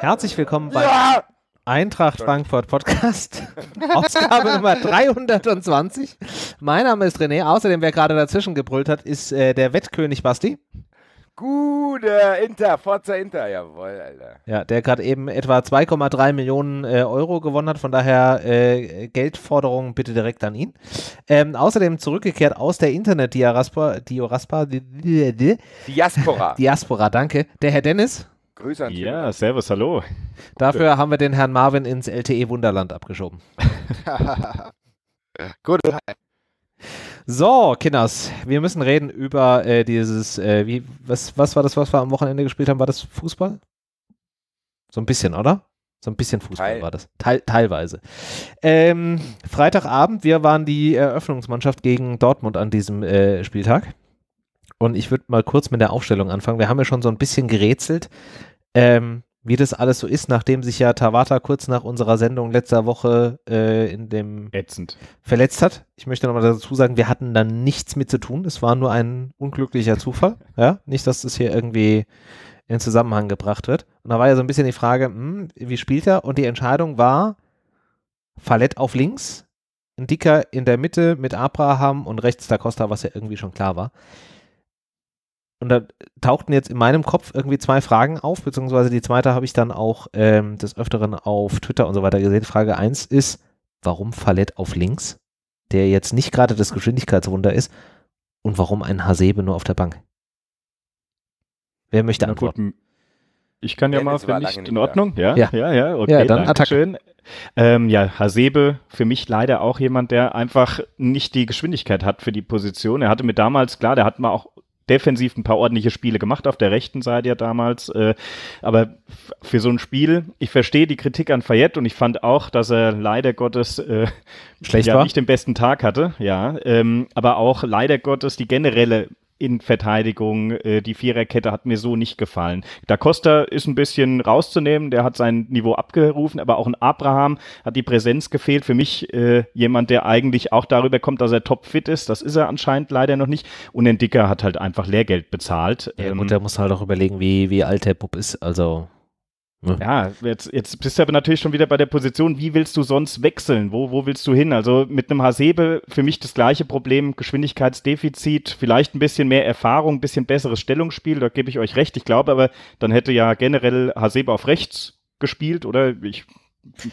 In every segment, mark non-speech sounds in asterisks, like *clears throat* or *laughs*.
Herzlich willkommen bei ja! Eintracht Frankfurt Podcast, *laughs* Ausgabe Nummer 320. Mein Name ist René. Außerdem, wer gerade dazwischen gebrüllt hat, ist äh, der Wettkönig Basti. Gute Inter, Forza Inter, jawohl, Alter. Ja, der gerade eben etwa 2,3 Millionen äh, Euro gewonnen hat, von daher äh, Geldforderungen bitte direkt an ihn. Ähm, außerdem zurückgekehrt aus der Internet-Diaspora, Diaspora, *laughs* Diaspora. danke. Der Herr Dennis. Grüße an dich. Ja, servus, hallo. Dafür Gute. haben wir den Herrn Marvin ins LTE-Wunderland abgeschoben. *laughs* Gute. So, Kinders, wir müssen reden über äh, dieses, äh, wie, was, was war das, was wir am Wochenende gespielt haben? War das Fußball? So ein bisschen, oder? So ein bisschen Fußball Teil. war das. Teil, teilweise. Ähm, Freitagabend, wir waren die Eröffnungsmannschaft gegen Dortmund an diesem äh, Spieltag. Und ich würde mal kurz mit der Aufstellung anfangen. Wir haben ja schon so ein bisschen gerätselt. Ähm, wie das alles so ist, nachdem sich ja Tawata kurz nach unserer Sendung letzter Woche äh, in dem Ätzend. verletzt hat. Ich möchte nochmal dazu sagen, wir hatten da nichts mit zu tun. Es war nur ein unglücklicher Zufall. Ja, nicht, dass das hier irgendwie in Zusammenhang gebracht wird. Und da war ja so ein bisschen die Frage, hm, wie spielt er? Und die Entscheidung war, Fallett auf links, ein Dicker in der Mitte mit Abraham und rechts Da Costa, was ja irgendwie schon klar war und da tauchten jetzt in meinem Kopf irgendwie zwei Fragen auf, beziehungsweise die zweite habe ich dann auch ähm, des Öfteren auf Twitter und so weiter gesehen. Frage 1 ist, warum Fallett auf links, der jetzt nicht gerade das Geschwindigkeitswunder ist, und warum ein Hasebe nur auf der Bank? Wer möchte antworten? ich kann ja, mal, wenn nicht, in Ordnung, ja, ja, ja, ja okay, ja, dann danke schön. Ähm, ja, Hasebe, für mich leider auch jemand, der einfach nicht die Geschwindigkeit hat für die Position. Er hatte mir damals, klar, der hat mal auch defensiv ein paar ordentliche Spiele gemacht auf der rechten Seite ja damals. Äh, aber für so ein Spiel, ich verstehe die Kritik an Fayette und ich fand auch, dass er leider Gottes äh, Schlecht ja, war. nicht den besten Tag hatte, ja. Ähm, aber auch leider Gottes die generelle Innenverteidigung, äh, die Viererkette hat mir so nicht gefallen. Da Costa ist ein bisschen rauszunehmen, der hat sein Niveau abgerufen, aber auch ein Abraham hat die Präsenz gefehlt. Für mich äh, jemand, der eigentlich auch darüber kommt, dass er topfit ist, das ist er anscheinend leider noch nicht. Und ein Dicker hat halt einfach Lehrgeld bezahlt. Ja, ähm, der muss halt auch überlegen, wie, wie alt der Bub ist. Also Ne? Ja, jetzt, jetzt bist du aber natürlich schon wieder bei der Position, wie willst du sonst wechseln? Wo, wo willst du hin? Also mit einem Hasebe für mich das gleiche Problem, Geschwindigkeitsdefizit, vielleicht ein bisschen mehr Erfahrung, ein bisschen besseres Stellungsspiel, da gebe ich euch recht. Ich glaube aber, dann hätte ja generell Hasebe auf rechts gespielt, oder? Ich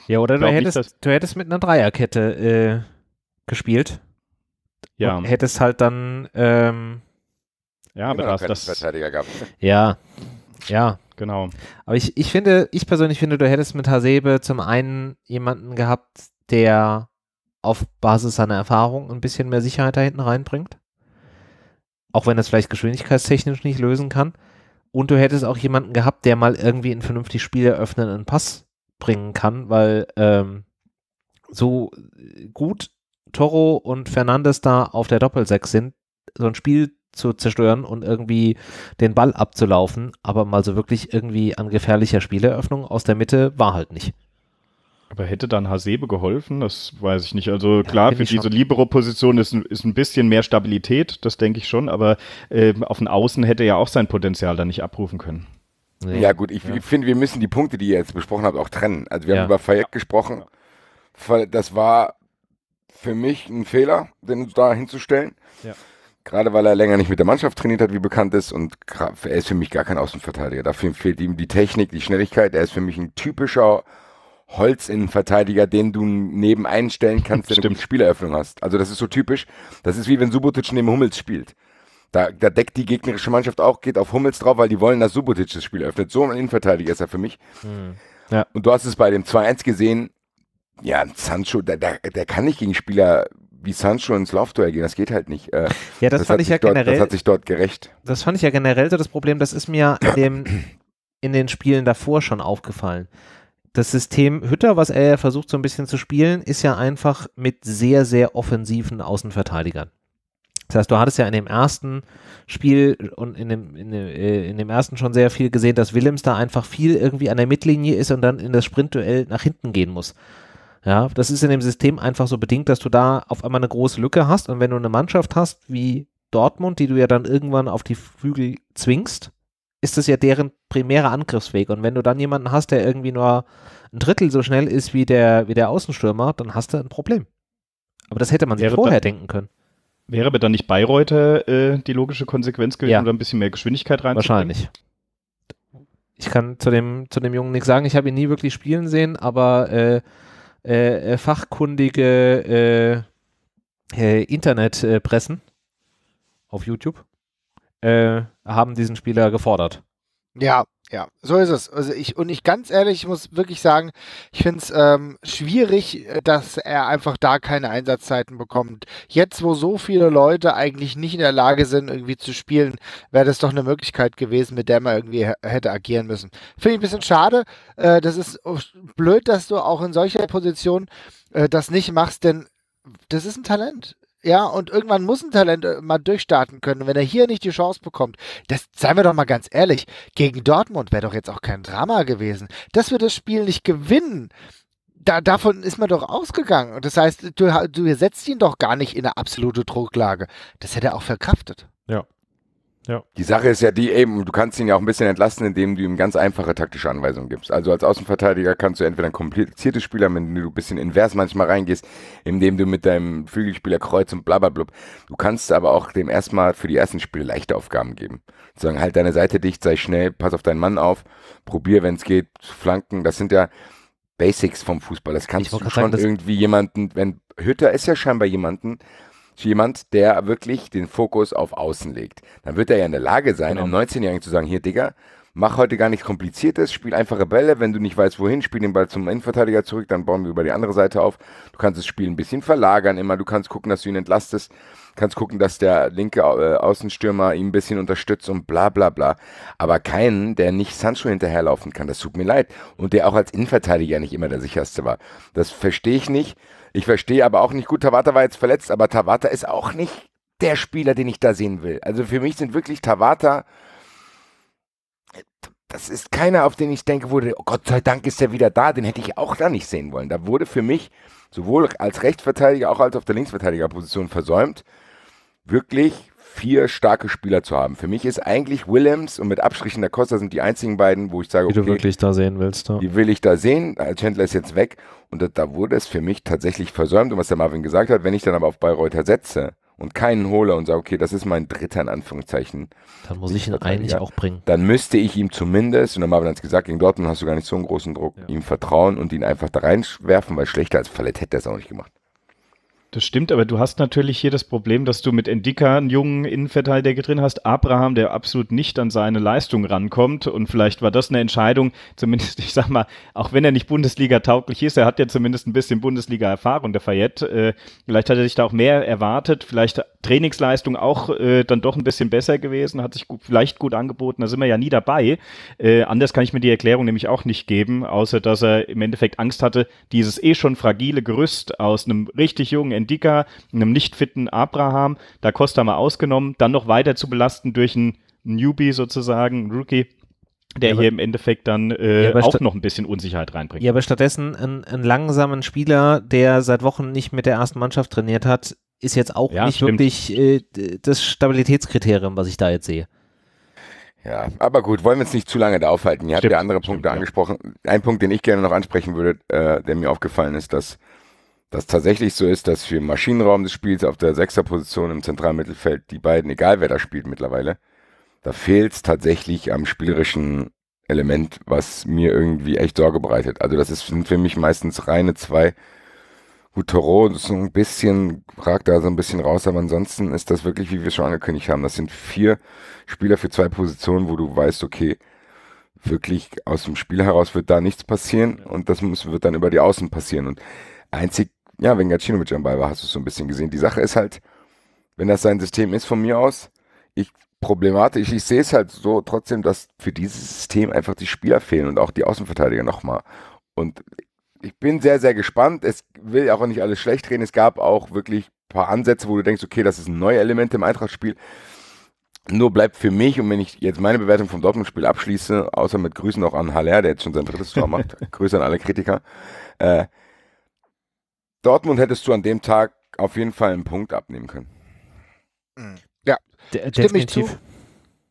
ja, oder du hättest, nicht, du hättest mit einer Dreierkette äh, gespielt. Ja. Und hättest halt dann ähm, ja, aber genau, das, das gehabt. Ja, ja genau. Aber ich, ich finde, ich persönlich finde, du hättest mit Hasebe zum einen jemanden gehabt, der auf Basis seiner Erfahrung ein bisschen mehr Sicherheit da hinten reinbringt. Auch wenn das vielleicht geschwindigkeitstechnisch nicht lösen kann. Und du hättest auch jemanden gehabt, der mal irgendwie einen vernünftig einen Pass bringen kann, weil ähm, so gut Toro und Fernandes da auf der Doppelsechs sind, so ein Spiel zu zerstören und irgendwie den Ball abzulaufen, aber mal so wirklich irgendwie an gefährlicher Spieleröffnung aus der Mitte war halt nicht. Aber hätte dann Hasebe geholfen? Das weiß ich nicht. Also ja, klar, für diese Libero-Position ist, ist ein bisschen mehr Stabilität, das denke ich schon, aber äh, auf den Außen hätte er ja auch sein Potenzial dann nicht abrufen können. Nee. Ja gut, ich, ja. finde, wir müssen die Punkte, die ihr jetzt besprochen habt, auch trennen. Also wir ja. haben über Fayette gesprochen. Das war für mich ein Fehler, den da hinzustellen. Ja Gerade weil er länger nicht mit der Mannschaft trainiert hat, wie bekannt ist. Und er ist für mich gar kein Außenverteidiger. Dafür fehlt ihm die Technik, die Schnelligkeit. Er ist für mich ein typischer Holzinnenverteidiger, den du nebenein stellen kannst, wenn du eine Spieleröffnung hast. Also das ist so typisch. Das ist wie wenn Subotic neben Hummels spielt. Da, da deckt die gegnerische Mannschaft auch, geht auf Hummels drauf, weil die wollen, dass Subotic das Spiel öffnet. So ein Innenverteidiger ist er für mich. Mhm. Ja. Und du hast es bei dem 2-1 gesehen. Ja, Sancho, der, der, der kann nicht gegen Spieler wie Sancho ins Laufduell gehen. Das geht halt nicht. Äh, ja, das, das fand ich ja dort, generell. Das hat sich dort gerecht. Das fand ich ja generell so das Problem. Das ist mir in, dem, *clears throat* in den Spielen davor schon aufgefallen. Das System Hütter, was er ja versucht so ein bisschen zu spielen, ist ja einfach mit sehr, sehr offensiven Außenverteidigern. Das heißt, du hattest ja in dem ersten Spiel und in dem, in dem, äh, in dem ersten schon sehr viel gesehen, dass Willems da einfach viel irgendwie an der Mittellinie ist und dann in das Sprintduell nach hinten gehen muss. Ja, das ist in dem System einfach so bedingt, dass du da auf einmal eine große Lücke hast. Und wenn du eine Mannschaft hast wie Dortmund, die du ja dann irgendwann auf die Flügel zwingst, ist das ja deren primärer Angriffsweg. Und wenn du dann jemanden hast, der irgendwie nur ein Drittel so schnell ist wie der, wie der Außenstürmer, dann hast du ein Problem. Aber das hätte man sich vorher dann, denken können. Wäre aber dann nicht Bayreuther äh, die logische Konsequenz gewesen, ja. um da ein bisschen mehr Geschwindigkeit reinzubringen? Wahrscheinlich. Ich kann zu dem, zu dem Jungen nichts sagen. Ich habe ihn nie wirklich spielen sehen, aber äh, äh, äh, fachkundige äh, äh, Internetpressen auf YouTube haben diesen Spieler gefordert. Ja, ja, so ist es. Also ich und ich ganz ehrlich, ich muss wirklich sagen, ich finde es ähm, schwierig, äh, dass er einfach da keine Einsatzzeiten bekommt. Jetzt, wo so viele Leute eigentlich nicht in der Lage sind, irgendwie zu spielen, wäre das doch eine Möglichkeit gewesen, mit der man irgendwie hätte agieren müssen. Finde ich ein bisschen schade. Äh, das ist blöd, dass du auch in solcher Position äh, das nicht machst, denn das ist ein Talent. Ja, und irgendwann muss ein Talent äh, mal durchstarten können. Und wenn er hier nicht die Chance bekommt, das seien wir doch mal ganz ehrlich, gegen Dortmund wäre doch jetzt auch kein Drama gewesen. Dass wir das Spiel nicht gewinnen, da, davon ist man doch ausgegangen. Und das heißt, du, du setzt ihn doch gar nicht in eine absolute Drucklage. Das hätte er auch verkraftet. Ja, ja. Die Sache ist ja die eben, du kannst ihn ja auch ein bisschen entlasten, indem du ihm ganz einfache taktische Anweisungen gibst. Also als Außenverteidiger kannst du entweder ein kompliziertes Spiel haben, indem du ein bisschen invers manchmal reingehst, indem du mit deinem Flügelspieler kreuz und blablabla. Du kannst aber auch dem erstmal für die ersten Spiele leichte Aufgaben geben. Sagen, halt deine Seite dicht, sei schnell, pass auf deinen Mann auf, probier, wenn es geht, Flanken. Das sind ja Basics vom Fußball. Das kannst du schon sagen, irgendwie jemanden, wenn Hütter ist ja scheinbar jemanden, jemand, der wirklich den Fokus auf Außen legt. Dann wird er ja in der Lage sein, genau. einem 19-Jährigen zu sagen, hier Digga, mach heute gar nichts Kompliziertes, spiel einfache Bälle, wenn du nicht weißt, wohin, spiel den Ball zum Innenverteidiger zurück, dann bauen wir über die andere Seite auf. Du kannst das Spiel ein bisschen verlagern immer, du kannst gucken, dass du ihn entlastest, kannst gucken, dass der linke äh, Außenstürmer ihn ein bisschen unterstützt und bla bla bla. Aber keinen, der nicht Sancho hinterherlaufen kann, das tut mir leid. Und der auch als Innenverteidiger nicht immer der sicherste war. Das verstehe ich nicht. Ich verstehe aber auch nicht gut, Tawata war jetzt verletzt, aber Tawata ist auch nicht der Spieler, den ich da sehen will. Also für mich sind wirklich Tawata, das ist keiner, auf den ich denke wurde, oh Gott sei Dank ist er wieder da, den hätte ich auch da nicht sehen wollen. Da wurde für mich sowohl als Rechtsverteidiger auch als auf der Linksverteidigerposition versäumt, wirklich vier starke Spieler zu haben. Für mich ist eigentlich Willems und mit Abstrichen der Costa sind die einzigen beiden, wo ich sage, okay, die du wirklich da sehen willst. Ja. Die will ich da sehen. Äh, Chandler ist jetzt weg und da, da wurde es für mich tatsächlich versäumt. Und was der Marvin gesagt hat, wenn ich dann aber auf Bayreuther setze und keinen hole und sage, okay, das ist mein dritter in Anführungszeichen. Dann muss ich ihn eigentlich auch bringen. Dann müsste ich ihm zumindest, und der Marvin hat es gesagt, gegen Dortmund hast du gar nicht so einen großen Druck, ja. ihm vertrauen und ihn einfach da reinwerfen, weil schlechter als Fallett hätte er es auch nicht gemacht. Das stimmt, aber du hast natürlich hier das Problem, dass du mit Endika einen jungen Innenverteidiger drin hast, Abraham, der absolut nicht an seine Leistung rankommt. Und vielleicht war das eine Entscheidung, *laughs* zumindest, ich sag mal, auch wenn er nicht Bundesliga tauglich ist, er hat ja zumindest ein bisschen Bundesliga-Erfahrung, der Fayette. Äh, vielleicht hat er sich da auch mehr erwartet, vielleicht Trainingsleistung auch äh, dann doch ein bisschen besser gewesen, hat sich gut, vielleicht gut angeboten, da sind wir ja nie dabei. Äh, anders kann ich mir die Erklärung nämlich auch nicht geben, außer dass er im Endeffekt Angst hatte, dieses eh schon fragile Gerüst aus einem richtig jungen Endika, einem nicht fitten Abraham, da Costa mal ausgenommen, dann noch weiter zu belasten durch einen Newbie sozusagen, einen Rookie, der ja, aber, hier im Endeffekt dann äh, ja, auch noch ein bisschen Unsicherheit reinbringt. Ja, aber stattdessen einen, langsamen Spieler, der seit Wochen nicht mit der ersten Mannschaft trainiert hat, ist jetzt auch ja, nicht stimmt. wirklich äh, das Stabilitätskriterium, was ich da jetzt sehe. Ja, aber gut, wollen wir uns nicht zu lange da aufhalten. Ihr habt ja andere Punkte stimmt, angesprochen. Ein Punkt, den ich gerne noch ansprechen würde, äh, der mir aufgefallen ist, dass dass tatsächlich so ist, dass für den Maschinenraum des Spiels auf der Sechserposition im Zentralmittelfeld die beiden, egal wer da spielt mittlerweile, da fehlt es tatsächlich am spielerischen Element, was mir irgendwie echt Sorge bereitet. Also das ist, sind für mich meistens reine zwei. Gut, Toro so ein bisschen, ragt da so ein bisschen raus, aber ansonsten ist das wirklich, wie wir schon angekündigt haben, das sind vier Spieler für zwei Positionen, wo du weißt, okay, wirklich aus dem Spiel heraus wird da nichts passieren und das muss, wird dann über die Außen passieren. Und einzig ja, wenn Gacinovic am Ball war, hast du es so ein bisschen gesehen. Die Sache ist halt, wenn das sein System ist von mir aus, ich problematisch, ich, sehe es halt so trotzdem, dass für dieses System einfach die Spieler fehlen und auch die Außenverteidiger nochmal. Und ich bin sehr, sehr gespannt. Es will auch nicht alles schlecht reden. Es gab auch wirklich ein paar Ansätze, wo du denkst, okay, das ist ein neues Element im Eintracht-Spiel. Nur bleibt für mich, und wenn ich jetzt meine Bewertung vom Dortmund-Spiel abschließe, außer mit Grüßen auch an Haller, der jetzt schon sein drittes Tor macht, *laughs* Grüße an alle Kritiker, äh, Dortmund hättest du an dem Tag auf jeden Fall einen Punkt abnehmen können. Mhm. Ja, De stimme ich zu.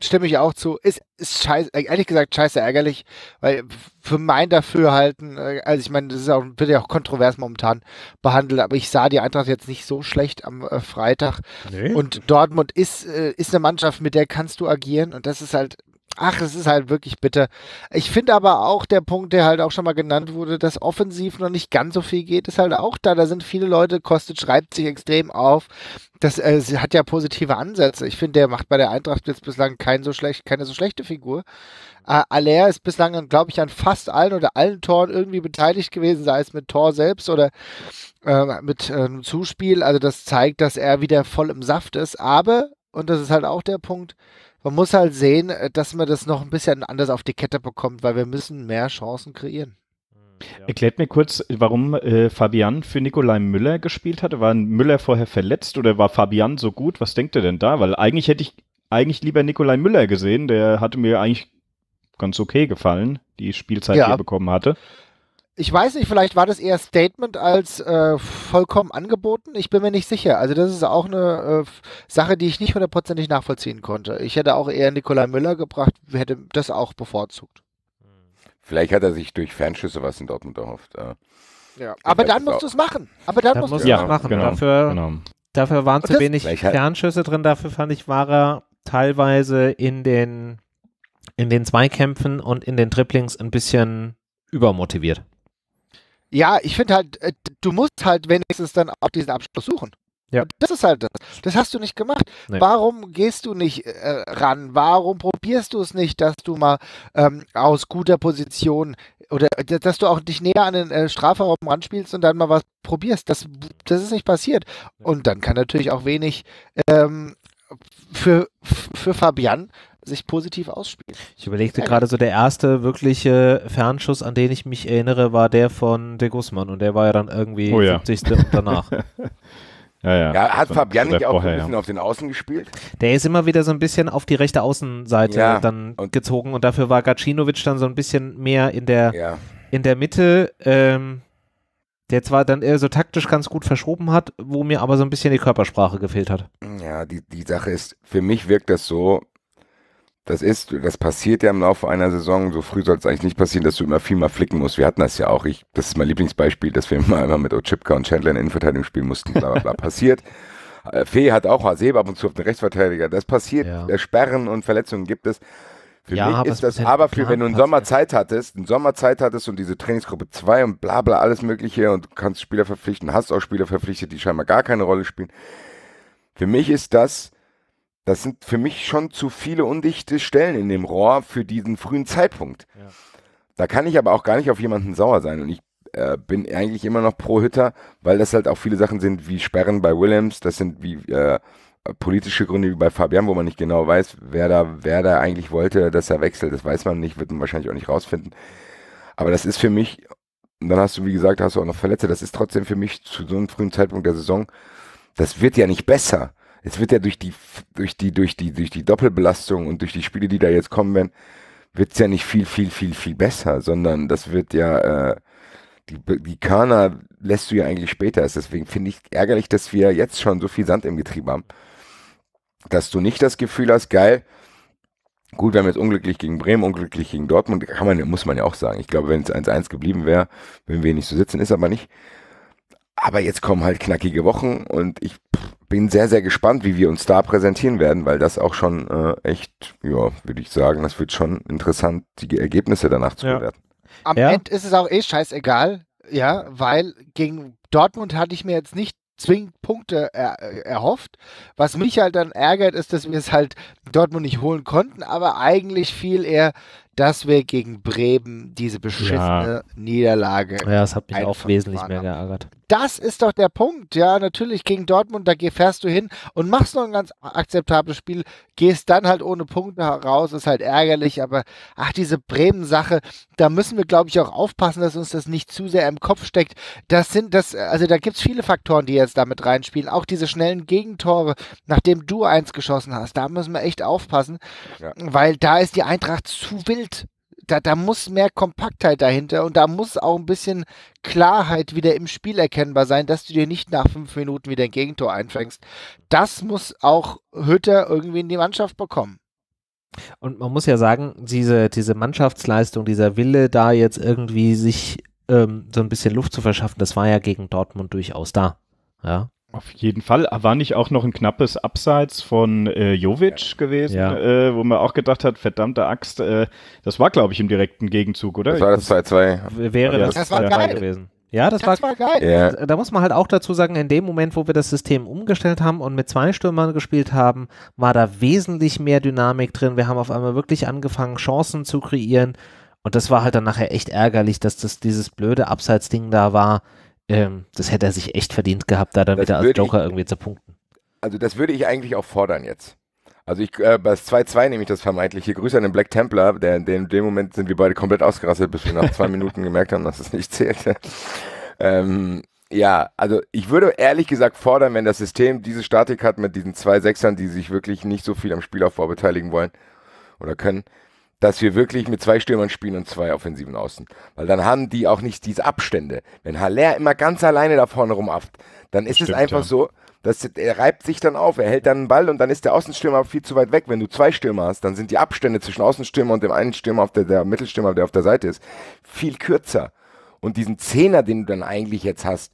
Stimme ich auch zu. Ist, ist scheiße, äh, ehrlich gesagt scheiße ärgerlich, weil für mein Dafürhalten, äh, also ich meine, das ist auch, wird ja auch kontrovers momentan behandelt, aber ich sah die Eintracht jetzt nicht so schlecht am äh, Freitag. Nee. Und Dortmund ist, äh, ist eine Mannschaft, mit der kannst du agieren und das ist halt ach, es ist halt wirklich bitter. Ich finde aber auch der Punkt, der halt auch schon mal genannt wurde, dass offensiv noch nicht ganz so viel geht, ist halt auch da. Da sind viele Leute, Kostic schreibt sich extrem auf. Das äh, hat ja positive Ansätze. Ich finde, der macht bei der Eintracht jetzt bislang kein so schlecht, keine so schlechte Figur. Äh, Aller ist bislang, glaube ich, an fast allen oder allen Toren irgendwie beteiligt gewesen, sei es mit Tor selbst oder ähm, äh, mit einem Zuspiel. Also das zeigt, dass er wieder voll im Saft ist. Aber, und das ist halt auch der Punkt, man muss halt sehen, äh, dass man das noch ein bisschen anders auf die Kette bekommt, weil wir müssen mehr Chancen kreieren. Hm, ja. Erklärt mir kurz, warum äh, Fabian für Nikolai Müller gespielt hatte. War Müller vorher verletzt oder war Fabian so gut? Was denkt ihr denn da? Weil eigentlich hätte ich eigentlich lieber Nikolai Müller gesehen. Der hatte mir eigentlich ganz okay gefallen, die Spielzeit, ja. die er bekommen hatte ich weiß nicht, vielleicht war das eher Statement als äh, vollkommen angeboten. Ich bin mir nicht sicher. Also das ist auch eine äh, Sache, die ich nicht hundertprozentig nachvollziehen konnte. Ich hätte auch eher Nikolai Müller gebracht, hätte das auch bevorzugt. Vielleicht hat er sich durch Fernschüsse was in Dortmund erhofft. Ja. Äh. ja. Aber dann musst du es machen. Aber dann, dann musst du es ja, machen. Genau, dafür, genau. dafür waren zu wenig Fernschüsse drin. Dafür fand ich, war er teilweise in den, in den Zweikämpfen und in den Triplings ein bisschen übermotiviert. Ja, ich finde halt, äh, du musst halt wenigstens dann auch diesen Abschluss suchen. Ja. das ist halt das. Das hast du nicht gemacht. Nee. Warum gehst du nicht äh, ran? Warum probierst du es nicht, dass du mal ähm, aus guter Position oder äh, dass du auch dich näher an den äh, Strafraum ranspielst und dann mal was probierst? Das, das ist nicht passiert. Nee. Und dann kann natürlich auch wenig ähm, für, für Fabian sich positiv ausspielt. Ich überlegte also, gerade so, der erste wirkliche Fernschuss, an den ich mich erinnere, war der von De Guzman und der war ja dann irgendwie oh ja. 70. danach. *laughs* Ja, ja. ja hat so Fabian nicht auch vorher, ein bisschen ja. auf den Außen gespielt? Der ist immer wieder so ein bisschen auf die rechte Außenseite ja, dann und gezogen und dafür war Gacinovic dann so ein bisschen mehr in der, in der Mitte, ähm, der zwar dann eher so taktisch ganz gut verschoben hat, wo mir aber so ein bisschen die Körpersprache gefehlt hat. Ja, die, die Sache ist, für mich wirkt das so, das ist, das passiert ja im Laufe einer Saison. So früh soll es eigentlich nicht passieren, dass du immer viel mal flicken musst. Wir hatten das ja auch. Ich, das ist mein Lieblingsbeispiel, dass wir *laughs* immer, immer mit Ochipka und Chandler in Innenverteidigung spielen mussten. Bla, bla, bla. *laughs* passiert. Äh, Fee hat auch Hasebe ab und zu auf den Rechtsverteidiger. Das passiert. Ja. Äh, Sperren und Verletzungen gibt es. Für ja, mich aber ist das halt aber für, wenn du einen Sommer Zeit hattest, einen Sommer Zeit hattest und diese Trainingsgruppe 2 und bla bla alles Mögliche und du kannst Spieler verpflichten, hast auch Spieler verpflichtet, die scheinbar gar keine Rolle spielen. Für mich ist das das sind für mich schon zu viele undichte Stellen in dem Rohr für diesen frühen Zeitpunkt. Ja. Da kann ich aber auch gar nicht auf jemanden sauer sein. Und ich äh, bin eigentlich immer noch pro Hütter, weil das halt auch viele Sachen sind wie Sperren bei Williams, das sind wie äh, politische Gründe wie bei Fabian, wo man nicht genau weiß, wer da, wer da eigentlich wollte, dass er wechselt. Das weiß man nicht, wird man wahrscheinlich auch nicht rausfinden. Aber das ist für mich, und dann hast du, wie gesagt, hast du auch noch Verletzte, das ist trotzdem für mich zu so einem frühen Zeitpunkt der Saison, das wird ja nicht besser es wird ja durch die, durch die, durch die, durch die Doppelbelastung und durch die Spiele, die da jetzt kommen werden, wird es ja nicht viel, viel, viel, viel besser, sondern das wird ja, äh, die, die Körner lässt du ja eigentlich später. Also deswegen finde ich ärgerlich, dass wir jetzt schon so viel Sand im Getriebe haben, dass du nicht das Gefühl hast, geil, gut, wir haben jetzt unglücklich gegen Bremen, unglücklich gegen Dortmund, kann man, muss man ja auch sagen. Ich glaube, wenn es 1-1 geblieben wäre, würden wir nicht so sitzen, ist aber nicht. Aber jetzt kommen halt knackige Wochen und ich bin sehr, sehr gespannt, wie wir uns da präsentieren werden, weil das auch schon äh, echt, ja, würde ich sagen, das wird schon interessant, die Ergebnisse danach zu ja. bewerten. Am ja. Ende ist es auch eh scheißegal, ja, weil gegen Dortmund hatte ich mir jetzt nicht zwingend Punkte er, erhofft. Was mich halt dann ärgert, ist, dass wir es halt Dortmund nicht holen konnten, aber eigentlich viel eher, dass wir gegen Bremen diese beschissene ja. Niederlage. Ja, das hat mich auch wesentlich mehr geärgert. Das ist doch der Punkt. Ja, natürlich gegen Dortmund, da fährst du hin und machst noch ein ganz akzeptables Spiel, gehst dann halt ohne Punkte raus, ist halt ärgerlich, aber ach, diese Bremen-Sache, da müssen wir, glaube ich, auch aufpassen, dass uns das nicht zu sehr im Kopf steckt. Das sind das, also da gibt es viele Faktoren, die jetzt damit reinspielen. Auch diese schnellen Gegentore, nachdem du eins geschossen hast, da müssen wir echt aufpassen, ja. weil da ist die Eintracht zu wild Bild da, da muss mehr Kompaktheit dahinter und da muss auch ein bisschen Klarheit wieder im Spiel erkennbar sein, dass du dir nicht nach fünf Minuten wieder ein Gegentor einfängst. Das muss auch Hütter irgendwie in die Mannschaft bekommen. Und man muss ja sagen, diese, diese Mannschaftsleistung, dieser Wille, da jetzt irgendwie sich ähm, so ein bisschen Luft zu verschaffen, das war ja gegen Dortmund durchaus da. Ja. Auf jeden Fall. Ah, war nicht auch noch ein knappes Abseits von äh, Jovic ja. gewesen, ja. Äh, wo man auch gedacht hat, verdammte Axt, äh, das war, glaube ich, im direkten Gegenzug, oder? Das war das 2-2. Wäre ja, das, das 2-2 gewesen. Ja, das, das war, war, geil. Yeah. Da muss man halt auch dazu sagen, in dem Moment, wo wir das System umgestellt haben und mit zwei Stürmern gespielt haben, war da wesentlich mehr Dynamik drin. Wir haben auf einmal wirklich angefangen, Chancen zu kreieren. Und das war halt dann nachher echt ärgerlich, dass das dieses blöde Abseitsding da war. Ähm, das hätte er sich echt verdient gehabt, da dann das wieder als Joker ich, irgendwie zu punkten. Also das würde ich eigentlich auch fordern jetzt. Also ich, äh, bei 2-2 nehme ich das vermeintliche. Grüße an den Black Templar, der, der in dem Moment sind wir beide komplett ausgerastet, bis wir nach zwei *laughs* Minuten gemerkt haben, dass es nicht zählt. ähm, ja, also ich würde ehrlich gesagt fordern, wenn das System diese Statik hat mit diesen zwei Sechsern, die sich wirklich nicht so viel am Spielaufbau beteiligen wollen oder können, dass wir wirklich mit zwei Stürmern spielen und zwei offensiven Außen. Weil dann haben die auch nicht diese Abstände. Wenn Haller immer ganz alleine da vorne rumafft, dann ist Stimmt, es einfach ja. so, dass er reibt sich dann auf, er hält dann einen Ball und dann ist der Außenstürmer viel zu weit weg. Wenn du zwei Stürmer hast, dann sind die Abstände zwischen Außenstürmer und dem einen Stürmer, auf der, der Mittelstürmer, der auf der Seite ist, viel kürzer. Und diesen Zehner, den du dann eigentlich jetzt hast,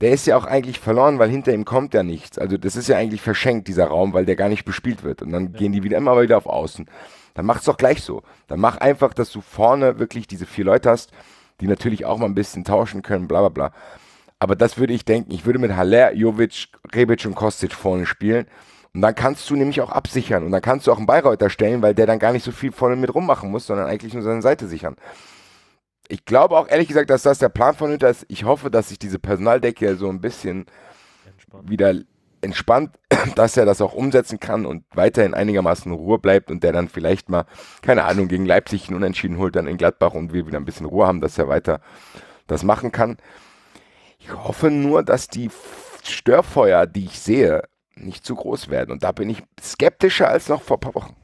der ist ja auch eigentlich verloren, weil hinter ihm kommt ja nichts. Also das ist ja eigentlich verschenkt, dieser Raum, weil der gar nicht bespielt wird. Und dann ja. gehen die wieder immer wieder auf Außen dann mach es doch gleich so. Dann mach einfach, dass du vorne wirklich diese vier Leute hast, die natürlich auch mal ein bisschen tauschen können, bla bla bla. Aber das würde ich denken. Ich würde mit Haller, Jovic, Rebic und Kostic vorne spielen. Und dann kannst du nämlich auch absichern. Und dann kannst du auch einen Bayreuther stellen, weil der dann gar nicht so viel vorne mit rummachen muss, sondern eigentlich nur seine Seite sichern. Ich glaube auch ehrlich gesagt, dass das der Plan von Hütter ist. Ich hoffe, dass sich diese Personaldecke so ein bisschen Entspannt. wieder entspannt, *clears throat* dass er das auch umsetzen kann und weiterhin einigermaßen Ruhe bleibt und der dann vielleicht mal, keine Ahnung, gegen Leipzig einen Unentschieden holt, dann in Gladbach und wir wieder ein bisschen Ruhe haben, dass er weiter das machen kann. Ich hoffe nur, dass die Störfeuer, die ich sehe, nicht zu groß werden. Und da bin ich skeptischer als noch vor ein paar Wochen.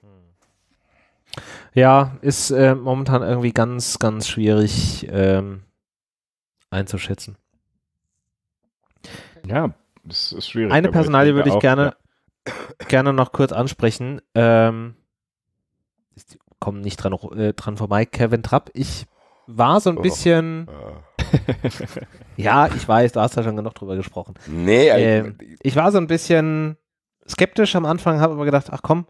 Hm. Ja, ist äh, momentan irgendwie ganz, ganz schwierig ähm, einzuschätzen. Ja, das ist schwierig. Eine Personalie würde ich gerne, ja. *coughs* gerne noch kurz ansprechen. Ähm, ich komme nicht dran, äh, dran vorbei. Kevin Trapp, ich war so ein oh. bisschen. Ah. *laughs* ja, ich weiß, du hast da schon genug drüber gesprochen. Nee, ähm, ich war so ein bisschen skeptisch am Anfang, habe aber gedacht, ach komm,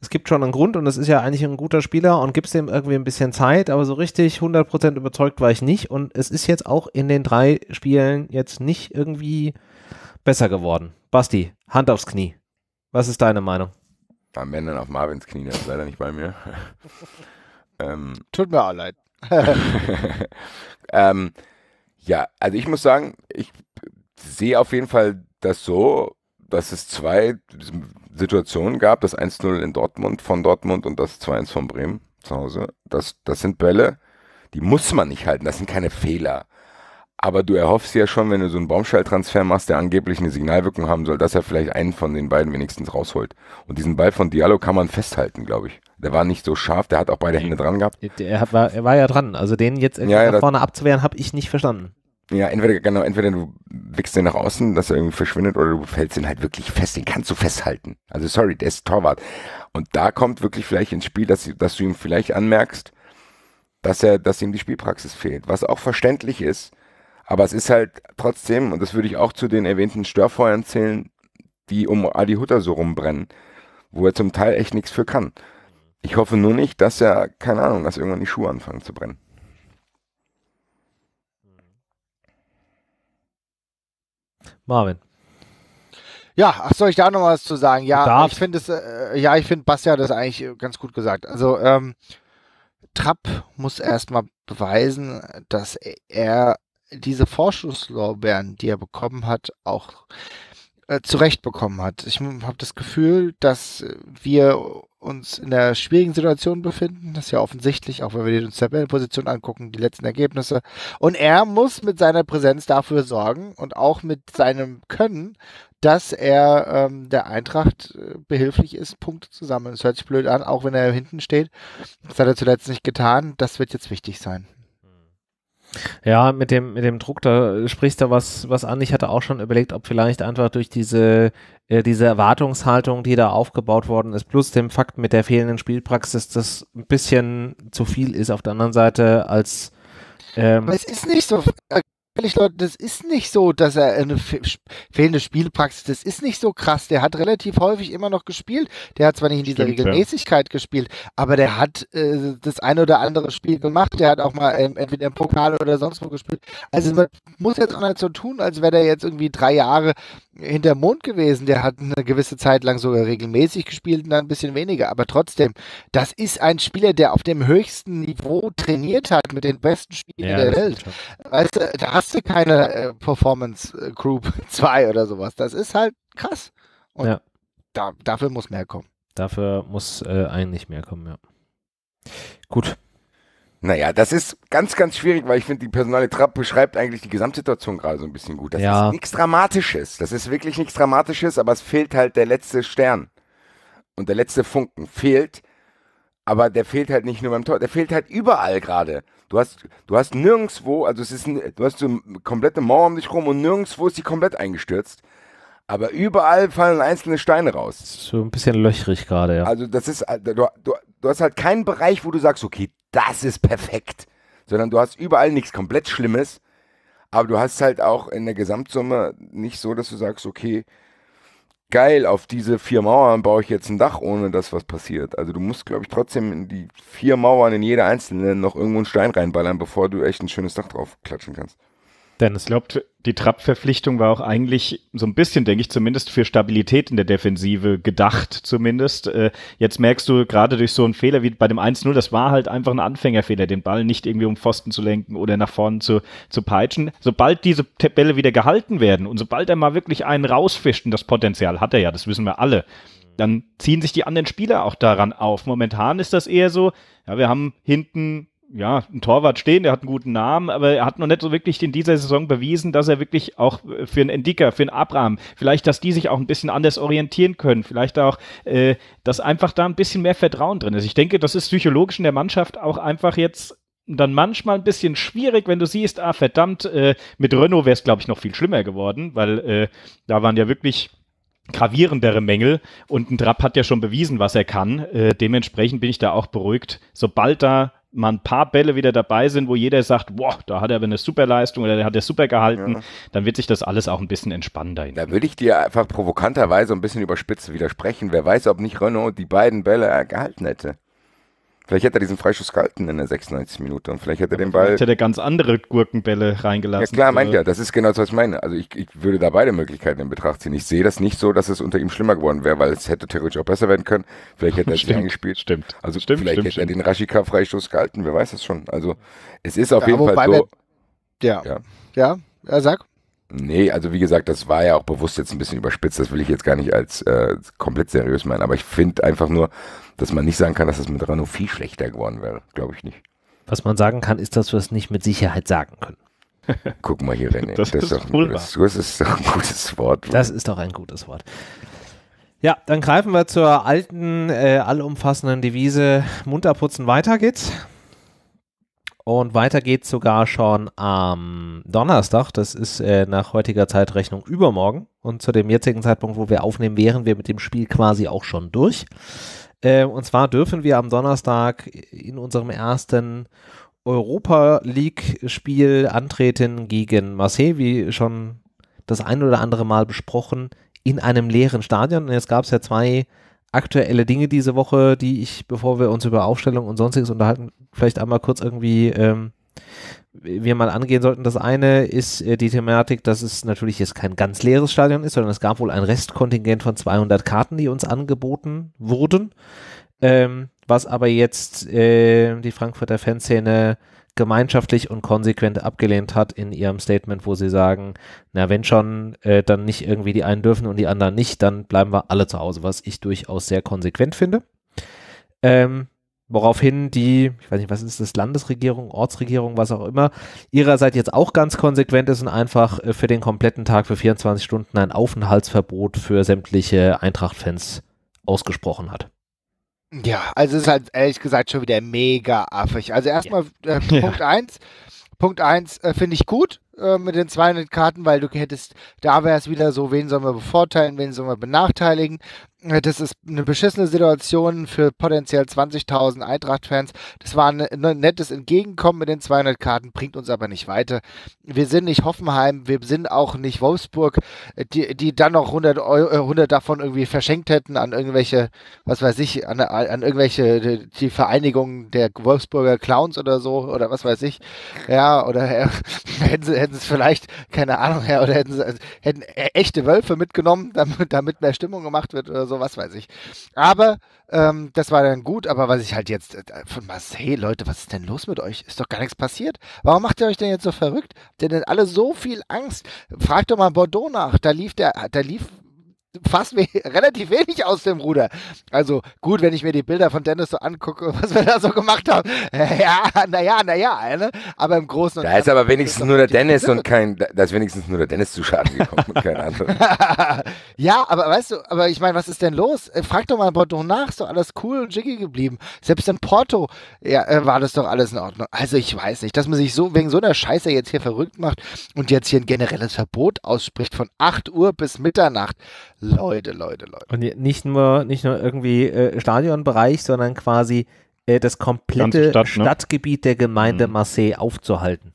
es gibt schon einen Grund und es ist ja eigentlich ein guter Spieler und gibt es dem irgendwie ein bisschen Zeit, aber so richtig 100% überzeugt war ich nicht und es ist jetzt auch in den drei Spielen jetzt nicht irgendwie besser geworden. Basti, Hand aufs Knie. Was ist deine Meinung? Am Männern auf Marvins Knie, das ist leider nicht bei mir. *laughs* ähm, Tut mir auch leid. *laughs* ähm, ja, also ich muss sagen, ich sehe auf jeden Fall das so, dass es zwei Situationen gab, das 1-0 in Dortmund von Dortmund und das 2-1 von Bremen zu Hause. Das, das sind Bälle, die muss man nicht halten, das sind keine Fehler. Aber du erhoffst ja schon, wenn du so einen Baumschalltransfer machst, der angeblich eine Signalwirkung haben soll, dass er vielleicht einen von den beiden wenigstens rausholt. Und diesen Ball von Diallo kann man festhalten, glaube ich. Der war nicht so scharf, der hat auch beide Hände dran gehabt. Der war, er war ja dran. Also den jetzt ja, nach vorne abzuwehren, habe ich nicht verstanden. Ja, entweder, genau, entweder du wickst den nach außen, dass er irgendwie verschwindet, oder du fällst den halt wirklich fest, den kannst du festhalten. Also sorry, der ist Torwart. Und da kommt wirklich vielleicht ins Spiel, dass, dass du ihm vielleicht anmerkst, dass er, dass ihm die Spielpraxis fehlt. Was auch verständlich ist, aber es ist halt trotzdem, und das würde ich auch zu den erwähnten Störfeuern zählen, die um Adi Hutter so rumbrennen, wo er zum Teil echt nichts für kann. Ich hoffe nur nicht, dass er, keine Ahnung, dass irgendwann die Schuhe anfangen zu brennen. Marvin. Ja, ach, soll ich da noch was zu sagen? Ja, Darf. ich finde es, äh, ja, ich finde, Basti hat das eigentlich ganz gut gesagt. Also, ähm, Trapp muss erstmal beweisen, dass er diese Forschungslorbeeren, die er bekommen hat, auch äh, zurecht hat. Ich habe das Gefühl, dass wir uns in der schwierigen Situation befinden. Das ist ja offensichtlich, auch wenn wir uns Tabellenposition angucken, die letzten Ergebnisse. Und er muss mit seiner Präsenz dafür sorgen und auch mit seinem Können, dass er ähm, der Eintracht äh, behilflich ist, Punkte zu sammeln. Das hört sich blöd an, auch wenn er hinten steht. Das hat er zuletzt nicht getan. Das wird jetzt wichtig sein. Ja, mit dem, mit dem Druck, da sprichst du was, was an. Ich hatte auch schon überlegt, ob vielleicht einfach durch diese, äh, diese Erwartungshaltung, die da aufgebaut worden ist, plus dem Fakt mit der fehlenden Spielpraxis, das ein bisschen zu viel ist auf der anderen Seite als. Ähm, es ist nicht so, ehrlich, Leute, das ist nicht so, dass er eine fehlende Spielpraxis, das ist nicht so krass. Der hat relativ häufig immer noch gespielt. Der hat zwar nicht in dieser Stimmt, Regelmäßigkeit ja. gespielt, aber der hat äh, das ein oder andere Spiel gemacht. Der hat auch mal ähm, entweder im Pokal oder sonst wo gespielt. Also man muss jetzt auch nicht so tun, als wäre der jetzt irgendwie drei Jahre hinter Mond gewesen. Der hat eine gewisse Zeit lang sogar regelmäßig gespielt und dann ein bisschen weniger. Aber trotzdem, das ist ein Spieler, der auf dem höchsten Niveau trainiert hat mit den besten Spielen ja, der Welt. Weißt du, da hast du keine äh, Performance äh, Group 2 *laughs* oder sowas. Das ist halt krass. Und ja. da, dafür muss mehr kommen. Dafür muss äh, eigentlich mehr kommen, ja. Gut. Naja, das ist ganz, ganz schwierig, weil ich finde, die personale Trapp beschreibt eigentlich die Gesamtsituation gerade so ein bisschen gut. Das ja. ist nichts Dramatisches. Das ist wirklich nichts Dramatisches, aber es fehlt halt der letzte Stern. Und der letzte Funken fehlt. Aber der fehlt halt nicht nur beim Tor, der fehlt halt überall gerade. Du hast, du hast nirgendwo, also es ist, du hast so eine komplette Mauer um dich rum und nirgendwo ist sie komplett eingestürzt. Aber überall fallen einzelne Steine raus. So ein bisschen löchrig gerade, ja. Also das ist, äh, du, du, du hast halt keinen Bereich, wo du sagst, okay, das ist perfekt. Sondern du hast überall nichts komplett Schlimmes. Aber du hast halt auch in der Gesamtsumme nicht so, dass du sagst, okay, geil, auf diese vier Mauern baue ich jetzt ein Dach, ohne dass was passiert. Also du musst, glaube ich, trotzdem in die vier Mauern in jeder einzelnen noch irgendwo einen Stein reinballern, bevor du echt ein schönes Dach drauf klatschen kannst. Denn es glaubt, die Trapp-Verpflichtung war auch eigentlich so ein bisschen, denke ich, zumindest für Stabilität in der Defensive gedacht, zumindest. Äh, jetzt merkst du gerade durch so einen Fehler wie bei dem 1-0, das war halt einfach ein Anfängerfehler, den Ball nicht irgendwie um Pfosten zu lenken oder nach vorne zu, zu peitschen. Sobald diese Tabelle wieder gehalten werden und sobald er mal wirklich einen rausfischt, und das Potenzial hat er ja, das wissen wir alle, dann ziehen sich die anderen Spieler auch daran auf. Momentan ist das eher so, ja, wir haben hinten ja, ein Torwart stehen, der hat einen guten Namen, aber er hat noch nicht so wirklich in dieser Saison bewiesen, dass er wirklich auch äh, für einen Endika, für einen Abraham, vielleicht, dass die sich auch ein bisschen anders orientieren können, vielleicht auch, äh, dass einfach da ein bisschen mehr Vertrauen drin ist. Ich denke, das ist psychologisch in der Mannschaft auch einfach jetzt dann manchmal ein bisschen schwierig, wenn du siehst, ah, verdammt, äh, mit Renault wäre es, glaube ich, noch viel schlimmer geworden, weil äh, da waren ja wirklich gravierendere Mängel und ein Trapp hat ja schon bewiesen, was er kann. Äh, dementsprechend bin ich da auch beruhigt, sobald da mal ein paar Bälle wieder dabei sind, wo jeder sagt, wow, da hat er aber eine super Leistung oder der hat er super gehalten, ja. dann wird sich das alles auch ein bisschen entspannender. Da würde ich dir einfach provokanterweise ein bisschen überspitzt widersprechen. Wer weiß, ob nicht Renault die beiden Bälle äh, gehalten hätte. Vielleicht hätte er diesen Freischuss gehalten in der 96. Minute und vielleicht hätte er den Ball. Vielleicht hätte er ganz andere Gurkenbälle reingelassen. Ja, klar, meint er. Das ist genau das, was ich meine. Also ich, ich würde da beide Möglichkeiten in Betracht ziehen. Ich sehe das nicht so, dass es unter ihm schlimmer geworden wäre, weil es hätte theoretisch auch besser werden können. Vielleicht hätte er es angespielt. Stimmt. Also stimmt, vielleicht stimmt, hätte stimmt. er den Rashika-Freistoß gehalten. Wer weiß das schon. Also es ist auf ja, jeden Fall so. Der, ja. ja. Ja, sag. Nee, also wie gesagt, das war ja auch bewusst jetzt ein bisschen überspitzt. Das will ich jetzt gar nicht als äh, komplett seriös meinen. Aber ich finde einfach nur, dass man nicht sagen kann, dass es das mit Renault viel schlechter geworden wäre. Glaube ich nicht. Was man sagen kann, ist, dass wir es nicht mit Sicherheit sagen können. *laughs* Guck mal hier, René. Das, das, ist, doch ein, das, das ist doch ein gutes Wort. Das ist doch ein gutes Wort. Ja, dann greifen wir zur alten, äh, allumfassenden Devise. Munter putzen, weiter geht's. Und weiter geht's sogar schon am Donnerstag. Das ist äh, nach heutiger Zeitrechnung übermorgen. Und zu dem jetzigen Zeitpunkt, wo wir aufnehmen, wären wir mit dem Spiel quasi auch schon durch. Äh, und zwar dürfen wir am Donnerstag in unserem ersten Europa League-Spiel antreten gegen Marseille, wie schon das ein oder andere Mal besprochen, in einem leeren Stadion. Und jetzt gab es ja zwei aktuelle Dinge diese Woche, die ich, bevor wir uns über Aufstellung und sonstiges unterhalten, vielleicht einmal kurz irgendwie ähm, wir mal angehen sollten. Das eine ist äh, die Thematik, dass es natürlich jetzt kein ganz leeres Stadion ist, sondern es gab wohl ein Restkontingent von 200 Karten, die uns angeboten wurden. Ähm, was aber jetzt äh, die Frankfurter Fanszene gemeinschaftlich und konsequent abgelehnt hat in ihrem Statement, wo sie sagen, na wenn schon, äh, dann nicht irgendwie die einen dürfen und die anderen nicht, dann bleiben wir alle zu Hause, was ich durchaus sehr konsequent finde. Ähm, woraufhin die, ich weiß nicht, was ist das, Landesregierung, Ortsregierung, was auch immer, ihrerseits jetzt auch ganz konsequent ist und einfach äh, für den kompletten Tag, für 24 Stunden ein Aufenthaltsverbot für sämtliche Eintracht-Fans ausgesprochen hat. Ja, also es ist halt ehrlich gesagt schon wieder mega affig. Also erstmal ja. äh, *laughs* Punkt 1. Punkt 1 äh, finde ich gut äh, mit den 200 Karten, weil du hättest, da wäre es wieder so, wen sollen wir bevorteilen, wen sollen wir benachteiligen das ist eine beschissene Situation für potenziell 20.000 Eintracht-Fans. Das war ein ne-, nettes Entgegenkommen mit den 200 Karten, bringt uns aber nicht weiter. Wir sind nicht Hoffenheim, wir sind auch nicht Wolfsburg, die, die dann noch 100, Euro, 100 davon irgendwie verschenkt hätten an irgendwelche, was weiß ich, an, an irgendwelche, die Vereinigung der Wolfsburger Clowns oder so, oder was weiß ich. Ja, oder äh, *laughs* hätten sie hätten es vielleicht, keine Ahnung, ja, oder hätten sie hätten äh, echte Wölfe mitgenommen, damit, damit mehr Stimmung gemacht wird oder so so, was weiß ich. Aber ähm, das war dann gut, aber was ich halt jetzt äh, von Marseille, Leute, was ist denn los mit euch? Ist doch gar nichts passiert. Warum macht ihr euch denn jetzt so verrückt? Habt ihr denn alle so viel Angst? Fragt doch mal Bordeaux nach. Da lief der, da lief fast we *laughs* relativ wenig aus dem Ruder. Also gut, wenn ich mir die Bilder von Dennis so angucke, *laughs* was wir da so gemacht haben. *laughs* Ja, naja, naja, ne? aber im Großen und Ganzen. Da ist aber wenigstens nur der Dennis und kein, da ist wenigstens nur der Dennis zu Schaden gekommen und kein anderer. ja, aber weißt du, aber ich meine, was ist denn los? Äh, frag doch mal in Porto nach, ist doch alles cool und jiggy geblieben. Selbst in Porto ja, äh, war das doch alles in Ordnung. Also ich weiß nicht, dass man sich so wegen so einer Scheiße jetzt hier verrückt macht und jetzt hier ein generelles Verbot ausspricht von 8 Uhr bis Mitternacht. Leute, Leute, Leute. Und nicht nur, nicht nur irgendwie äh, Stadionbereich, sondern quasi äh, das komplette Stadt, ne? Stadtgebiet ne? der Gemeinde mhm. Marseille aufzuhalten.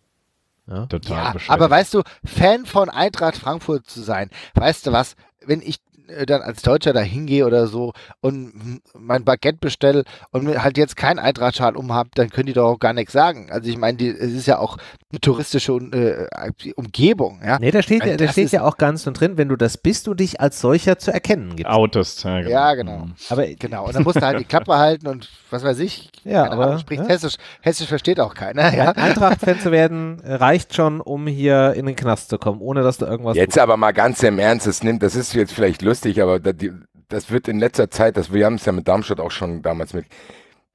Ja? Total ja, Aber weißt du, Fan von Eintracht Frankfurt zu sein, weißt du was, wenn ich äh, dann als Deutscher da hingehe oder so und mein Baguette bestelle und halt jetzt kein Eintrachtschal umhab, dann können die doch auch gar nichts sagen. Also ich meine, es ist ja auch eine touristische äh, äh, Umgebung. Ja? Nee, da steht, also, da steht ja auch ganz und drin, wenn du das bist und dich als solcher zu erkennen gibst. Outest, ja, genau. Ja, genau. Mhm. Aber, genau. Und dann musst du halt die Klappe halten und was weiß ich. Ja, aber, Ahnung, spricht ja? Hessisch. Hessisch versteht auch keiner. Ja? Eintracht-Fan zu werden äh, reicht schon, um hier in den Knast zu kommen, ohne dass du irgendwas. Jetzt tust. aber mal ganz im Ernst, das, nimmt, das ist jetzt vielleicht lustig, aber das, das wird in letzter Zeit, das, wir haben es ja mit Darmstadt auch schon damals mit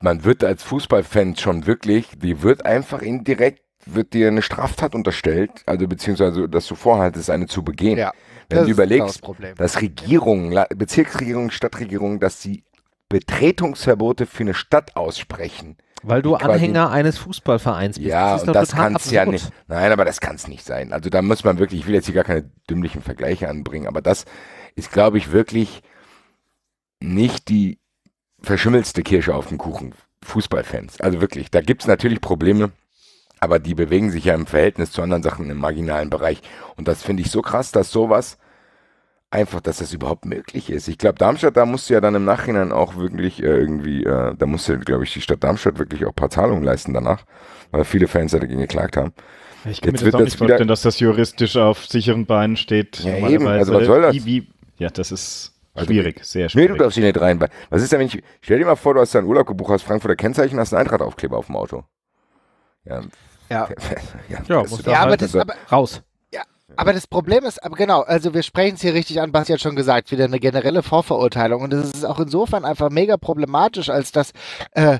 man wird als Fußballfan schon wirklich, die wird einfach indirekt wird dir eine Straftat unterstellt, also beziehungsweise, dass du vorhattest, eine zu begehen. Ja, Wenn du genau überlegst, das dass Regierungen, Bezirksregierungen, Stadtregierungen, dass sie Betretungsverbote für eine Stadt aussprechen. Weil du Anhänger eines Fußballvereins bist. Ja, das, das kann es ja nicht. Nein, aber das kann es nicht sein. Also da muss man wirklich, ich will jetzt hier gar keine dümmlichen Vergleiche anbringen, aber das ist, glaube ich, wirklich nicht die verschimmelste Kirsche auf dem Kuchen. Fußballfans. Also wirklich, da gibt es natürlich Probleme aber die bewegen sich ja im Verhältnis zu anderen Sachen im marginalen Bereich. Und das finde ich so krass, dass sowas einfach, dass das überhaupt möglich ist. Ich glaube, Darmstadt, da musst du ja dann im Nachhinein auch wirklich äh, irgendwie, äh, da musste, glaube ich, die Stadt Darmstadt wirklich auch ein paar Zahlungen leisten danach, weil viele Fans dagegen geklagt haben. Ich kann Jetzt mir das auch das nicht vorstellen, dass das juristisch auf sicheren Beinen steht. Ja, eben. Also was soll das? Wie, wie, ja, das ist also, schwierig, also, sehr schwierig. Nee, du darfst hier nicht rein. Was ist denn, wenn ich, stell dir mal vor, du hast dein Urlaub gebucht, hast Frankfurter Kennzeichen, hast einen Eintrachtaufkleber auf dem Auto. Ja, ja, ja, ja, muss da ja halt aber, das, aber raus. Ja, aber das Problem ist, aber genau, also wir sprechen es hier richtig an, Basti hat schon gesagt, wieder eine generelle Vorverurteilung. Und das ist auch insofern einfach mega problematisch, als dass äh,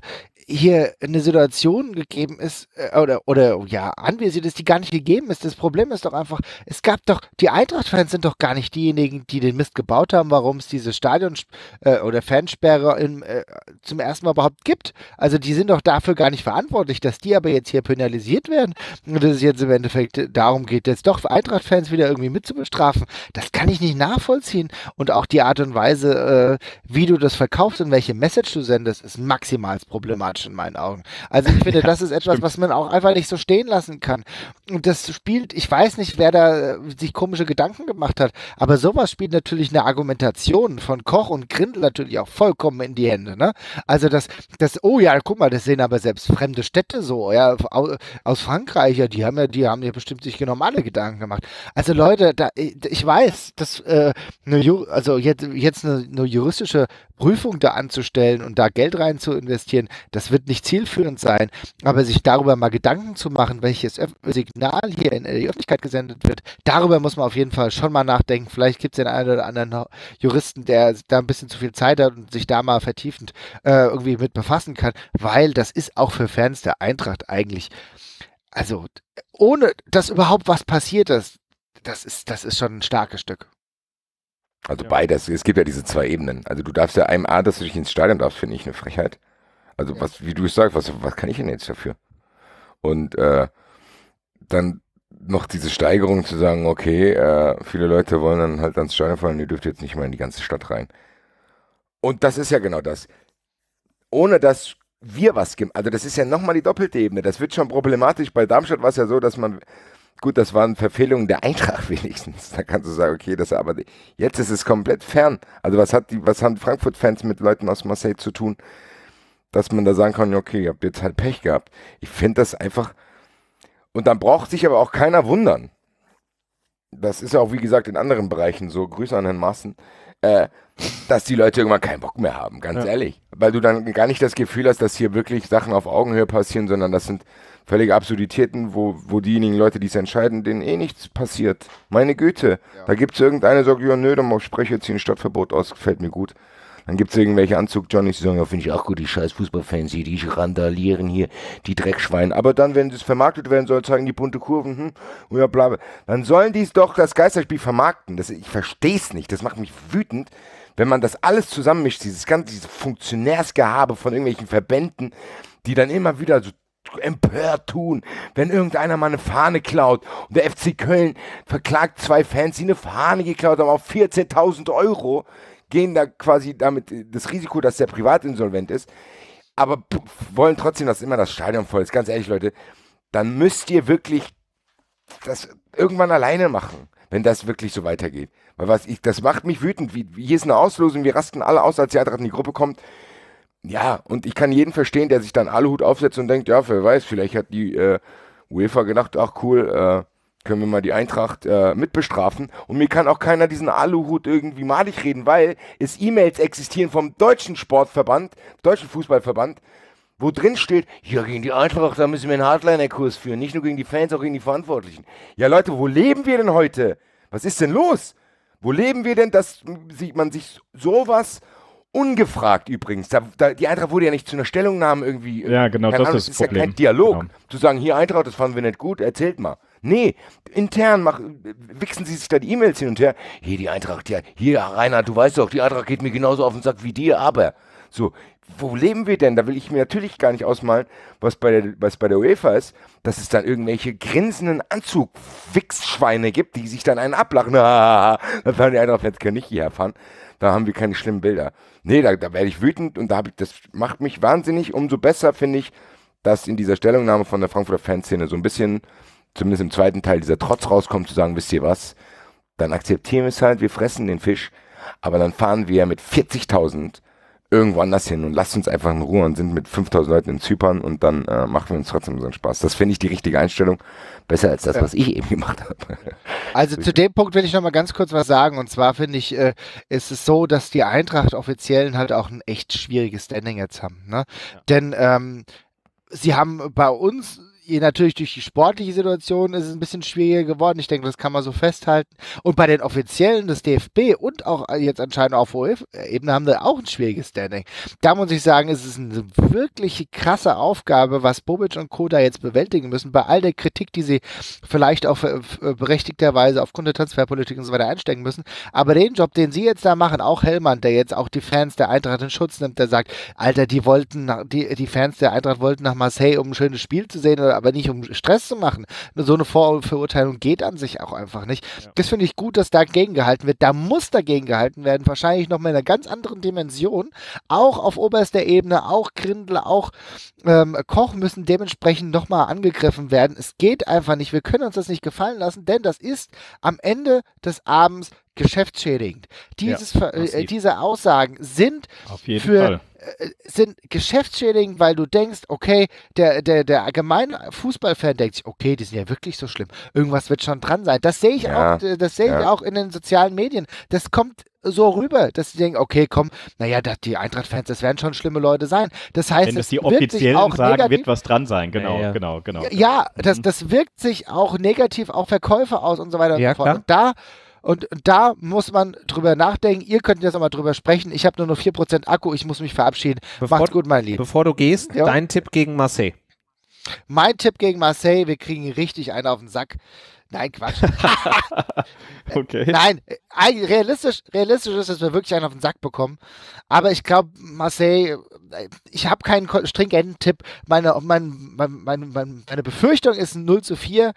hier eine Situation gegeben ist, äh, oder, oder oh ja, anwesend ist, die gar nicht gegeben ist. Das Problem ist doch einfach, es gab doch, die Eintracht-Fans sind doch gar nicht diejenigen, die den Mist gebaut haben, warum es diese Stadion- äh, oder Fansperre in, äh, zum ersten Mal überhaupt gibt. Also die sind doch dafür gar nicht verantwortlich, dass die aber jetzt hier penalisiert werden und dass es jetzt im Endeffekt äh, darum geht, jetzt doch Eintracht-Fans wieder irgendwie mitzubestrafen. Das kann ich nicht nachvollziehen. Und auch die Art und Weise, wie du das verkaufst und welche Message du sendest, ist maximal problematisch. Quatsch in meinen Augen. Also ich *laughs* finde, ja, das ist etwas, stimmt. was man auch einfach nicht so stehen lassen kann. Und das spielt, ich weiß nicht, wer da äh, sich komische Gedanken gemacht hat, aber sowas spielt natürlich eine Argumentation von Koch und Grindel natürlich auch vollkommen in die Hände. Ne? Also das, das, oh ja, guck mal, das sehen aber selbst fremde Städte so, ja, aus Frankreich, ja, die haben ja, die haben ja bestimmt sich genommen alle Gedanken gemacht. Also Leute, da, äh, ich weiß, dass äh, eine, also jetzt, jetzt eine, eine juristische Prüfung da anzustellen und da Geld rein zu investieren, das wird nicht zielführend sein. Aber sich darüber mal Gedanken zu machen, welches Öff Signal hier in die Öffentlichkeit gesendet wird, darüber muss man auf jeden Fall schon mal nachdenken. Vielleicht gibt es den einen oder anderen Juristen, der da ein bisschen zu viel Zeit hat und sich da mal vertiefend äh, irgendwie mit befassen kann, weil das ist auch für Fans der Eintracht eigentlich. Also, ohne dass überhaupt was passiert ist, das ist, das ist schon ein starkes Stück. Also ja. beides. Es gibt ja diese zwei Ebenen. Also du darfst ja einem A, dass du dich ins Stadion darfst, finde ich eine Frechheit. Also ja. was, wie du es sagst, was, was kann ich denn jetzt dafür? Und äh, dann noch diese Steigerung zu sagen, okay, äh, viele Leute wollen dann halt ans Stadion fahren, ihr dürft jetzt nicht mal in die ganze Stadt rein. Und das ist ja genau das. Ohne dass wir was, also das ist ja nochmal die doppelte Ebene. Das wird schon problematisch. Bei Darmstadt war es ja so, dass man Gut, das waren Verfehlungen der Eintracht *laughs* wenigstens. Da kannst du sagen, okay, das aber jetzt ist es komplett fern. Also was hat die, was haben Frankfurt-Fans mit Leuten aus Marseille zu tun, dass man da sagen kann, okay, ihr habt jetzt halt Pech gehabt. Ich finde das einfach. Und dann braucht sich aber auch keiner wundern. Das ist ja auch, wie gesagt, in anderen Bereichen so. Grüße an Herrn Maaßen. Äh, dass die Leute irgendwann keinen Bock mehr haben, ganz ja. ehrlich. Weil du dann gar nicht das Gefühl hast, dass hier wirklich Sachen auf Augenhöhe passieren, sondern das sind völlige Absurditäten, wo, wo diejenigen Leute, die es entscheiden, denen eh nichts passiert. Meine Güte, ja. da gibt es irgendeine, sagt, ja, nö, dann spreche jetzt hier ein Stadtverbot aus, gefällt mir gut. Dann gibt es irgendwelche anzug johnny die sagen, ja, finde ich auch gut, die scheiß Fußballfans die randalieren hier, die Dreckschweine. Aber dann, wenn es vermarktet werden soll, zeigen die bunte Kurven, hm, ja, bla, bla. Dann sollen die es doch das Geisterspiel vermarkten. Das, ich verstehe es nicht, das macht mich wütend wenn man das alles zusammenmischt, dieses ganze dieses Funktionärsgehabe von irgendwelchen Verbänden, die dann immer wieder so empört tun, wenn irgendeiner mal eine Fahne klaut. Und der FC Köln verklagt zwei Fans, die eine Fahne geklaut haben auf 14.000 Euro, gehen da quasi damit das Risiko, dass der privat insolvent ist, aber wollen trotzdem, dass immer das Stadion voll ist. Ganz ehrlich, Leute, dann müsst ihr wirklich das irgendwann alleine machen wenn das wirklich so weitergeht. Weil was ich, das macht mich wütend. Wie, hier ist eine Auslosung, wir rasten alle aus, als die Eintracht in die Gruppe kommt. Ja, und ich kann jeden verstehen, der sich dann Aluhut aufsetzt und denkt, ja, wer weiß, vielleicht hat die äh, UEFA gedacht, ach cool, äh, können wir mal die Eintracht äh, mitbestrafen. Und mir kann auch keiner diesen Aluhut irgendwie malig reden, weil es E-Mails existieren vom deutschen Sportverband, deutschen Fußballverband, wo drin steht, ja, gegen die Eintracht, da müssen wir einen Hardliner-Kurs führen. Nicht nur gegen die Fans, auch gegen die Verantwortlichen. Ja, Leute, wo leben wir denn heute? Was ist denn los? Wo leben wir denn, dass man sich sowas Ungefragt übrigens. Da, da, die Eintracht wurde ja nicht zu einer Stellungnahme irgendwie. Äh, ja, genau, das Ahnung, ist das ist Problem. ja kein Dialog. Genau. Zu sagen, hier Eintracht, das fanden wir nicht gut, erzählt mal. Nee, intern mach, wichsen sie sich da die E-Mails hin und her. Hier die Eintracht, ja, hier Reinhard, du weißt doch, die Eintracht geht mir genauso auf den Sack wie dir, aber. So, wo leben wir denn? Da will ich mir natürlich gar nicht ausmalen, was bei der, was bei der UEFA ist, dass es dann irgendwelche grinsenden anzug Anzugwichsschweine gibt, die sich dann einen ablachen. Ah, *laughs* das waren die Eintracht-Fans, können nicht hier fahren. Da haben wir keine schlimmen Bilder nee, da, da werde ich wütend und da habe ich, das macht mich wahnsinnig. Umso besser finde ich, dass in dieser Stellungnahme von der Frankfurter Fanszene so ein bisschen, zumindest im zweiten Teil, dieser Trotz rauskommt, zu sagen, wisst ihr was, dann akzeptieren wir es halt, wir fressen den Fisch, aber dann fahren wir mit 40.000 irgendwo anders hin und lasst uns einfach in Ruhe und sind mit 5000 Leuten in Zypern und dann äh, machen wir uns trotzdem unseren Spaß. Das finde ich die richtige Einstellung. Besser als das, ja. was ich eben gemacht habe. *laughs* Also zu dem Punkt will ich nochmal ganz kurz was sagen. Und zwar finde ich, äh, ist es so, dass die Eintracht-Offiziellen halt auch ein echt schwieriges Standing jetzt haben. Ne? Ja. Denn ähm, sie haben bei uns natürlich durch die sportliche Situation ist es ein bisschen schwieriger geworden. Ich denke, das kann man so festhalten. Und bei den Offiziellen des DFB und auch äh, jetzt anscheinend auf OF-Ebene äh, haben wir auch ein schwieriges Standing. Da muss ich sagen, es ist eine wirklich krasse Aufgabe, was Bobic und Co. da jetzt bewältigen müssen. Bei all der Kritik, die sie vielleicht auch äh, berechtigterweise aufgrund der Transferpolitik und so weiter einstecken müssen. Aber den Job, den sie jetzt da machen, auch Hellmann, der jetzt auch die Fans der Eintracht in Schutz nimmt, der sagt, Alter, die wollten, die, die Fans der Eintracht wollten nach Marseille, um ein schönes Spiel zu sehen oder aber nicht um Stress zu machen. So eine Vorverurteilung geht an sich auch einfach nicht. Ja. Das finde ich gut, dass dagegen gehalten wird. Da muss dagegen gehalten werden, wahrscheinlich nochmal in einer ganz anderen Dimension. Auch auf oberster Ebene, auch Grindel, auch ähm, Koch müssen dementsprechend nochmal angegriffen werden. Es geht einfach nicht. Wir können uns das nicht gefallen lassen, denn das ist am Ende des Abends geschäftsschädigend. Dieses, ja, äh, diese Aussagen sind für Fall äh, sind geschäftsschädigend, weil du denkst, okay, der, der, der allgemeine Fußballfan denkt sich, okay, die sind ja wirklich so schlimm. Irgendwas wird schon dran sein. Das sehe ich ja, auch, äh, das sehe ja. ich auch in den sozialen Medien. Das kommt so rüber, dass sie denken, okay, komm, naja, die Eintracht-Fans, das werden schon schlimme Leute sein. Das heißt, wenn es die offiziellen sagen, negativ, wird was dran sein, genau, ja, ja. genau, genau. Ja, genau. das, mhm. das wirkt sich auch negativ auf Verkäufe aus und so weiter und so fort. Und da und da muss man drüber nachdenken. Ihr könnt jetzt auch mal drüber sprechen. Ich habe nur noch 4% Akku. Ich muss mich verabschieden. Bevor, Macht's gut, mein Lieber. Bevor du gehst, ja. dein Tipp gegen Marseille. Mein Tipp gegen Marseille, wir kriegen richtig einen auf den Sack. Nein, Quatsch. *laughs* okay. Nein, realistisch, realistisch ist, dass wir wirklich einen auf den Sack bekommen. Aber ich glaube, Marseille, äh, ich habe keinen stringenten Tipp. Meine, mein, mein, mein, meine Befürchtung ist ein 0 zu 4.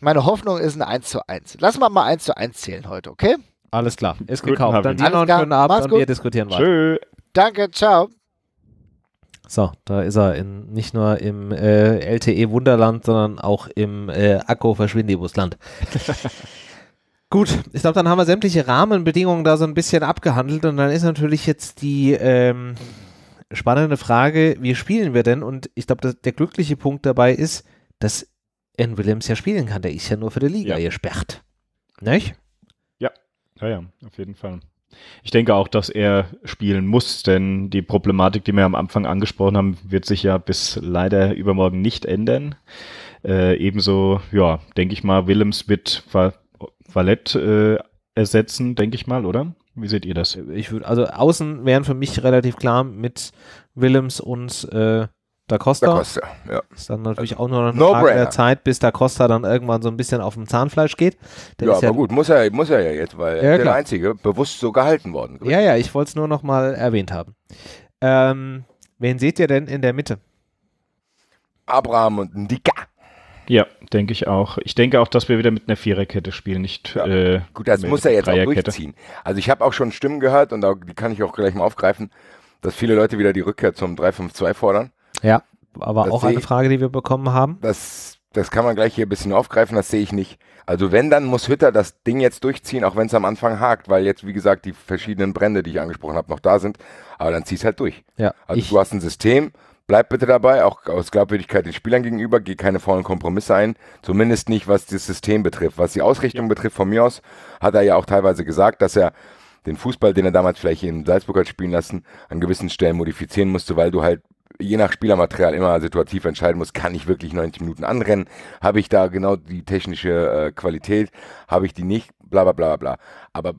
Meine Hoffnung ist ein 1 zu 1. Lass mal mal 1 zu 1 zählen heute, okay? Alles klar, ist gekauft. Dann dir noch einen schönen Abend und wir diskutieren weiter. Tschö. Danke, ciao. So, da ist er in, nicht nur im äh, LTE-Wunderland, sondern auch im äh, Akku-Verschwindibusland. *laughs* Gut, ich glaube, dann haben wir sämtliche Rahmenbedingungen da so ein bisschen abgehandelt und dann ist natürlich jetzt die ähm, spannende Frage, wie spielen wir denn? Und ich glaube, der glückliche Punkt dabei ist, dass N. Williams ja spielen kann. Der ist ja nur für die Liga ja. gesperrt. Nicht? Ja, ja, ja, auf jeden Fall. Ich denke auch, dass er spielen muss, denn die Problematik, die wir am Anfang angesprochen haben, wird sich ja bis leider übermorgen nicht ändern. Äh, ebenso, ja, denke ich mal, Willems wird Valett äh, ersetzen, denke ich mal, oder? Wie seht ihr das? Ich würde, also außen wären für mich relativ klar mit Willems und äh, da Costa. Da Costa, ja. Ist dann natürlich also, auch nur eine no Frage der Zeit, bis Da Costa dann irgendwann so ein bisschen auf dem Zahnfleisch geht. Der ja, aber ja gut, muss er, muss er ja jetzt, weil ja, er ist der Einzige bewusst so gehalten worden. Richtig? Ja, ja, ich wollte es nur noch mal erwähnt haben. Ähm, wen seht ihr denn in der Mitte? Abraham und Ndika. Ja, denke ich auch. Ich denke auch, dass wir wieder mit einer Viererkette spielen, nicht. Ja. Äh, gut, das muss er jetzt auch durchziehen. Also ich habe auch schon Stimmen gehört und da, die kann ich auch gleich mal aufgreifen, dass viele Leute wieder die Rückkehr zum 3-5-2 fordern. Ja, aber das auch eine Frage, die wir bekommen haben. Das, das kann man gleich hier ein bisschen aufgreifen, das sehe ich nicht. Also wenn, dann muss Hütter das Ding jetzt durchziehen, auch wenn es am Anfang hakt, weil jetzt, wie gesagt, die verschiedenen Brände, die ich angesprochen habe, noch da sind. Aber dann zieh es halt durch. Ja, also du hast ein System, bleib bitte dabei, auch aus Glaubwürdigkeit den Spielern gegenüber, geh keine faulen Kompromisse ein, zumindest nicht, was das System betrifft. Was die Ausrichtung ja. betrifft, von mir aus, hat er ja auch teilweise gesagt, dass er den Fußball, den er damals vielleicht in Salzburg hat spielen lassen, an gewissen Stellen modifizieren musste, weil du halt je nach Spielermaterial immer situativ entscheiden muss, kann ich wirklich 90 Minuten anrennen, habe ich da genau die technische äh, Qualität, habe ich die nicht, bla bla bla bla. Aber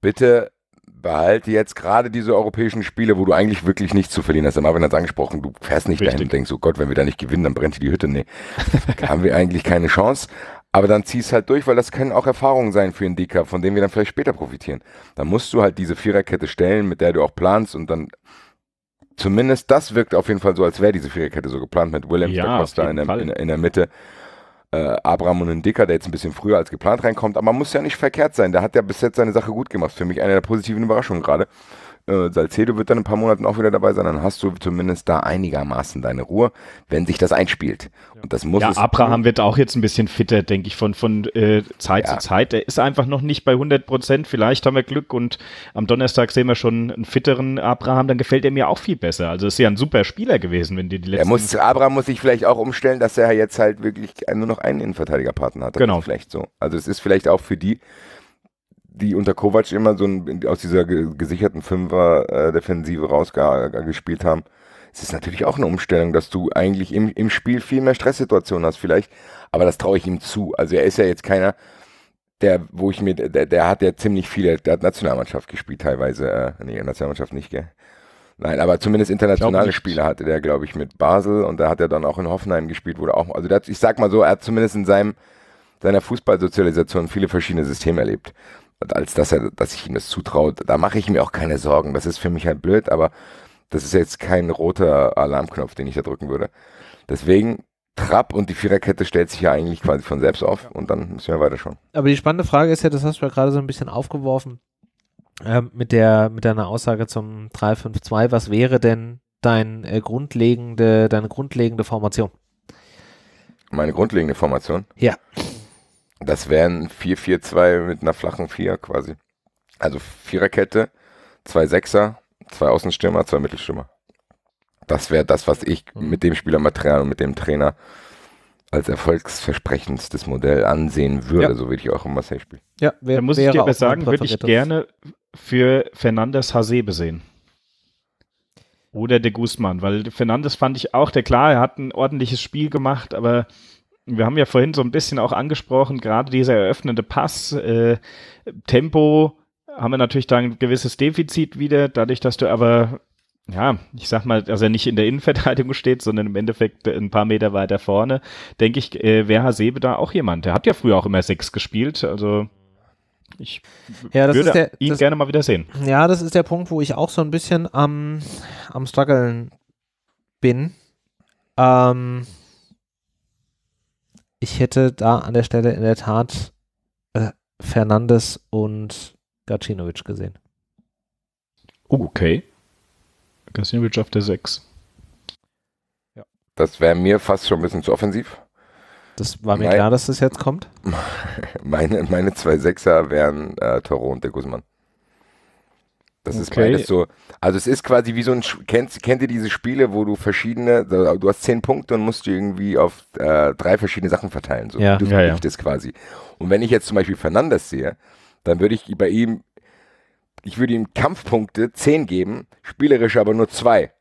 bitte behalte jetzt gerade diese europäischen Spiele, wo du eigentlich wirklich nichts zu verlieren hast. Der Marvin hat es angesprochen, du fährst nicht Richtig. dahin und denkst, oh Gott, wenn wir da nicht gewinnen, dann brennt die Hütte. Nee, *laughs* haben wir eigentlich keine Chance. Aber dann zieh es halt durch, weil das können auch Erfahrungen sein für einen Dicker, von denen wir dann vielleicht später profitieren. Dann musst du halt diese Viererkette stellen, mit der du auch planst und dann zumindest das wirkt auf jeden Fall so, als wäre diese Viererkette so geplant mit Williams, ja, Costa in der, in, in der, Mitte. Äh, Abraham und ein Dicker, der jetzt ein bisschen früher als geplant reinkommt, aber man muss ja nicht verkehrt sein. Der hat ja bis jetzt seine Sache gut gemacht. Für mich eine der positiven Überraschungen gerade. Äh, Salcedo wird dann ein paar Monaten auch wieder dabei sein. Dann hast du zumindest da einigermaßen deine Ruhe, wenn sich das einspielt. Ja. Und das muss ja, es Abraham wird auch jetzt ein bisschen fitter, denke ich, von, von äh, Zeit ja. zu Zeit. Er ist einfach noch nicht bei 100 Prozent. Vielleicht haben wir Glück und am Donnerstag sehen wir schon einen fitteren Abraham. Dann gefällt er mir auch viel besser. Also ist ja ein super Spieler gewesen, wenn die die letzten... Er muss, Abraham muss sich vielleicht auch umstellen, dass er jetzt halt wirklich nur noch einen Innenverteidigerpartner hat. Das genau. Vielleicht so. Also es ist vielleicht auch für die die unter Kovac immer so ein, aus dieser gesicherten Fünfer-Defensive rausgespielt haben. Es ist natürlich auch eine Umstellung, dass du eigentlich im, im Spiel viel mehr Stresssituationen hast, vielleicht. Aber das traue ich ihm zu. Also er ist ja jetzt keiner, der, wo ich mir, der, der hat ja ziemlich viele, der hat Nationalmannschaft gespielt teilweise. Äh, nee, Nationalmannschaft nicht, gell? Nein, aber zumindest internationale Spiele hatte der, glaube ich, mit Basel und da hat er dann auch in Hoffenheim gespielt, wurde auch, also der, ich sag mal so, er hat zumindest in seinem, seiner Fußballsozialisation viele verschiedene Systeme erlebt als dass er, dass ich ihm das zutraue. Da mache ich mir auch keine Sorgen. Das ist für mich halt blöd, aber das ist jetzt kein roter Alarmknopf, den ich da drücken würde. Deswegen Trapp und die Viererkette stellt sich ja eigentlich quasi von selbst auf und dann müssen wir weiter weiterschauen. Aber die spannende Frage ist ja, das hast du ja gerade so ein bisschen aufgeworfen äh, mit, der, mit deiner Aussage zum 3-5-2. Was wäre denn dein, äh, grundlegende, deine grundlegende Formation? Meine grundlegende Formation? Ja. Das wären 4-4-2 mit einer flachen Vier quasi. Also Viererkette, zwei Sechser, zwei Außenstürmer, zwei Mittelstürmer. Das wäre das, was ich mhm. mit dem Spielermaterial und mit dem Trainer als erfolgsversprechendstes Modell ansehen würde, ja. so würde ich auch im Marseille spielen. Ja, wär, da muss ich dir aber sagen, würde ich gerne für Fernandes Hasebe sehen. Oder der Guzman, weil Fernandes fand ich auch, der klar, er hat ein ordentliches Spiel gemacht, aber wir haben ja vorhin so ein bisschen auch angesprochen, gerade dieser eröffnende Pass, äh, Tempo, haben wir natürlich da ein gewisses Defizit wieder, dadurch, dass du aber, ja, ich sag mal, dass er nicht in der Innenverteidigung steht, sondern im Endeffekt ein paar Meter weiter vorne, denke ich, äh, wäre Hasebe da auch jemand. Der hat ja früher auch immer sechs gespielt, also ich ja, würde der, ihn das, gerne mal wieder sehen. Ja, das ist der Punkt, wo ich auch so ein bisschen am, am struggeln bin. Ähm, ich hätte da an der Stelle in der Tat äh, Fernandes und Gacinovic gesehen. Oh, okay. Gacinovic auf der 6. Ja. Das wäre mir fast schon ein bisschen zu offensiv. Das war mir mein, klar, dass das jetzt kommt. *laughs* meine, meine zwei Sechser wären äh, Toro und der Guzman. Das ist okay. beides so. Also es ist quasi wie so ein, kennt, kennt ihr diese Spiele, wo du verschiedene, du hast zehn Punkte und musst die irgendwie auf äh, drei verschiedene Sachen verteilen. So. Ja, du ja, ja. das quasi. Und wenn ich jetzt zum Beispiel Fernandes sehe, dann würde ich bei ihm, ich würde ihm Kampfpunkte zehn geben, spielerisch aber nur zwei.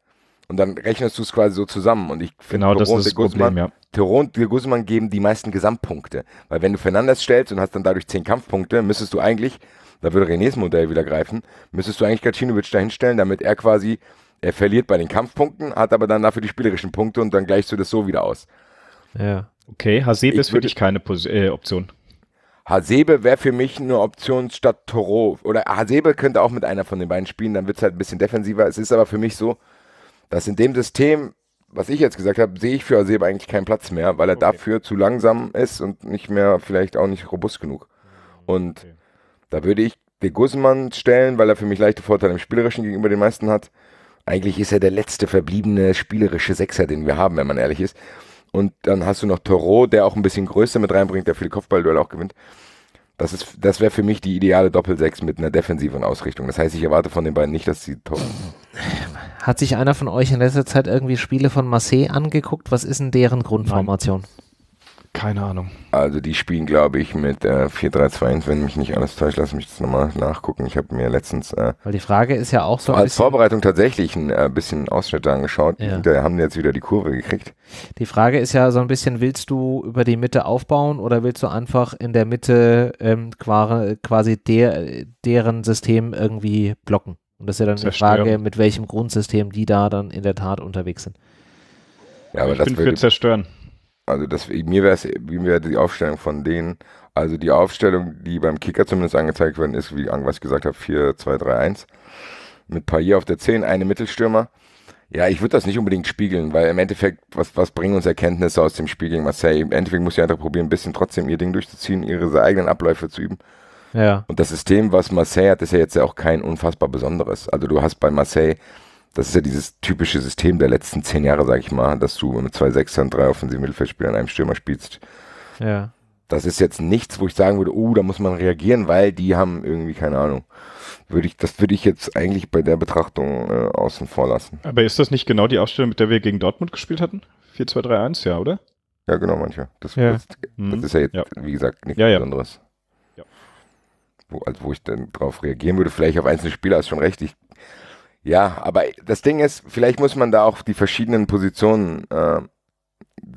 Und dann rechnest du es quasi so zusammen. Und ich finde, genau, Teron, das ist das Guzman, Problem, ja. und de Guzman geben die meisten Gesamtpunkte. Weil wenn du Fernandes stellst und hast dann dadurch zehn Kampfpunkte, müsstest du eigentlich da würde Renés Modell wieder greifen, müsstest du eigentlich Gacinovic dahinstellen, damit er quasi, er verliert bei den Kampfpunkten, hat aber dann dafür die spielerischen Punkte und dann gleichst du das so wieder aus. Ja. Okay, Hasebe ist für dich keine Pos äh, Option. Hasebe wäre für mich eine Option statt Toro. Oder Hasebe könnte auch mit einer von den beiden spielen, dann wird es halt ein bisschen defensiver. Es ist aber für mich so, dass in dem System, was ich jetzt gesagt habe, sehe ich für Hasebe eigentlich keinen Platz mehr, weil er okay. dafür zu langsam ist und nicht mehr, vielleicht auch nicht robust genug. Mhm. Und okay. Da würde ich De Guzman stellen, weil er für mich leichte Vorteile im Spielerischen gegenüber den meisten hat. Eigentlich ist er der letzte verbliebene spielerische Sechser, den wir haben, wenn man ehrlich ist. Und dann hast du noch Toro, der auch ein bisschen größer mit reinbringt, der viele Kopfballduell auch gewinnt. Das, das wäre für mich die ideale Doppelsechs mit einer defensiven Ausrichtung. Das heißt, ich erwarte von den beiden nicht, dass sie Tore. Hat sich einer von euch in letzter Zeit irgendwie Spiele von Marseille angeguckt? Was ist denn deren Grundformation? Nein. Keine Ahnung. Also die spielen, glaube ich, mit äh, 4-3-2-1, wenn mich nicht alles täuscht. Lass mich das nochmal nachgucken. Ich habe mir letztens... Äh, Weil die Frage ist ja auch so... Als Vorbereitung tatsächlich ein äh, bisschen Ausschnitte angeschaut. Ja. Da haben die jetzt wieder die Kurve gekriegt. Die Frage ist ja so ein bisschen, willst du über die Mitte aufbauen oder willst du einfach in der Mitte ähm, quasi der, deren System irgendwie blocken? Und das ist ja dann Zerstörung. die Frage, mit welchem Grundsystem die da dann in der Tat unterwegs sind. Ja, aber ich das bin für Zerstören also das, mir wäre mir wär die Aufstellung von denen, also die Aufstellung, die beim Kicker zumindest angezeigt werden, ist, wie ich gesagt habe, 4-2-3-1. Mit Payet auf der 10, eine Mittelstürmer. Ja, ich würde das nicht unbedingt spiegeln, weil im Endeffekt, was, was bringen uns Erkenntnisse aus dem Spiel gegen Marseille? Im Endeffekt muss die einfach probieren, ein bisschen trotzdem ihr Ding durchzuziehen, ihre eigenen Abläufe zu üben. Ja. Und das System, was Marseille hat, ist ja jetzt ja auch kein unfassbar besonderes. Also du hast bei Marseille das ist ja dieses typische System der letzten zehn Jahre, sag ich mal, dass du mit zwei Sechsern, drei offensiven Mittelfeldspielern, einem Stürmer spielst. Ja. Das ist jetzt nichts, wo ich sagen würde, oh, da muss man reagieren, weil die haben irgendwie keine Ahnung. Würde ich, das würde ich jetzt eigentlich bei der Betrachtung äh, außen vor lassen. Aber ist das nicht genau die Ausstellung, mit der wir gegen Dortmund gespielt hatten? 4-2-3-1, ja, oder? Ja, genau, manche. Das, ja. das, mhm. das ist ja jetzt, ja. wie gesagt, nichts ja, Besonderes. Wo, also wo ich dann drauf reagieren würde, vielleicht auf einzelne Spieler, ist schon recht. Ich ja, aber das Ding ist, vielleicht muss man da auch die verschiedenen Positionen äh,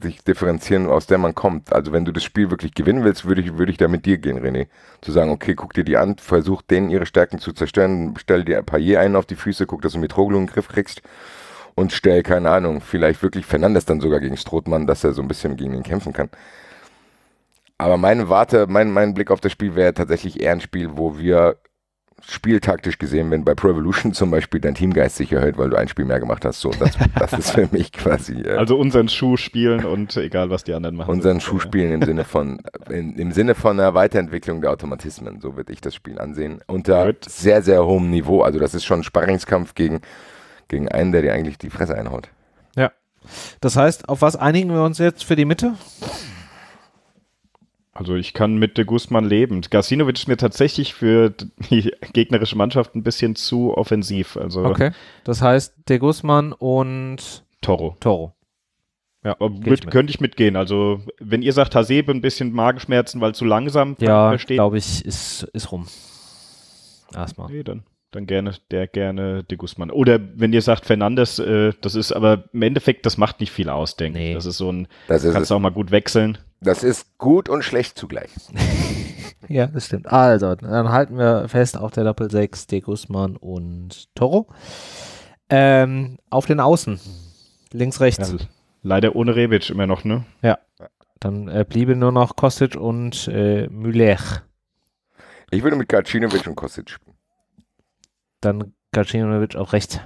sich differenzieren, aus der man kommt. Also wenn du das Spiel wirklich gewinnen willst, würde ich, würde ich da mit dir gehen, René. Zu sagen, okay, guck dir die an, versuch denen ihre Stärken zu zerstören, stell dir ein Parier einen auf die Füße, guck, dass du Mitroglou in den Griff kriegst und stell, keine Ahnung, vielleicht wirklich Fernandes dann sogar gegen Strothmann, dass er so ein bisschen gegen ihn kämpfen kann. Aber meine Warte, mein, mein Blick auf das Spiel wäre tatsächlich eher ein Spiel, wo wir spieltaktisch gesehen, wenn bei Pro Evolution zum Beispiel dein Teamgeist sich erhöht, weil du ein Spiel mehr gemacht hast, so, das, das ist für mich quasi. Äh, also unseren Schuh spielen und egal, was die anderen machen. Unseren Schuh spielen im Sinne von, in, im Sinne von einer Weiterentwicklung der Automatismen, so würde ich das Spiel ansehen. Unter right. sehr, sehr hohem Niveau. Also das ist schon ein Sparringskampf gegen, gegen einen, der dir eigentlich die Fresse einhaut. Ja. Das heißt, auf was einigen wir uns jetzt für die Mitte? Also ich kann mit de Guzman leben. Gasinovic ist mir tatsächlich für die *laughs* gegnerische Mannschaft ein bisschen zu offensiv. Also okay. Das heißt de Guzman und Toro. Toro. Ja, mit, ich könnte ich mitgehen. Also wenn ihr sagt Hasebe ein bisschen Magenschmerzen, weil zu langsam ja, glaube ich, ist, ist rum. Erstmal. Nee, dann, dann gerne der gerne de Guzman. Oder wenn ihr sagt Fernandes, äh, das ist aber im Endeffekt, das macht nicht viel aus, denke ich. Nee. Das ist so ein, das kannst es. auch mal gut wechseln. Das ist gut und schlecht zugleich. *laughs* ja, das stimmt. Also, dann halten wir fest auf der Doppel 6 De Guzman und Toro. Ähm, auf den Außen. Links, rechts. Ja, also, leider ohne Rebic immer noch, ne? Ja. Dann äh, bliebe nur noch Kostic und äh, Müller. Ich würde mit Gacinovic und Kostic spielen. Dann Gacinovic auf rechts.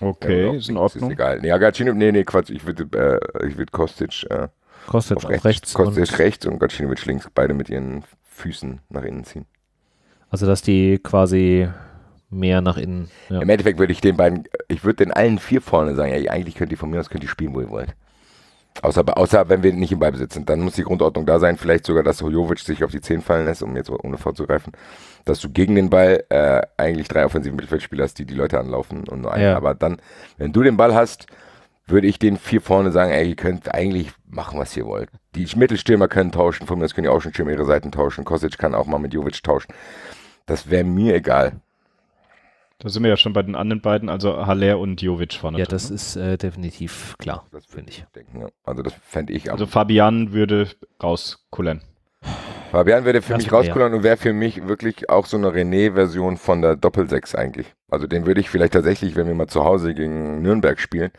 Okay, ja, ist in Ordnung. Ist egal. Nee, Gacinovic, nee, nee, Quatsch. Ich würde äh, würd Kostic. Äh, Kostet auf, rechts, rechts. Kostic und rechts und Gacinovic links, beide mit ihren Füßen nach innen ziehen. Also, dass die quasi mehr nach innen. Ja. Im Endeffekt würde ich den beiden, ich würde den allen vier vorne sagen, ja, eigentlich könnt ihr von mir aus könnt ihr spielen, wo ihr wollt. Außer, außer wenn wir nicht im Ballbesitz sind, dann muss die Grundordnung da sein, vielleicht sogar, dass Hojovic sich auf die Zehen fallen lässt, um jetzt ohne vorzugreifen, dass du gegen den Ball äh, eigentlich drei offensive Mittelfeldspieler hast, die die Leute anlaufen und nur einen. Ja. Aber dann, wenn du den Ball hast, würde ich den vier vorne sagen, ey, ihr könnt eigentlich machen, was ihr wollt. Die Mittelstürmer können tauschen, von mir aus können die auch schon ihre Seiten tauschen. Kosic kann auch mal mit Jovic tauschen. Das wäre mir egal. Da sind wir ja schon bei den anderen beiden, also Haller und Jovic vorne. Ja, drin, das ne? ist äh, definitiv klar, das finde ich. Denken, ja. Also das fände ich auch. Also Fabian würde rauskullern. Fabian würde für das mich rauskullern ja. und wäre für mich wirklich auch so eine René-Version von der doppel Doppelsechs eigentlich. Also den würde ich vielleicht tatsächlich, wenn wir mal zu Hause gegen Nürnberg spielen,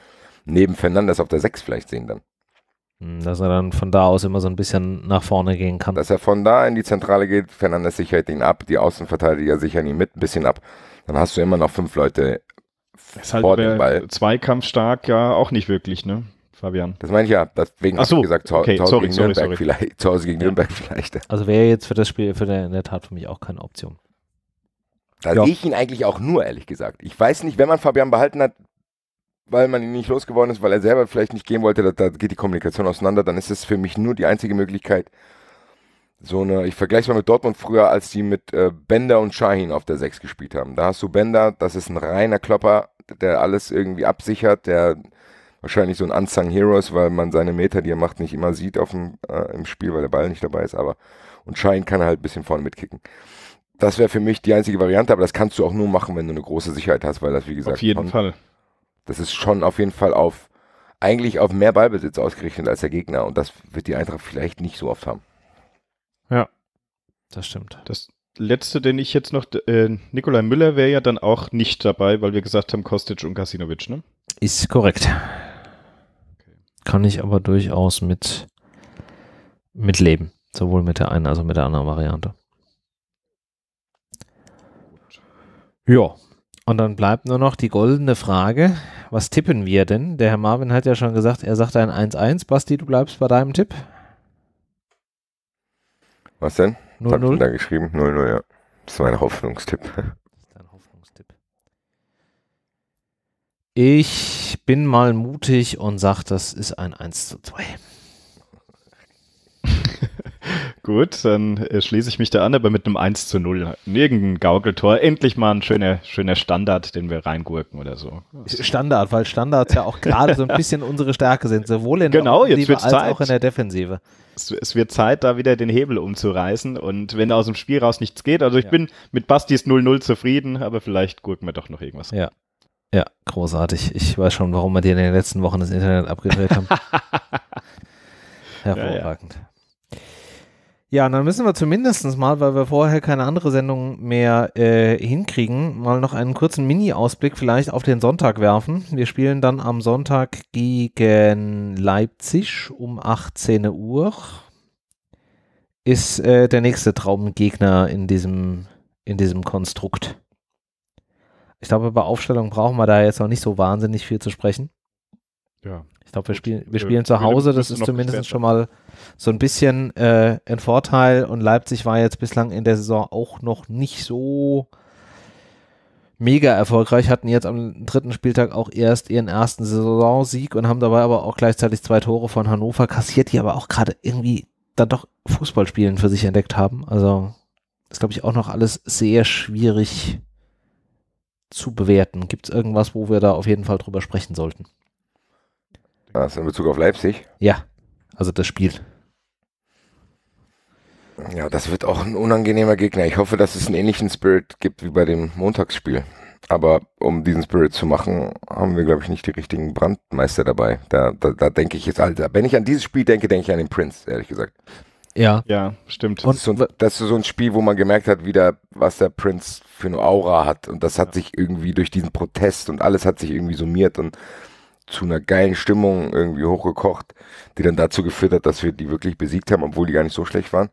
neben Fernandes auf der 6 vielleicht sehen dann. Hm, dass er dann von da aus immer so ein bisschen nach vorne gehen kann. Dass er von da in die Zentrale geht, Fernandes sichert ihn ab, die Außenverteidiger sichern ihn mit ein bisschen ab. Dann hast du immer noch fünf Leute ist halt dem Ball. Zweikampfstark ja auch nicht wirklich, ne? Fabian. Das meine ich ja, deswegen Ach so, gesagt, zu, okay, zu Hause sorry, gegen Nürnberg sorry. vielleicht. Zu Hause *laughs* gegen ja. Nürnberg vielleicht. Also wäre jetzt für das Spiel für der, in der Tat für mich auch keine Option. Da ja. sehe ich ihn eigentlich auch nur, ehrlich gesagt. Ich weiß nicht, wenn man Fabian behalten hat, weil man ihn nicht losgeworden ist, weil er selber vielleicht nicht gehen wollte, da, da geht die Kommunikation auseinander, dann ist es für mich nur die einzige Möglichkeit, so eine, ich vergleiche es mal mit Dortmund früher, als die mit äh, Bender und Shahin auf der 6 gespielt haben. Da hast du Bender, das ist ein reiner Klopper, der alles irgendwie absichert, der wahrscheinlich so ein Unsung Hero ist, weil man seine Meter, die er macht, nicht immer sieht auf dem, äh, im Spiel, weil der Ball nicht dabei ist, aber und Shahin kann halt ein bisschen vorne mitkicken. Das wäre für mich die einzige Variante, aber das kannst du auch nur machen, wenn du eine große Sicherheit hast, weil das, wie gesagt, auf jeden Fall das ist schon auf jeden Fall auf, eigentlich auf mehr Ballbesitz ausgerichtet als der Gegner. Und das wird die Eintracht vielleicht nicht so oft haben. Ja, das stimmt. Das letzte, den ich jetzt noch, äh, Nikolai Müller wäre ja dann auch nicht dabei, weil wir gesagt haben, Kostic und Kasinovic, ne? Ist korrekt. Kann ich aber durchaus mit, mit leben. Sowohl mit der einen als auch mit der anderen Variante. Ja, und dann bleibt nur noch die goldene Frage, was tippen wir denn? Der Herr Marvin hat ja schon gesagt, er sagt ein 1-1. Basti, du bleibst bei deinem Tipp? Was denn? 0-0. Hab ich da geschrieben? 0-0, ja. Das war ein Hoffnungstipp. Das ist ein Hoffnungstipp. Ich bin mal mutig und sage, das ist ein 1 zu 2. Gut, dann äh, schließe ich mich da an, aber mit einem 1 zu 0. Irgendein Gaukeltor. Endlich mal ein schöner, schöner Standard, den wir reingurken oder so. Standard, weil Standards ja auch gerade so ein *laughs* bisschen unsere Stärke sind, sowohl in genau, der Offensive als Zeit. auch in der Defensive. Es, es, wird Zeit, da wieder den Hebel umzureißen und wenn aus dem Spiel raus nichts geht, also ich ja. bin mit Bastis 0-0 zufrieden, aber vielleicht gurken wir doch noch irgendwas. Ja. Ja, großartig. Ich weiß schon, warum wir dir in den letzten Wochen das Internet abgedreht haben. *laughs* Hervorragend. Ja, ja. Ja, dann müssen wir zumindest mal, weil wir vorher keine andere Sendung mehr äh, hinkriegen, mal noch einen kurzen Mini-Ausblick vielleicht auf den Sonntag werfen. Wir spielen dann am Sonntag gegen Leipzig um 18 Uhr. Ist äh, der nächste Traumgegner in diesem, in diesem Konstrukt. Ich glaube, bei Aufstellung brauchen wir da jetzt noch nicht so wahnsinnig viel zu sprechen. Ja. Ich glaube, wir spielen, wir spielen äh, zu Hause, das ist zumindest schon mal so ein bisschen äh, ein Vorteil und Leipzig war jetzt bislang in der Saison auch noch nicht so mega erfolgreich, hatten jetzt am dritten Spieltag auch erst ihren ersten Saisonsieg und haben dabei aber auch gleichzeitig zwei Tore von Hannover kassiert, die aber auch gerade irgendwie dann doch Fußballspielen für sich entdeckt haben. Also ist, glaube ich, auch noch alles sehr schwierig zu bewerten. Gibt es irgendwas, wo wir da auf jeden Fall drüber sprechen sollten? Also in Bezug auf Leipzig? Ja, also das Spiel. Ja, das wird auch ein unangenehmer Gegner. Ich hoffe, dass es einen ähnlichen Spirit gibt wie bei dem Montagsspiel. Aber um diesen Spirit zu machen, haben wir, glaube ich, nicht die richtigen Brandmeister dabei. Da, da, da denke ich jetzt, Alter, wenn ich an dieses Spiel denke, denke ich an den Prinz, ehrlich gesagt. Ja. Ja, stimmt. Und das, ist so ein, das ist so ein Spiel, wo man gemerkt hat, wieder, was der Prinz für eine Aura hat. Und das hat ja. sich irgendwie durch diesen Protest und alles hat sich irgendwie summiert und zu einer geilen Stimmung irgendwie hochgekocht, die dann dazu geführt hat, dass wir die wirklich besiegt haben, obwohl die gar nicht so schlecht waren.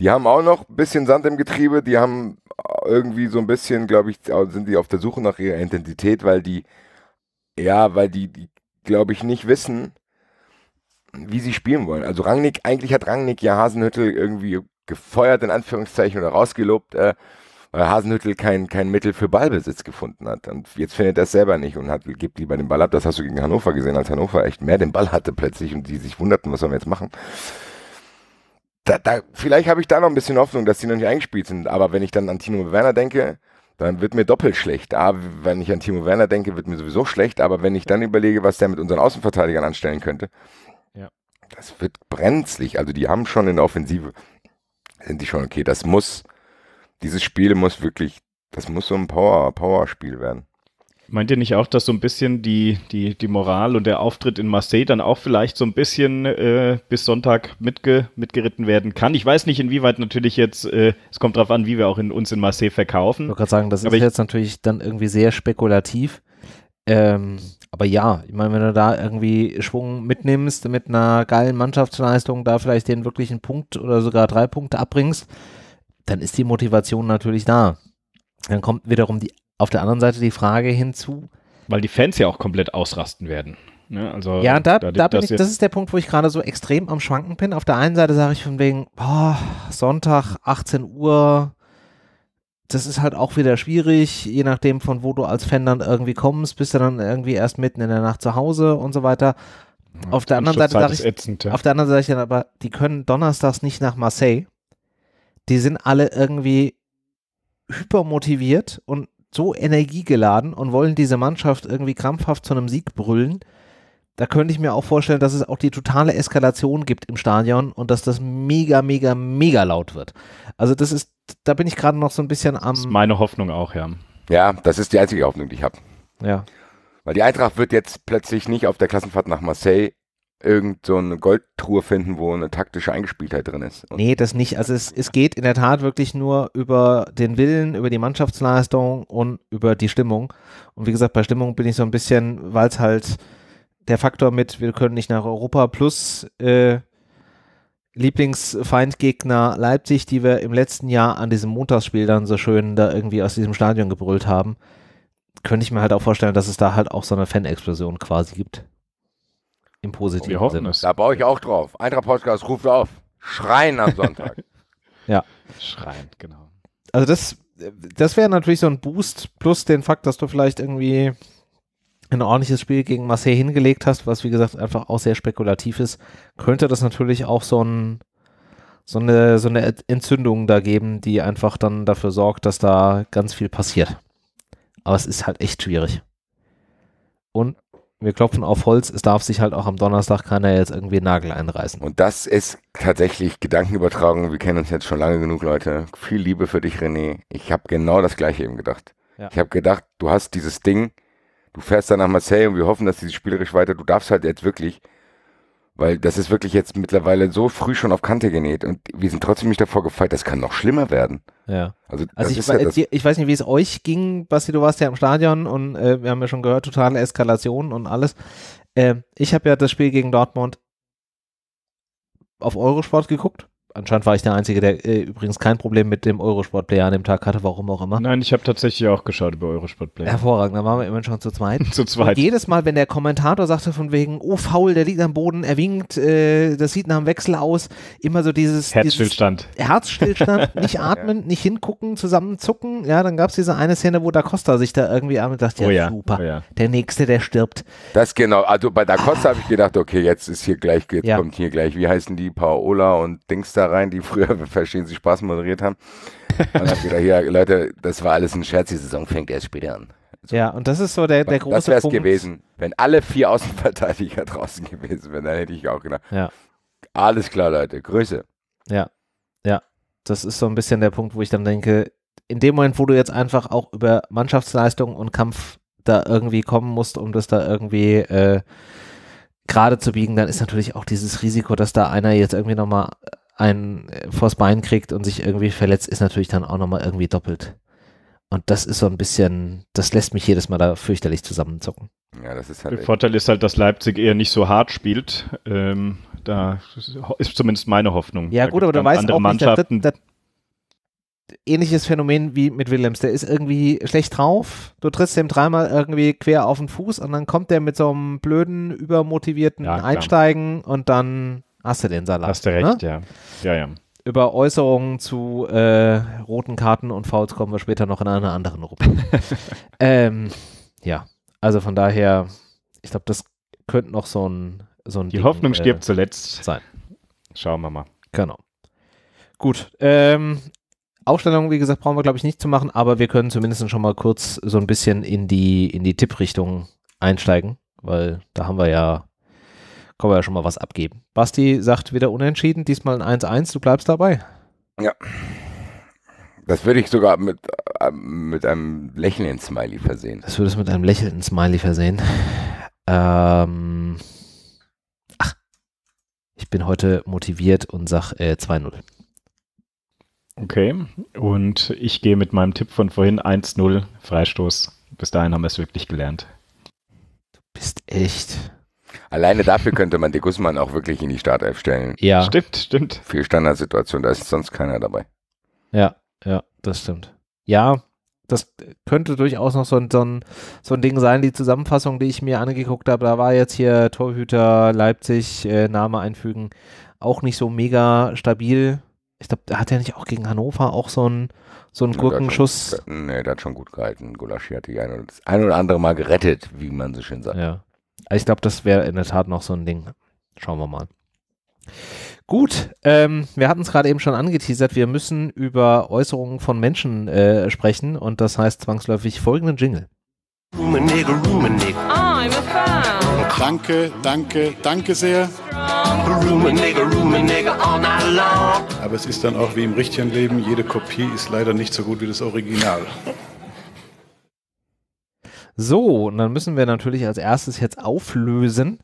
Die haben auch noch ein bisschen Sand im Getriebe, die haben irgendwie so ein bisschen, glaube ich, sind die auf der Suche nach ihrer Identität, weil die, ja, weil die, die glaube ich, nicht wissen, wie sie spielen wollen. Also Rangnick, eigentlich hat Rangnick ja Hasenhüttel irgendwie gefeuert, in Anführungszeichen, oder rausgelobt, äh, weil Hasenhüttel kein, kein Mittel für Ballbesitz gefunden hat. Und jetzt findet er es selber nicht und hat, gibt lieber den Ball ab. Das hast du gegen Hannover gesehen, als Hannover echt mehr den Ball hatte plötzlich und die sich wunderten, was sollen wir jetzt machen. Da, da, vielleicht habe ich da noch ein bisschen Hoffnung, dass die noch nicht eingespielt sind. Aber wenn ich dann an Timo Werner denke, dann wird mir doppelt schlecht. A, wenn ich an Timo Werner denke, wird mir sowieso schlecht. Aber wenn ich dann überlege, was der mit unseren Außenverteidigern anstellen könnte, ja. das wird brenzlig. Also die haben schon in der Offensive, sind die schon okay. Das muss dieses Spiel muss wirklich, das muss so ein Power, Power-Spiel werden. Meint ihr nicht auch, dass so ein bisschen die, die, die Moral und der Auftritt in Marseille dann auch vielleicht so ein bisschen äh, bis Sonntag mitge, mitgeritten werden kann? Ich weiß nicht, inwieweit natürlich jetzt, äh, es kommt darauf an, wie wir auch in, uns in Marseille verkaufen. Ich wollte gerade sagen, das aber ist jetzt natürlich dann irgendwie sehr spekulativ. Ähm, aber ja, ich meine, wenn du da irgendwie Schwung mitnimmst, mit einer geilen Mannschaftsleistung da vielleicht den wirklichen Punkt oder sogar drei Punkte abbringst, dann ist die Motivation natürlich da. Dann kommt wiederum die, auf der anderen Seite die Frage hinzu. Weil die Fans ja auch komplett ausrasten werden. Ne? Also, ja, da, da, da bin das ich, das ist der Punkt, wo ich gerade so extrem am Schwanken bin. Auf der einen Seite sage ich von wegen, boah, Sonntag, 18 Uhr, das ist halt auch wieder schwierig, je nachdem von wo du als Fan dann irgendwie kommst, bist du dann irgendwie erst mitten in der Nacht zu Hause und so weiter. auf der anderen Seite sage ich, ätzend, ja. auf der anderen aber, die können donnerstags nicht nach Marseille die sind alle irgendwie hypermotiviert und so energiegeladen und wollen diese Mannschaft irgendwie krampfhaft zu einem Sieg brüllen. Da könnte ich mir auch vorstellen, dass es auch die totale Eskalation gibt im Stadion und dass das mega, mega, mega laut wird. Also das ist, da bin ich gerade noch so ein bisschen am. Das ist meine Hoffnung auch, ja. Ja, das ist die einzige Hoffnung, die ich habe. Ja. Weil die Eintracht wird jetzt plötzlich nicht auf der Klassenfahrt nach Marseille irgend so eine Goldtruhe finden, wo eine taktische Eingespieltheit drin ist. Und nee, das nicht. Also es, es geht in der Tat wirklich nur über den Willen, über die Mannschaftsleistung und über die Stimmung. Und wie gesagt, bei Stimmung bin ich so ein bisschen, weil es halt der Faktor mit, wir können nicht nach Europa plus äh, Lieblingsfeindgegner Leipzig, die wir im letzten Jahr an diesem Montagsspiel dann so schön da irgendwie aus diesem Stadion gebrüllt haben, könnte ich mir halt auch vorstellen, dass es da halt auch so eine Fanexplosion quasi gibt. Im positiven Sinne. Es. Da baue ich auch drauf. Eintracht Podcast ruft auf. Schreien am Sonntag. *laughs* ja. Schreien, genau. Also das, das wäre natürlich so ein Boost plus den Fakt, dass du vielleicht irgendwie ein ordentliches Spiel gegen Marseille hingelegt hast, was wie gesagt einfach auch sehr spekulativ ist, könnte das natürlich auch so ein so eine, so eine Entzündung da geben, die einfach dann dafür sorgt, dass da ganz viel passiert. Aber es ist halt echt schwierig. Und wir klopfen auf Holz, es darf sich halt auch am Donnerstag keiner jetzt irgendwie einen Nagel einreißen. Und das ist tatsächlich Gedankenübertragung. Wir kennen uns jetzt schon lange genug, Leute. Viel Liebe für dich, René. Ich habe genau das gleiche eben gedacht. Ja. Ich habe gedacht, du hast dieses Ding, du fährst dann nach Marseille und wir hoffen, dass dieses spielerisch weiter, du darfst halt jetzt wirklich weil das ist wirklich jetzt mittlerweile so früh schon auf Kante genäht und wir sind trotzdem nicht davor gefeit, das kann noch schlimmer werden. Ja. Also, also ich, ja ich, weiß nicht, wie es euch ging, Basti, du warst ja im Stadion und äh, wir haben ja schon gehört, totale Eskalation und alles. Äh, ich habe ja das Spiel gegen Dortmund auf Eurosport geguckt anscheinend war ich der Einzige, der äh, übrigens kein Problem mit dem Eurosport-Player an dem Tag hatte, warum auch immer. Nein, ich habe tatsächlich auch geschaut über Eurosport-Player. Hervorragend, da waren wir immer schon zu zweit. *laughs* zu zweit. Und jedes Mal, wenn der Kommentator sagte von wegen, oh, faul, der liegt am Boden, er winkt, äh, das sieht nach einem Wechsel aus, immer so dieses... Herzstillstand. Dieses Herzstillstand, *laughs* nicht atmen, nicht hingucken, zusammenzucken. Ja, dann gab es diese eine Szene, wo Da Costa sich da irgendwie an und dachte, oh ja, ja, super, oh ja. der Nächste, der stirbt. Das genau, also bei Da ah. Costa habe ich gedacht, okay, jetzt ist hier gleich, jetzt ja. kommt hier gleich, wie heißen die, Paola und Dings da rein, die früher *laughs* Verstehen Sie Spaß moderiert haben. Und hab gedacht, ja, Leute, das war alles ein Scherz, die Saison fängt erst später an. So. Ja, und das ist so der, der große das Punkt. Das wäre es gewesen, wenn alle vier Außenverteidiger *laughs* draußen gewesen wären, dann hätte ich auch gedacht. Ja. Alles klar, Leute, Grüße. Ja, ja. Das ist so ein bisschen der Punkt, wo ich dann denke, in dem Moment, wo du jetzt einfach auch über Mannschaftsleistung und Kampf da irgendwie kommen musst, um das da irgendwie äh, gerade zu biegen, dann ist natürlich auch dieses Risiko, dass da einer jetzt irgendwie nochmal einen äh, vors Bein kriegt und sich irgendwie verletzt, ist natürlich dann auch nochmal irgendwie doppelt. Und das ist so ein bisschen, das lässt mich jedes Mal da fürchterlich zusammenzucken. Ja, das ist halt. Der Vorteil ist halt, dass Leipzig eher nicht so hart spielt. Ähm, da ist zumindest meine Hoffnung. Ja, gut, aber du weißt auch nicht, das, das, ähnliches Phänomen wie mit Willems. Der ist irgendwie schlecht drauf. Du trittst dem dreimal irgendwie quer auf den Fuß und dann kommt der mit so einem blöden, übermotivierten ja, Einsteigen und dann Hast du den Salat? Hast du recht, ne? ja. Ja, ja. Über Äußerungen zu äh, roten Karten und Fouls kommen wir später noch in einer anderen Rubrik. *laughs* ähm, ja, also von daher, ich glaube, das könnte noch so ein, so ein Die Ding, Hoffnung äh, stirbt äh, zuletzt. Sein. Schauen wir mal. Genau. Gut. Ähm, Aufstellung, wie gesagt, brauchen wir, glaube ich, nicht zu machen, aber wir können zumindest schon mal kurz so ein bisschen in die, in die Tipprichtung einsteigen, weil da haben wir ja können wir ja schon mal was abgeben. Basti sagt wieder unentschieden, diesmal ein 1-1, du bleibst dabei. Ja. Das würde ich sogar mit, äh, mit einem lächelnden Smiley versehen. Das würde es mit einem lächelnden Smiley versehen. Ähm, ach, ich bin heute motiviert und sage äh, 2-0. Okay, und ich gehe mit meinem Tipp von vorhin 1-0, Freistoß. Bis dahin haben wir es wirklich gelernt. Du bist echt. Alleine dafür könnte man de Guzman auch wirklich in die Startelf stellen. Ja. Stimmt, stimmt. Für Standardsituation, da ist sonst keiner dabei. Ja, ja, das stimmt. Ja, das könnte durchaus noch so ein, so ein, so ein Ding sein. Die Zusammenfassung, die ich mir angeguckt habe, da war jetzt hier Torhüter Leipzig, äh, Name einfügen, auch nicht so mega stabil. Ich glaube, da hat er ja nicht auch gegen Hannover auch so einen so einen Gurkenschuss. Nee, der hat schon gut gehalten. Gulaschi hat die ein oder, das ein oder andere Mal gerettet, wie man so schön sagt. Ja. Also ich glaube, das wäre in der Tat noch so ein Ding. Schauen wir mal. Gut, ähm, wir hatten es gerade eben schon angeteasert, wir müssen über Äußerungen von Menschen äh, sprechen und das heißt zwangsläufig folgenden Jingle. Rumenigge, Rumenigge. Ah, I'm a fan. Danke, danke, danke sehr. Rumenigge, Rumenigge, all night long. Aber es ist dann auch wie im richtigen Leben, jede Kopie ist leider nicht so gut wie das Original. So, und dann müssen wir natürlich als erstes jetzt auflösen,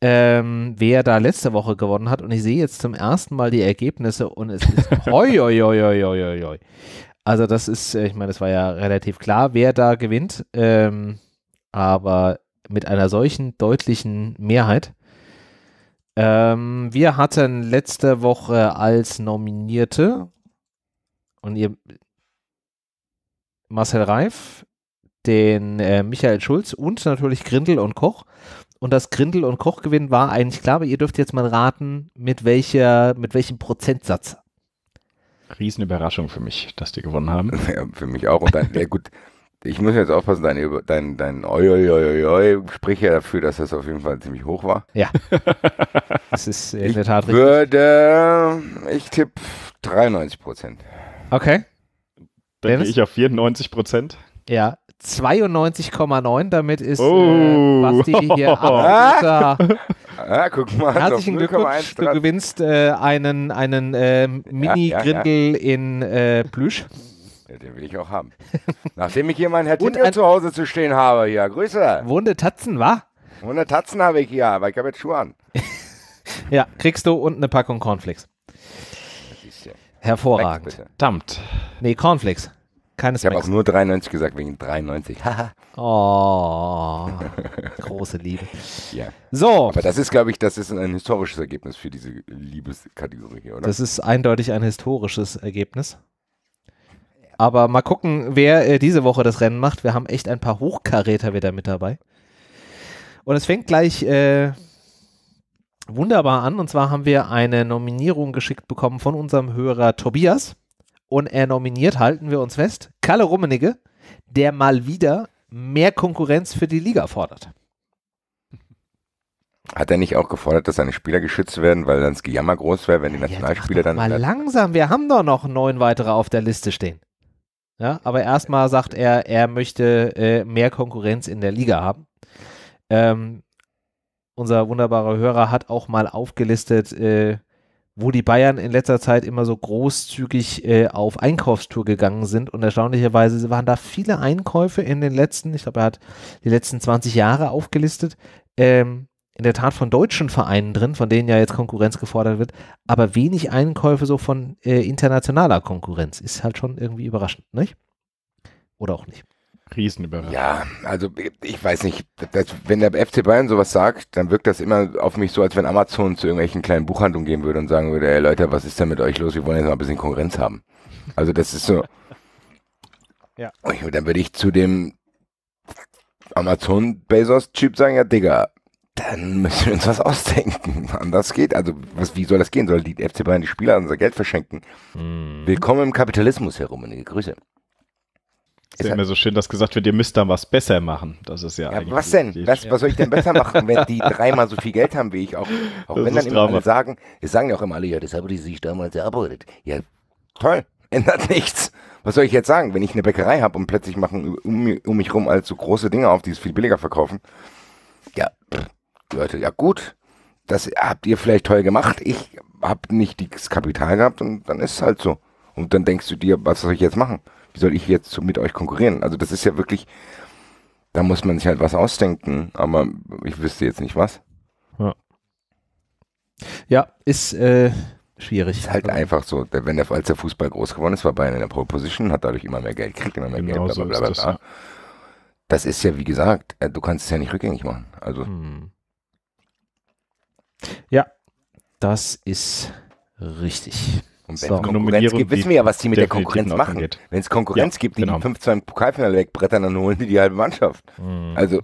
ähm, wer da letzte Woche gewonnen hat. Und ich sehe jetzt zum ersten Mal die Ergebnisse und es ist hoi, hoi, hoi, hoi, hoi, Also das ist, äh, ich meine, das war ja relativ klar, wer da gewinnt. Ähm, aber mit einer solchen deutlichen Mehrheit. Ähm, wir hatten letzte Woche als Nominierte und ihr Marcel Reif, den äh, Michael Schulz und natürlich Grindel und Koch. Und das Grindel und Koch Gewinn war eigentlich klar, aber ihr dürft jetzt mal raten, mit welcher, mit welchem Prozentsatz. Riesenüberraschung für mich, dass die gewonnen haben. *laughs* Ja, für mich auch. Und dann, ja gut, ich muss jetzt aufpassen, dein, dein, dein oi, oi, oi, oi spricht ja dafür, dass das auf jeden Fall ziemlich hoch war. Ja. *laughs* das ist in der Tat richtig. Würde, ich tippe 93 Prozent. Okay. Denke ich auf 94 Prozent. Ja, 92,9. Damit ist äh, oh. äh, Basti hier absoluter. *laughs* Ah, guck mal, also Herzlichen Glückwunsch. Du gewinnst äh, einen, einen äh, Mini-Grindel ja, ja, ja. in äh, Plüsch. den will ich auch haben. *laughs* Nachdem ich hier meinen Herr Tinio zu Hause zu stehen habe, ja, Grüße. Wunde Tatzen, wa? Wunde Tatzen habe ich hier, aber ich habe jetzt Schuhe an. *laughs* ja, kriegst du und eine Packung Cornflakes. Hervorragend. Dammt. Nee, Cornflakes. Keines ich habe auch nur 93 gesagt, wegen 93. *laughs* oh, große Liebe. ja. So. Aber das ist, glaube ich, das ist ein historisches Ergebnis für diese Liebeskategorie hier, oder? Das ist eindeutig ein historisches Ergebnis. Aber mal gucken, wer äh, diese Woche das Rennen macht. Wir haben echt ein paar Hochkaräter wieder mit dabei. Und es fängt gleich äh, wunderbar an. Und zwar haben wir eine Nominierung geschickt bekommen von unserem Hörer Tobias und er nominiert, halten wir uns fest, Kalle Rummenigge, der mal wieder mehr Konkurrenz für die Liga fordert. Hat er nicht auch gefordert, dass seine Spieler geschützt werden, weil dann das Gejammer groß wäre, wenn die ja, Nationalspieler dann. Mal äh, langsam, wir haben doch noch neun weitere auf der Liste stehen. Ja, aber erstmal sagt er, er möchte äh, mehr Konkurrenz in der Liga haben. Ähm, unser wunderbarer Hörer hat auch mal aufgelistet, äh, wo die Bayern in letzter Zeit immer so großzügig äh, auf Einkaufstour gegangen sind. Und erstaunlicherweise waren da viele Einkäufe in den letzten, ich glaube, er hat die letzten 20 Jahre aufgelistet, ähm, in der Tat von deutschen Vereinen drin, von denen ja jetzt Konkurrenz gefordert wird, aber wenig Einkäufe so von äh, internationaler Konkurrenz. Ist halt schon irgendwie überraschend, nicht? Oder auch nicht. Riesenüberraschung. Ja, also ich weiß nicht, das, wenn der FC Bayern sowas sagt, dann wirkt das immer auf mich so, als wenn Amazon zu irgendwelchen kleinen Buchhandlungen gehen würde und sagen würde, ey Leute, was ist denn mit euch los? Wir wollen jetzt mal ein bisschen Konkurrenz haben. Also das ist so. *laughs* ja. Und dann würde ich zu dem Amazon Bezos-Typ sagen, ja Digga, dann müssen wir uns was ausdenken, wann das geht. Also was, wie soll das gehen? Soll die FC Bayern die Spieler unser Geld verschenken? Mhm. Willkommen im Kapitalismus, Herr Rummenigge. Grüße. Ist immer so schön, dass gesagt wird, ihr müsst dann was besser machen. Das ist ja, ja Was denn? Was, was soll ich denn besser machen, wenn die *laughs* dreimal so viel Geld haben wie ich? Auch, auch das wenn dann immer alle sagen, es sagen ja auch immer alle, ja, das habe ich sich damals erarbeitet. Ja, toll, *laughs* ändert nichts. Was soll ich jetzt sagen, wenn ich eine Bäckerei habe und plötzlich machen um, um mich rum allzu große Dinge auf, die es viel billiger verkaufen? Ja, pff, Leute, ja gut, das habt ihr vielleicht toll gemacht. Ich habe nicht das Kapital gehabt und dann ist es halt so. Und dann denkst du dir, was soll ich jetzt machen? wie soll ich jetzt so mit euch konkurrieren? Also das ist ja wirklich, da muss man sich halt was ausdenken, aber ich wüsste jetzt nicht was. Ja, ja ist äh, schwierig. Ist halt einfach so, der, wenn der, als der Fußball groß geworden ist, war Bayern in der Pole Position, hat dadurch immer mehr Geld, kriegt immer mehr genau Geld, bla, bla, bla, so das, ja. das, ist ja, wie gesagt, äh, du kannst es ja nicht rückgängig machen. Also. Hm. Ja, das ist richtig. Und wenn so. Konkurrenz gibt, wissen wir ja, was die mit der Konkurrenz machen. Wenn es Konkurrenz ja, gibt, die genau. 5 2 Pokalfinale wegbrettern, dann holen die die halbe Mannschaft. Mhm. Also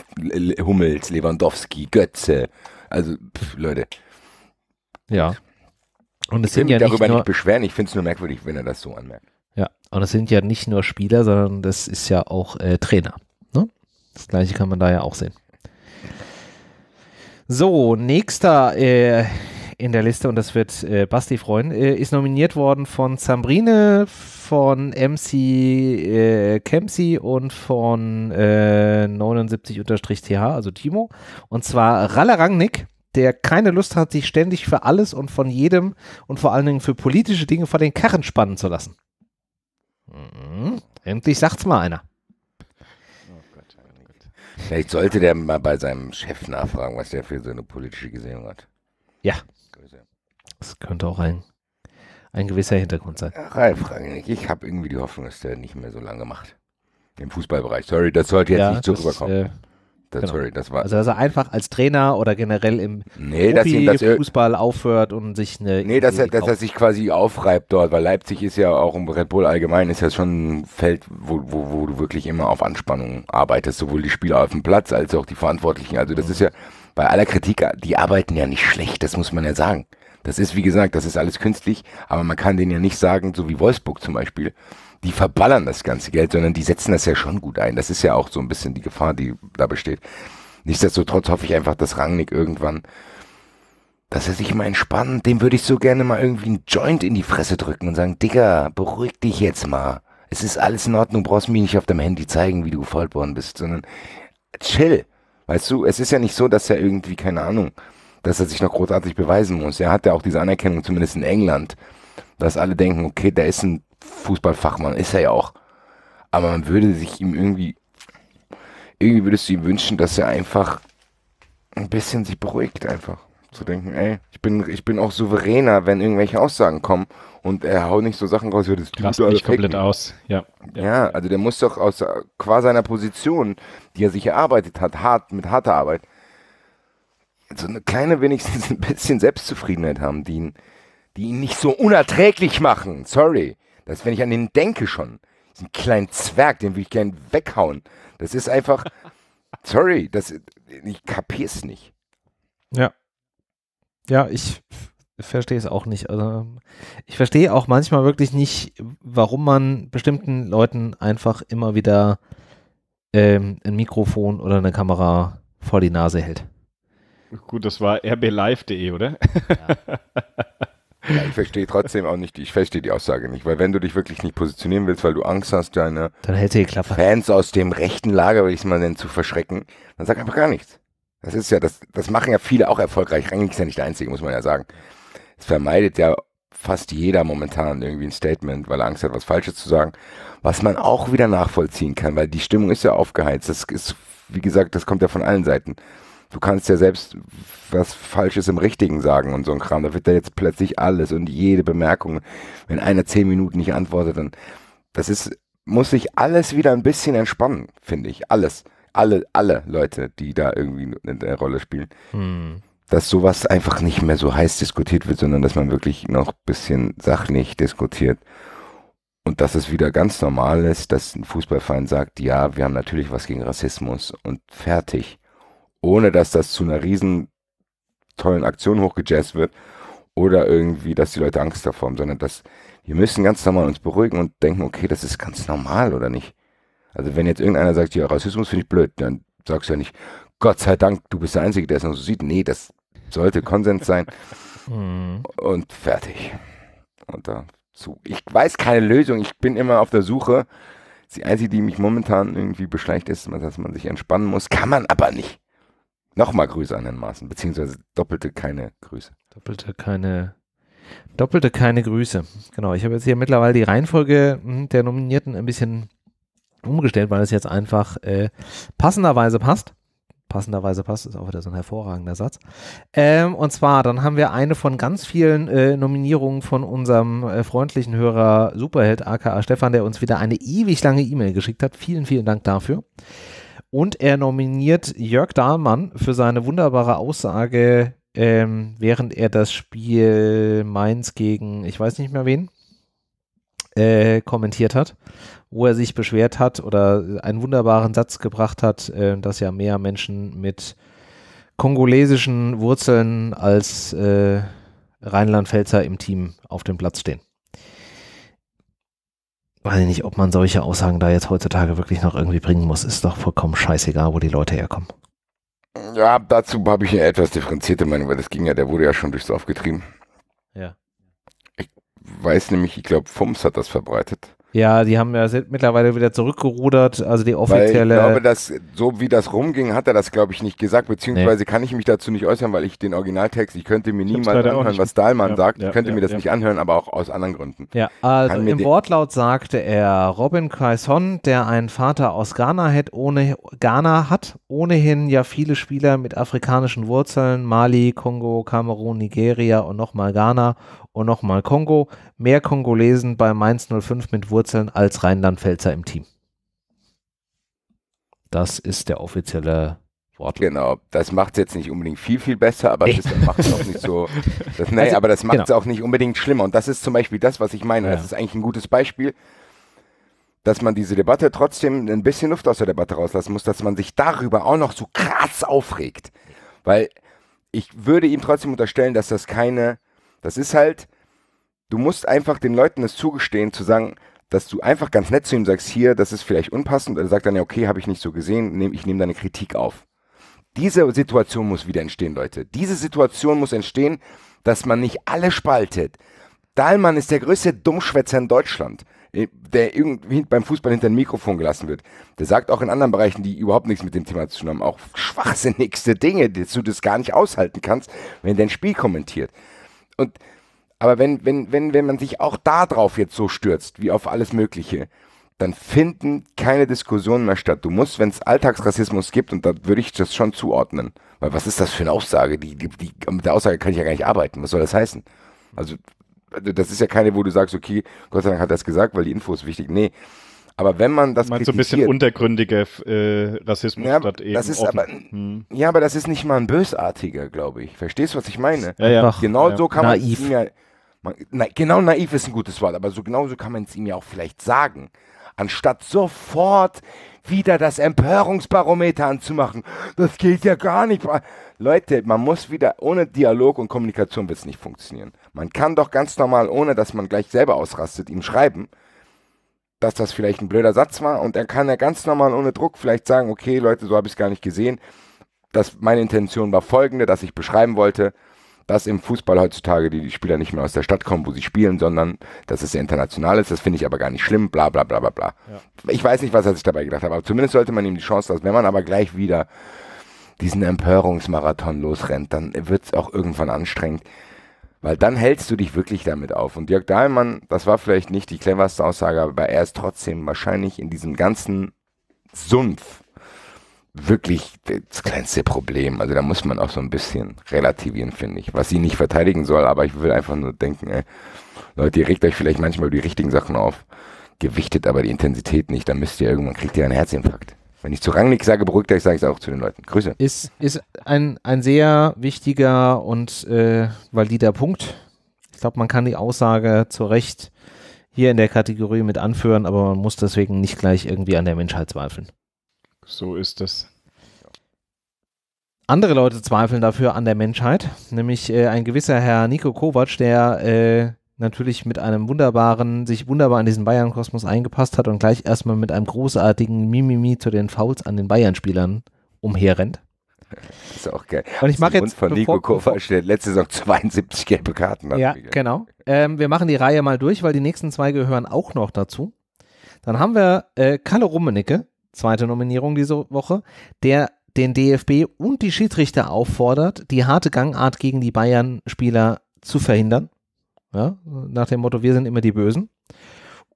*laughs* Hummels, Lewandowski, Götze. Also, pff, Leute. Ja. Und es ich will sind ja darüber nicht, nur, nicht beschweren, ich finde es nur merkwürdig, wenn er das so anmerkt. Ja, und es sind ja nicht nur Spieler, sondern das ist ja auch äh, Trainer. Ne? Das gleiche kann man da ja auch sehen. So, nächster äh, in der Liste und das wird äh, Basti freuen, äh, ist nominiert worden von Sambrine, von MC äh, Kempsey und von äh, 79-TH, also Timo. Und zwar Rallerangnick der keine Lust hat, sich ständig für alles und von jedem und vor allen Dingen für politische Dinge vor den Karren spannen zu lassen. Mhm. Endlich sagt's mal einer. Vielleicht sollte der mal bei seinem Chef nachfragen, was der für so eine politische Gesinnung hat. Ja, das könnte auch ein, ein gewisser Hintergrund sein. Ralf Rangnick, ich habe irgendwie die Hoffnung, dass der nicht mehr so lange macht. Im Fußballbereich. Sorry, das sollte jetzt ja, nicht so das, rüberkommen. Äh, das, genau. sorry, das war also, dass also er einfach als Trainer oder generell im nee, er, Fußball aufhört und sich eine. Nee, dass er, dass er sich quasi aufreibt dort, weil Leipzig ist ja auch im Red Bull allgemein, ist ja schon ein Feld, wo, wo, wo du wirklich immer auf Anspannung arbeitest, sowohl die Spieler auf dem Platz als auch die Verantwortlichen. Also, das mhm. ist ja bei aller Kritik, die arbeiten ja nicht schlecht, das muss man ja sagen. Das ist, wie gesagt, das ist alles künstlich, aber man kann denen ja nicht sagen, so wie Wolfsburg zum Beispiel, die verballern das ganze Geld, sondern die setzen das ja schon gut ein. Das ist ja auch so ein bisschen die Gefahr, die da besteht. Nichtsdestotrotz hoffe ich einfach, dass Rangnick irgendwann, dass er sich mal entspannt. Dem würde ich so gerne mal irgendwie einen Joint in die Fresse drücken und sagen, Digga, beruhig dich jetzt mal. Es ist alles in Ordnung, du brauchst mir nicht auf deinem Handy zeigen, wie du gefolgt worden bist, sondern chill. Weißt du, es ist ja nicht so, dass er irgendwie, keine Ahnung, dass er sich noch großartig beweisen muss. Er hat ja auch diese Anerkennung, zumindest in England, dass alle denken, okay, der ist ein Fußballfachmann, ist er ja auch. Aber man würde sich ihm irgendwie, irgendwie würdest du ihm wünschen, dass er einfach ein bisschen sich beruhigt, einfach. Zu denken, ey, ich bin, ich bin auch souveräner, wenn irgendwelche Aussagen kommen und er haut nicht so Sachen raus, wie das Rast nicht komplett aus. Ja. ja. ja. also der muss doch aus äh, qua seiner Position, die er sich erarbeitet hat, hart, mit harter Arbeit, so eine kleine, wenigstens ein bisschen Selbstzufriedenheit haben, die ihn, die ihn nicht so unerträglich machen. Sorry. Das, wenn ich an ihn denke schon. Diesen kleinen Zwerg, den will ich gern weghauen. Das ist einfach, *laughs* sorry, das, ich kapier's nicht. Ja. Ja, ich verstehe es auch nicht. Also ich verstehe auch manchmal wirklich nicht, warum man bestimmten Leuten einfach immer wieder ähm, ein Mikrofon oder eine Kamera vor die Nase hält. Gut, das war rblive.de, oder? Ja. ja, ich verstehe trotzdem auch nicht, ich verstehe die Aussage nicht, weil wenn du dich wirklich nicht positionieren willst, weil du Angst hast, deine Fans aus dem rechten Lager, will ich es mal nennen, zu verschrecken, dann sag einfach gar nichts. Das ist ja, das, das machen ja viele auch erfolgreich. Rangnick ist ja nicht der Einzige, muss man ja sagen. Es vermeidet ja fast jeder momentan irgendwie ein Statement, weil er Angst hat, was Falsches zu sagen, was man auch wieder nachvollziehen kann, weil die Stimmung ist ja aufgeheizt. Das ist, wie gesagt, das kommt ja von allen Seiten du kannst ja selbst was Falsches im Richtigen sagen und so ein Kram. Da wird da jetzt plötzlich alles und jede Bemerkung. Wenn einer zehn Minuten nicht antwortet, dann das ist, muss sich alles wieder ein bisschen entspannen, finde ich. Alles. Alle, alle Leute, die da irgendwie eine Rolle spielen. Hm. Dass sowas einfach nicht mehr so heiß diskutiert wird, sondern dass man wirklich noch ein bisschen sachlich diskutiert. Und dass es wieder ganz normal ist, dass ein Fußballverein sagt, ja, wir haben natürlich was gegen Rassismus und fertig ohne dass das zu einer riesen tollen Aktion hochgejazzt wird oder irgendwie, dass die Leute Angst davor haben, sondern dass wir müssen ganz normal uns beruhigen und denken, okay, das ist ganz normal oder nicht. Also wenn jetzt irgendeiner sagt, ja, Rassismus finde ich blöd, dann sagst du ja nicht, Gott sei Dank, du bist der Einzige, der es noch so sieht. Nee, das sollte Konsens sein. *laughs* Mhm. und fertig. Und dazu. Ich weiß keine Lösung. Ich bin immer auf der Suche. Die einzige, die mich momentan irgendwie beschleicht, ist, dass man sich entspannen muss. Kann man aber nicht. Nochmal Grüße an den Maßen, beziehungsweise doppelte keine Grüße. Doppelte keine, doppelte keine Grüße. Genau, ich habe jetzt hier mittlerweile die Reihenfolge hm, der Nominierten ein bisschen umgestellt, weil es jetzt einfach äh, passenderweise passt. Passenderweise passt, ist auch wieder so ein hervorragender Satz. Ähm, und zwar, dann haben wir eine von ganz vielen äh, Nominierungen von unserem äh, freundlichen Hörer Superheld aka Stefan, der uns wieder eine ewig lange E-Mail geschickt hat. Vielen, vielen Dank dafür. Und er nominiert Jörg Dahlmann für seine wunderbare Aussage, ähm, während er das Spiel Mainz gegen, ich weiß nicht mehr wen, äh, kommentiert hat, wo er sich beschwert hat oder einen wunderbaren Satz gebracht hat, äh, dass ja mehr Menschen mit kongolesischen Wurzeln als äh, Rheinland-Pfälzer im Team auf dem Platz stehen weiß ich nicht, ob man solche Aussagen da jetzt heutzutage wirklich noch irgendwie bringen muss. Ist doch vollkommen scheißegal, wo die Leute herkommen. Ja, dazu habe ich eine etwas differenzierte Meinung, weil das ging ja, der wurde ja schon durchs Aufgetrieben. Ja. Ich weiß nämlich, ich glaube, Fums hat das verbreitet. Ja, die haben ja mittlerweile wieder zurückgerudert, also die offizielle. Weil ich glaube, dass so wie das rumging, hat er das, glaube ich, nicht gesagt, beziehungsweise nee. kann ich mich dazu nicht äußern, weil ich den Originaltext, ich könnte mir niemals anhören, was Dahlmann ja, sagt. Ja, ich könnte ja, mir das nicht anhören, aber auch aus anderen Gründen. Ja, also im Wortlaut sagte er, Robin Quaison, der einen Vater aus Ghana hat, ohne, Ghana hat ohnehin ja viele Spieler mit afrikanischen Wurzeln, Mali, Kongo, Kamerun, Nigeria und nochmal Ghana und nochmal Kongo, mehr Kongolesen bei Mainz 05 mit Wurzeln als Rheinland-Pfälzer im Team. Das ist der offizielle Wort. Genau, das macht es jetzt nicht unbedingt viel, viel besser, aber nee. das macht es auch nicht so. *laughs* Das, nee, also, aber das macht es genau. auch nicht unbedingt schlimmer. Und das ist zum Beispiel das, was ich meine. Ja. Das ist eigentlich ein gutes Beispiel, dass man diese Debatte trotzdem ein bisschen Luft aus der Debatte rauslassen muss, dass man sich darüber auch noch so krass aufregt. Weil ich würde ihm trotzdem unterstellen, dass das keine das ist halt, du musst einfach den Leuten das zugestehen, zu sagen, dass du einfach ganz nett zu ihm sagst, hier, das ist vielleicht unpassend, er sagt dann ja, okay, habe ich nicht so gesehen, nehm, ich nehme deine Kritik auf. Diese Situation muss wieder entstehen, Leute. Diese Situation muss entstehen, dass man nicht alle spaltet. Dahlmann ist der größte Dummschwätzer in Deutschland, äh, der irgendwie beim Fußball hinter ein Mikrofon gelassen wird. Der sagt auch in anderen Bereichen, die überhaupt nichts mit dem Thema zu tun haben, auch schwachsinnigste Dinge, dass du das gar nicht aushalten kannst, wenn dein Spiel kommentiert. Und aber wenn, wenn, wenn, wenn man sich auch da drauf jetzt so stürzt, wie auf alles Mögliche, dann finden keine Diskussionen mehr statt. Du musst, wenn es Alltagsrassismus gibt, und da würde ich das schon zuordnen, weil was ist das für eine Aussage? Die, die, die, mit der Aussage kann ich ja gar nicht arbeiten. Was soll das heißen? Also, also das ist ja keine, wo du sagst, okay, Gott sei Dank hat er es gesagt, weil die Info ist wichtig. Nee, aber wenn man das. Man so ein bisschen untergründiger äh, Rassismus ja, statt eben. Das ist offen. aber, hm. Ja, aber das ist nicht mal ein bösartiger, glaube ich. Verstehst du, was ich meine? Ja, ja. Genau ja. so kann naiv. man es ihm ja. Man, na, genau naiv ist ein gutes Wort, aber so genauso kann man es ihm ja auch vielleicht sagen. Anstatt sofort wieder das Empörungsbarometer anzumachen. Das geht ja gar nicht. Leute, man muss wieder, ohne Dialog und Kommunikation wird es nicht funktionieren. Man kann doch ganz normal, ohne dass man gleich selber ausrastet, ihm schreiben dass das vielleicht ein blöder Satz war und dann kann er ganz normal ohne Druck vielleicht sagen, okay Leute, so habe ich es gar nicht gesehen. Das, meine Intention war folgende, dass ich beschreiben wollte, dass im Fußball heutzutage die Spieler nicht mehr aus der Stadt kommen, wo sie spielen, sondern dass es sehr international ist. Das finde ich aber gar nicht schlimm, bla bla bla bla bla. Ja. Ich weiß nicht, was er sich dabei gedacht hat, aber zumindest sollte man ihm die Chance lassen. Wenn man aber gleich wieder diesen Empörungsmarathon losrennt, dann wird es auch irgendwann anstrengend. Weil dann hältst du dich wirklich damit auf. Und Jörg Dahlmann, das war vielleicht nicht die cleverste Aussage, aber er ist trotzdem wahrscheinlich in diesem ganzen Sumpf wirklich das kleinste Problem. Also da muss man auch so ein bisschen relativieren, finde ich. Was sie nicht verteidigen soll, aber ich will einfach nur denken, ey, Leute, ihr regt euch vielleicht manchmal über die richtigen Sachen auf, gewichtet aber die Intensität nicht, dann müsst ihr irgendwann, kriegt ihr einen Herzinfarkt. Wenn ich zu Rangnick sage, beruhigt euch, sage ich es auch zu den Leuten. Grüße. Ist, ist ein, ein sehr wichtiger und äh, valider Punkt. Ich glaube, man kann die Aussage zu Recht hier in der Kategorie mit anführen, aber man muss deswegen nicht gleich irgendwie an der Menschheit zweifeln. So ist das. Andere Leute zweifeln dafür an der Menschheit, nämlich äh, ein gewisser Herr Nico Kovac, der äh, natürlich mit einem wunderbaren, sich wunderbar an diesen Bayern-Kosmos eingepasst hat und gleich erstmal mit einem großartigen Mimimi zu den Fouls an den Bayern-Spielern umherrennt. Das *laughs* ist auch geil. Und ich mache jetzt. von Nico Kovac, steht letzte Saison 72 gelbe Karten hat. Ja, genau. Ähm, wir machen die Reihe mal durch, weil die nächsten zwei gehören auch noch dazu. Dann haben wir äh, Kalle Rummenicke, zweite Nominierung diese Woche, der den DFB und die Schiedsrichter auffordert, die harte Gangart gegen die Bayern-Spieler zu verhindern. Ja? Nach dem Motto, wir sind immer die Bösen.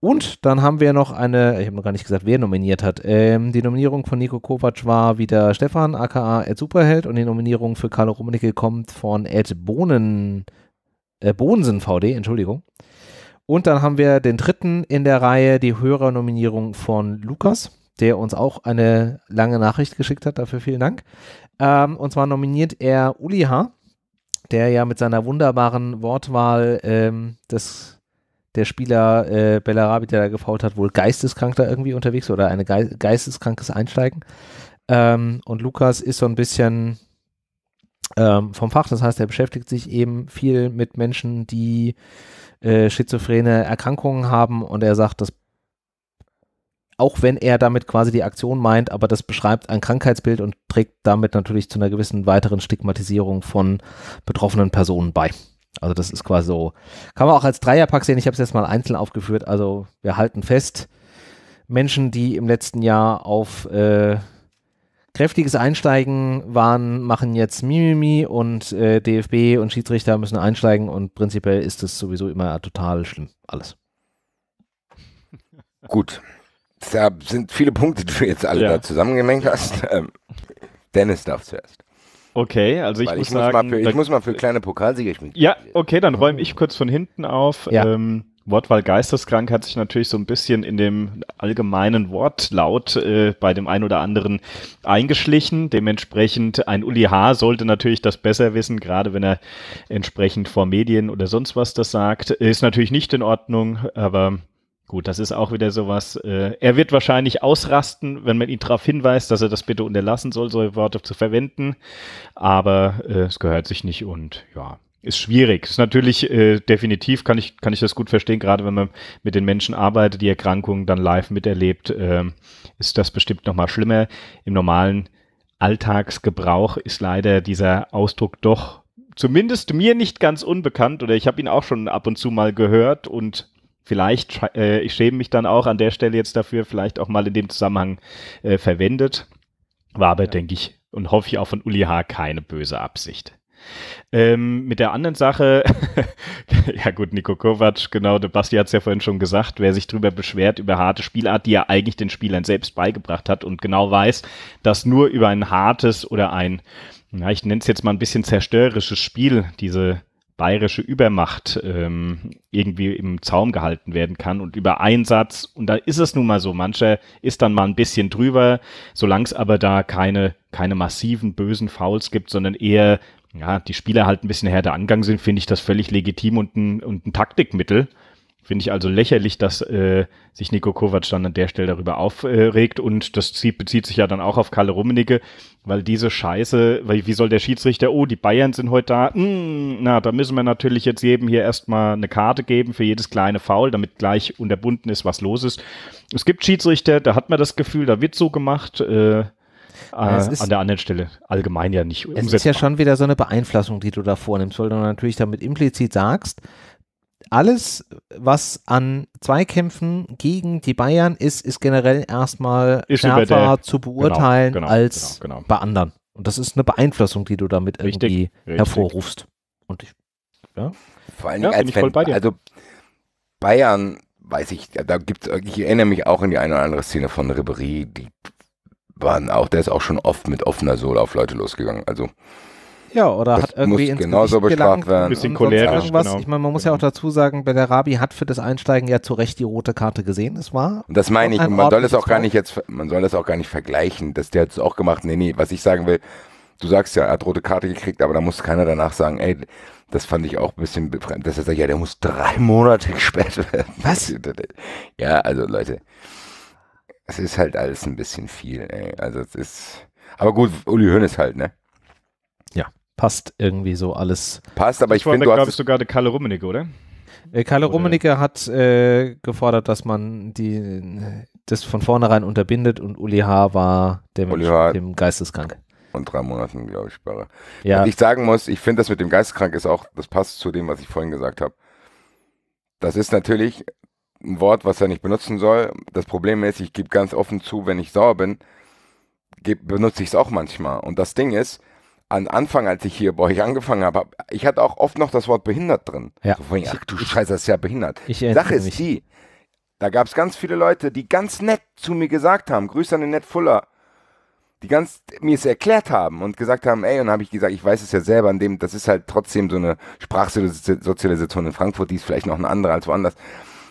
Und dann haben wir noch eine, ich habe noch gar nicht gesagt, wer nominiert hat. Ähm, die Nominierung von Nico Kovac war wieder Stefan, aka Ed Superheld. Und die Nominierung für Carlo Rummenigge kommt von Ed Bohnen, äh, Bohnsen VD, Entschuldigung. Und dann haben wir den dritten in der Reihe, die Nominierung von Lukas, der uns auch eine lange Nachricht geschickt hat. Dafür vielen Dank. Ähm, und zwar nominiert er Uli H der ja mit seiner wunderbaren Wortwahl ähm, das, der Spieler äh, Bellarabi, der da gefault hat, wohl geisteskrank da irgendwie unterwegs oder ein Ge geisteskrankes Einsteigen. Ähm, und Lukas ist so ein bisschen ähm, vom Fach, das heißt, er beschäftigt sich eben viel mit Menschen, die äh, schizophrene Erkrankungen haben und er sagt, das auch wenn er damit quasi die Aktion meint, aber das beschreibt ein Krankheitsbild und trägt damit natürlich zu einer gewissen weiteren Stigmatisierung von betroffenen Personen bei. Also das ist quasi so, kann man auch als Dreierpack sehen, ich habe es jetzt mal einzeln aufgeführt, also wir halten fest, Menschen, die im letzten Jahr auf äh, kräftiges Einsteigen waren, machen jetzt Mimimi und äh, DFB und Schiedsrichter müssen einsteigen und prinzipiell ist es sowieso immer total schlimm, alles. Gut, da sind viele Punkte, die du jetzt alle ja. da zusammengemengt hast. Ähm, Dennis darf zuerst. Okay, also ich, muss, ich sagen, mal für, ich muss mal für kleine Pokalsieger spielen. Ja, okay, dann räume ich kurz von hinten auf. Ja. Ähm, Wortwahl geisteskrank hat sich natürlich so ein bisschen in dem allgemeinen Wortlaut äh, bei dem einen oder anderen eingeschlichen. Dementsprechend ein Uli H. sollte natürlich das besser wissen, gerade wenn er entsprechend vor Medien oder sonst was das sagt. Ist natürlich nicht in Ordnung, aber Gut, das ist auch wieder sowas. Äh, er wird wahrscheinlich ausrasten, wenn man ihn darauf hinweist, dass er das bitte unterlassen soll, solche Worte zu verwenden. Aber äh, es gehört sich nicht und ja, ist schwierig. Ist natürlich äh, definitiv, kann ich, kann ich das gut verstehen, gerade wenn man mit den Menschen arbeitet, die Erkrankungen dann live miterlebt, äh, ist das bestimmt nochmal schlimmer. Im normalen Alltagsgebrauch ist leider dieser Ausdruck doch zumindest mir nicht ganz unbekannt oder ich habe ihn auch schon ab und zu mal gehört und vielleicht, äh, ich schäme mich dann auch an der Stelle jetzt dafür, vielleicht auch mal in dem Zusammenhang äh, verwendet. War aber, ja. denke ich, und hoffe ich auch von Uli H. keine böse Absicht. Ähm, mit der anderen Sache, *laughs* ja gut, Nico Kovac, genau, der Basti hat es ja vorhin schon gesagt, wer sich drüber beschwert, über harte Spielart, die er eigentlich den Spielern selbst beigebracht hat und genau weiß, dass nur über ein hartes oder ein, na, ich nenne es jetzt mal ein bisschen zerstörerisches Spiel, diese bayerische Übermacht ähm, irgendwie im Zaum gehalten werden kann und über Einsatz, und da ist es nun mal so, mancher ist dann mal ein bisschen drüber, solange es aber da keine, keine massiven bösen Fouls gibt, sondern eher, ja, die Spieler halt ein bisschen härter angegangen sind, finde ich das völlig legitim und ein, und ein Taktikmittel. Finde ich also lächerlich, dass äh, sich Nico Kovac dann an der Stelle darüber aufregt und das zieht, bezieht sich ja dann auch auf Kalle Rummenigge, weil diese Scheiße, weil wie soll der Schiedsrichter, oh, die Bayern sind heute da, mm, na, da müssen wir natürlich jetzt jedem hier erstmal eine Karte geben für jedes kleine Foul, damit gleich unterbunden ist, was los ist. Es gibt Schiedsrichter, da hat man das Gefühl, da wird so gemacht, äh, ja, äh, an der anderen Stelle allgemein ja nicht. Es umsetzbar. ist ja schon wieder so eine Beeinflussung, die du da vornimmst, weil du natürlich damit implizit sagst, alles, was an Zweikämpfen gegen die Bayern ist, ist generell erstmal ist schärfer der, zu genau, beurteilen genau, genau, als genau, bei anderen. Und das ist eine Beeinflussung, die du damit richtig, irgendwie richtig. hervorrufst. Und ich, ja. Vor allen Dingen ja, als Fan, also Bayern, weiß ich, da gibt's, ich erinnere mich auch an die eine oder andere Szene von Ribery, die waren auch, der ist auch schon oft mit offener Sohle auf Leute losgegangen. Also ja, oder das hat irgendwie ins genauso Gewicht gelangt. Werden. Bisschen cholerisch, genau. Ich meine, man muss ja auch dazu sagen, Bellarabi hat für das Einsteigen ja zu Recht die rote Karte gesehen, es war. Und das meine ich, man soll es auch gar nicht jetzt, man soll das auch gar nicht vergleichen, dass der hat es auch gemacht. Nee, nee, was ich sagen will, du sagst ja, er hat rote Karte gekriegt, aber da muss keiner danach sagen, ey, das fand ich auch ein bisschen befremdend, dass er sagt, ja, der muss drei *laughs* Monate gesperrt werden. Was? Ja, also Leute, es ist halt alles ein bisschen viel, ey. Also es ist, aber gut, Uli Hoeneß halt, ne? passt irgendwie so alles. Passt, aber ich finde, du hast. Ich sogar der Kalle Rummenigge, oder? Äh, Kalle Rummenigge hat äh, gefordert, dass man die, das von vornherein unterbindet und Uli H. war dem, Uli H. dem geisteskrank. Und drei Monaten, glaube ich, Sperre. Ja. Was ich sagen muss, ich finde das mit dem geisteskrank ist auch, das passt zu dem, was ich vorhin gesagt habe. Das ist natürlich ein Wort, was er nicht benutzen soll. Das Problem ist, ich gebe ganz offen zu, wenn ich sauer bin, benutze ich es auch manchmal. Und das Ding ist, am Anfang, als ich hier bei euch angefangen habe, ich hatte auch oft noch das Wort behindert drin. Ja. So vorhin, ach du Scheiße, das ist ja behindert. Ich Sache ist mich. die, da gab es ganz viele Leute, die ganz nett zu mir gesagt haben, Grüße an den Ned Fuller, die ganz mir es erklärt haben und gesagt haben, ey, und habe ich gesagt, ich weiß es ja selber, an dem, das ist halt trotzdem so eine Sprachsozialisation in Frankfurt, die ist vielleicht noch eine andere als woanders.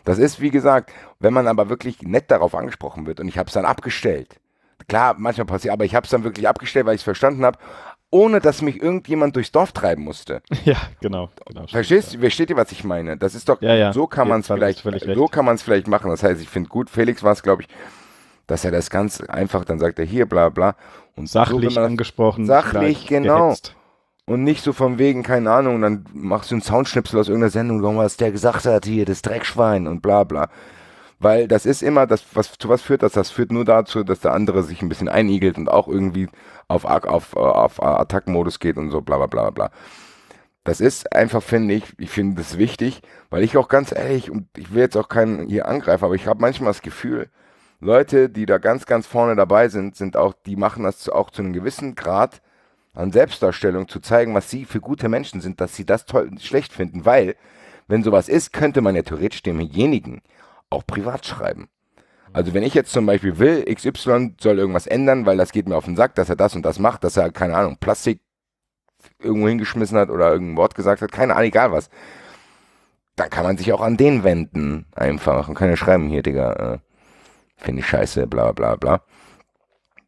Das ist, wie gesagt, wenn man aber wirklich nett darauf angesprochen wird und ich habe es dann abgestellt. Klar, manchmal passiert, aber ich habe es dann wirklich abgestellt, weil ich es verstanden habe ohne dass mich irgendjemand durchs Dorf treiben musste. *laughs* Ja, genau. genau Verstehst du, ja. versteht ihr, was ich meine? Das ist doch, ja, ja. so kann man es vielleicht, so kann man es vielleicht machen. Das heißt, ich finde gut, Felix war es, glaube ich, dass er das ganz einfach, dann sagt er hier, bla, bla. Und sachlich so, angesprochen. Sachlich, genau. Gehetzt. Und nicht so von wegen, keine Ahnung, dann machst du einen Soundschnipsel aus irgendeiner Sendung, was der gesagt hat, hier, das Dreckschwein und bla, bla. Weil das ist immer das, was zu was führt das? Das führt nur dazu, dass der andere sich ein bisschen einigelt und auch irgendwie auf, auf, äh, auf äh, attack geht und so bla bla bla bla. Das ist einfach, finde ich, ich finde das wichtig, weil ich auch ganz ehrlich, und ich will jetzt auch keinen hier angreifen, aber ich habe manchmal das Gefühl, Leute, die da ganz, ganz vorne dabei sind, sind auch, die machen das auch zu einem gewissen Grad an Selbstdarstellung zu zeigen, was sie für gute Menschen sind, dass sie das toll, schlecht finden, weil, wenn sowas ist, könnte man ja theoretisch demjenigen auch privat schreiben. Also mhm. wenn ich jetzt zum Beispiel will, XY soll irgendwas ändern, weil das geht mir auf den Sack, dass er das und das macht, dass er, keine Ahnung, Plastik irgendwo hingeschmissen hat oder irgendein Wort gesagt hat, keine Ahnung, egal was. Dann kann man sich auch an den wenden einfach und keine schreiben, hier, Digga, äh, finde ich scheiße, bla bla bla.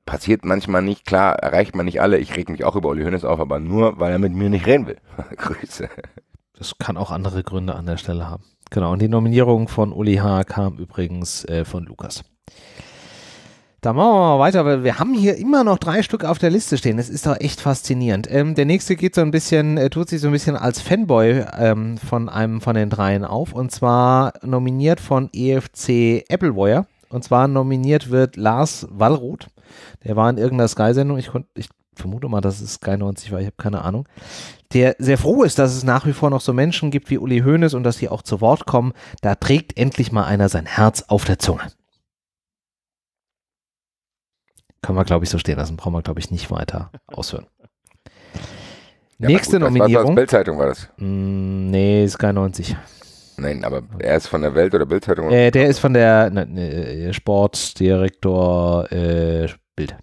Passiert manchmal nicht, klar, erreicht man nicht alle. Ich reg mich auch über Uli Hönes auf, aber nur, weil er mit mir nicht reden will. *laughs* Grüße. Das kann auch andere Gründe an der Stelle haben. Genau, und die Nominierung von Uli H. kam übrigens äh, von Lukas. Da machen wir mal weiter, weil wir haben hier immer noch drei Stück auf der Liste stehen. Das ist doch echt faszinierend. Ähm, der nächste geht so ein bisschen, äh, tut sich so ein bisschen als Fanboy ähm, von einem von den dreien auf. Und zwar nominiert von EFC Applewire. Und zwar nominiert wird Lars Wallroth. Der war in irgendeiner Sky-Sendung. Ich, ich vermute mal, dass es Sky 90 war, ich habe keine Ahnung, der sehr froh ist, dass es nach wie vor noch so Menschen gibt wie Uli Hoeneß und dass die auch zu Wort kommen. Da trägt endlich mal einer sein Herz auf der Zunge. Können wir, glaube ich, so stehen lassen. Brauchen wir, glaube ich, nicht weiter *laughs* aushören. Ja, Nächste gut, Nominierung. Das Bildzeitung war das? Mm, nee, Sky 90. Nein, aber er ist von der Welt oder Bildzeitung? Äh, der ist von der ne, ne, Sportdirektor äh, Bild.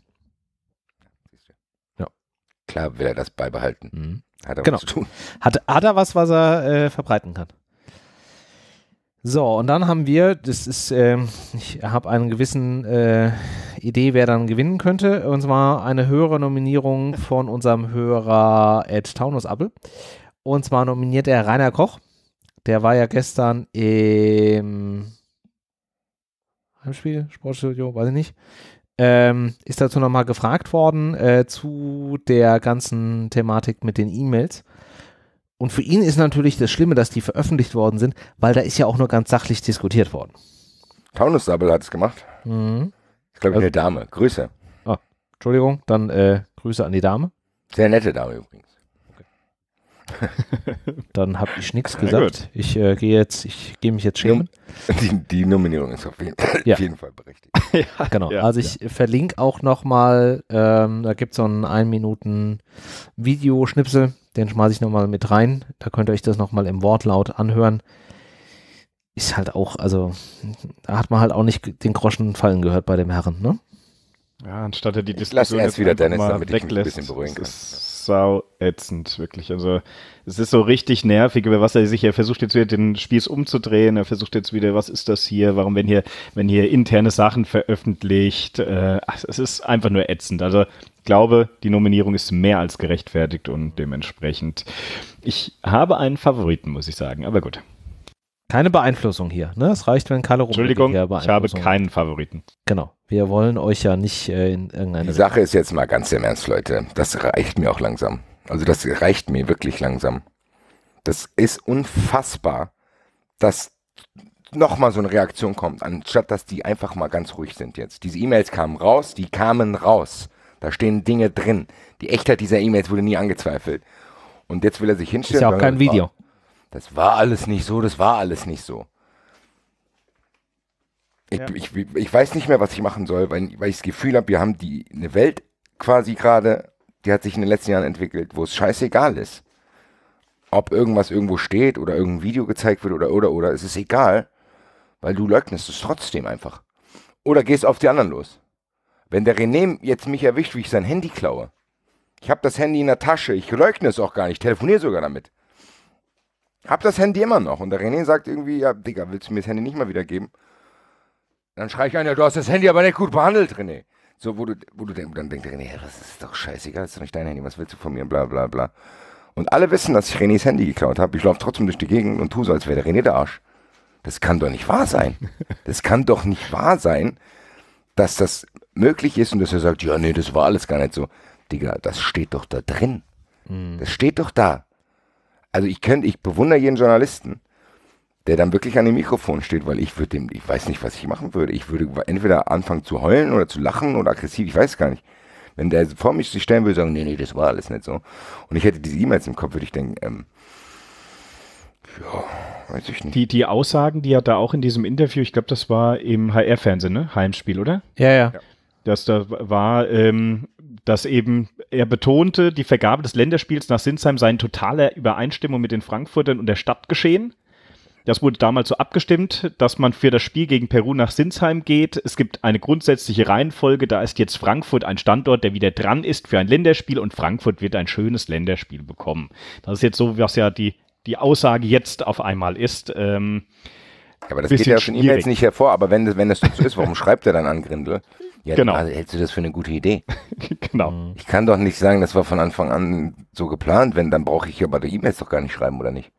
Klar will er das beibehalten. Mhm. Hat er genau. was zu tun. Hat, hat er was, was er äh, verbreiten kann. So, und dann haben wir, das ist, äh, ich habe eine gewisse äh, Idee, wer dann gewinnen könnte. Und zwar eine höhere Nominierung von unserem Hörer Ed Taunus Appel. Und zwar nominiert er Rainer Koch. Der war ja gestern im Heimspiel, Sportstudio, weiß ich nicht, ähm, ist dazu nochmal gefragt worden äh, zu der ganzen Thematik mit den E-Mails. Und für ihn ist natürlich das Schlimme, dass die veröffentlicht worden sind, weil da ist ja auch nur ganz sachlich diskutiert worden. Taunus Double hat es gemacht. Mhm. Ich glaube, also, eine Dame. Grüße. Ah, Entschuldigung, dann äh, Grüße an die Dame. Sehr nette Dame übrigens. *laughs* Dann habe ich nichts gesagt. Ich äh, gehe jetzt, ich gehe mich jetzt schämen. *laughs* Die, die Nominierung ist auf jeden, *laughs* ja. auf jeden Fall berechtigt. ja, genau. Ja, also ich verlinke auch nochmal, ähm, da gibt es so einen 1 Minuten Videoschnipsel, den schmeiße ich nochmal mit rein. Da könnt ihr euch das nochmal im Wortlaut anhören. Ist halt auch, also da hat man halt auch nicht den Groschen fallen gehört bei dem Herren, ne? Ja, anstatt er die Diskussion ich lass erst wieder Dennis, damit weglässt, ich mich ein bisschen beruhigen kann sau ätzend, wirklich. Also es ist so richtig nervig, über was er sich, er versucht jetzt wieder den Spieß umzudrehen, er versucht jetzt wieder, was ist das hier, warum werden hier, wenn hier interne Sachen veröffentlicht, äh, es ist einfach nur ätzend. Also ich glaube, die Nominierung ist mehr als gerechtfertigt und dementsprechend. Ich habe einen Favoriten, muss ich sagen, aber gut. Keine Beeinflussung hier. Ne? Es reicht, wenn Kalle Entschuldigung, ich habe keinen Favoriten. Genau. Wir wollen euch ja nicht äh, in irgendeine. Die Sache ist jetzt mal ganz im Ernst, Leute. Das reicht mir auch langsam. Also, das reicht mir wirklich langsam. Das ist unfassbar, dass nochmal so eine Reaktion kommt, anstatt dass die einfach mal ganz ruhig sind jetzt. Diese E-Mails kamen raus, die kamen raus. Da stehen Dinge drin. Die Echtheit dieser E-Mails wurde nie angezweifelt. Und jetzt will er sich hinstellen. Ist ja auch kein Video das war alles nicht so, das war alles nicht so. Ich, ja. ich, ich weiß nicht mehr, was ich machen soll, weil, weil ich das Gefühl habe, wir haben die eine Welt quasi gerade, die hat sich in den letzten Jahren entwickelt, wo es scheißegal ist. Ob irgendwas irgendwo steht oder irgendein Video gezeigt wird oder oder oder, es ist egal, weil du leugnest es trotzdem einfach. Oder gehst auf die anderen los. Wenn der René jetzt mich erwischt, wie ich sein Handy klaue, ich habe das Handy in der Tasche, ich leugne es auch gar nicht, telefoniere sogar damit. Hab das Handy immer noch. Und der René sagt irgendwie, ja, Digga, willst du mir das Handy nicht mal wiedergeben? Dann schreie ich an, ja, du hast das Handy aber nicht gut behandelt, René. So, wo du, wo du denk, dann denkt der René, ja, das ist doch scheißegal, das ist doch nicht dein Handy, was willst du von mir, bla bla bla. Und alle wissen, dass ich Renés Handy geklaut habe. Ich laufe trotzdem durch die Gegend und tue so, als wäre der René der Arsch. Das kann doch nicht wahr sein. *laughs* Das kann doch nicht wahr sein, dass das möglich ist und dass er sagt, ja, nee, das war alles gar nicht so. Digga, das steht doch da drin. Mhm. Das steht doch da. Also ich könnte, ich bewundere jeden Journalisten, der dann wirklich an dem Mikrofon steht, weil ich würde dem, ich weiß nicht, was ich machen würde. Ich würde entweder anfangen zu heulen oder zu lachen oder aggressiv, ich weiß gar nicht. Wenn der vor mich sich stellen würde, sagen, nee, nee, das war alles nicht so. Und ich hätte diese E-Mails im Kopf, würde ich denken, ähm, ja, weiß ich nicht. Die, die Aussagen, die er da auch in diesem Interview, ich glaube, das war im HR-Fernsehen, ne? Heimspiel, oder? Ja, ja. ja. Das da war, ähm, dass eben er betonte, die Vergabe des Länderspiels nach Sinsheim sei in totaler Übereinstimmung mit den Frankfurtern und der Stadt geschehen. Das wurde damals so abgestimmt, dass man für das Spiel gegen Peru nach Sinsheim geht. Es gibt eine grundsätzliche Reihenfolge, da ist jetzt Frankfurt ein Standort, der wieder dran ist für ein Länderspiel und Frankfurt wird ein schönes Länderspiel bekommen. Das ist jetzt so, was ja die, die Aussage jetzt auf einmal ist. Ähm, ja, aber das geht ja schon E-Mails nicht hervor, aber wenn, wenn das so ist, warum *laughs* schreibt er dann an Grindel? Ja, genau. Also hältst du das für eine gute Idee? *laughs* genau. Mhm. Ich kann doch nicht sagen, das war von Anfang an so geplant. Wenn, dann brauche ich ja bei der E-Mails doch gar nicht schreiben, oder nicht?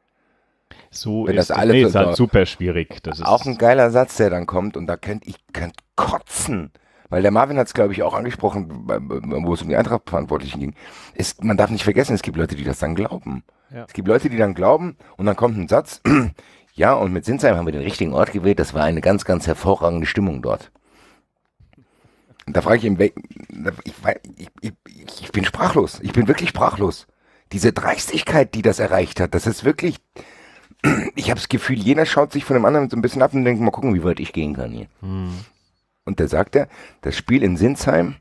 So Wenn ist, das alle nee, ist halt super schwierig. Das ist auch ein geiler Satz, der dann kommt und da könnt ich könnt kotzen. Weil der Marvin hat es, glaube ich, auch angesprochen, wo es um die Eintrachtverantwortlichen ging. Ist, man darf nicht vergessen, es gibt Leute, die das dann glauben. Ja. Es gibt Leute, die dann glauben und dann kommt ein Satz, *clears throat* ja, und mit Sinsheim haben wir den richtigen Ort gewählt, das war eine ganz, ganz hervorragende Stimmung dort da frage ich ihn, ich, ich, ich, bin sprachlos. Ich bin wirklich sprachlos. Diese Dreistigkeit, die das erreicht hat, das ist wirklich. *clears throat* Ich habe das Gefühl, jener schaut sich von dem anderen so ein bisschen ab und denkt, mal gucken, wie weit ich gehen kann hier. Hm. Und da sagt er, das Spiel in Sinsheim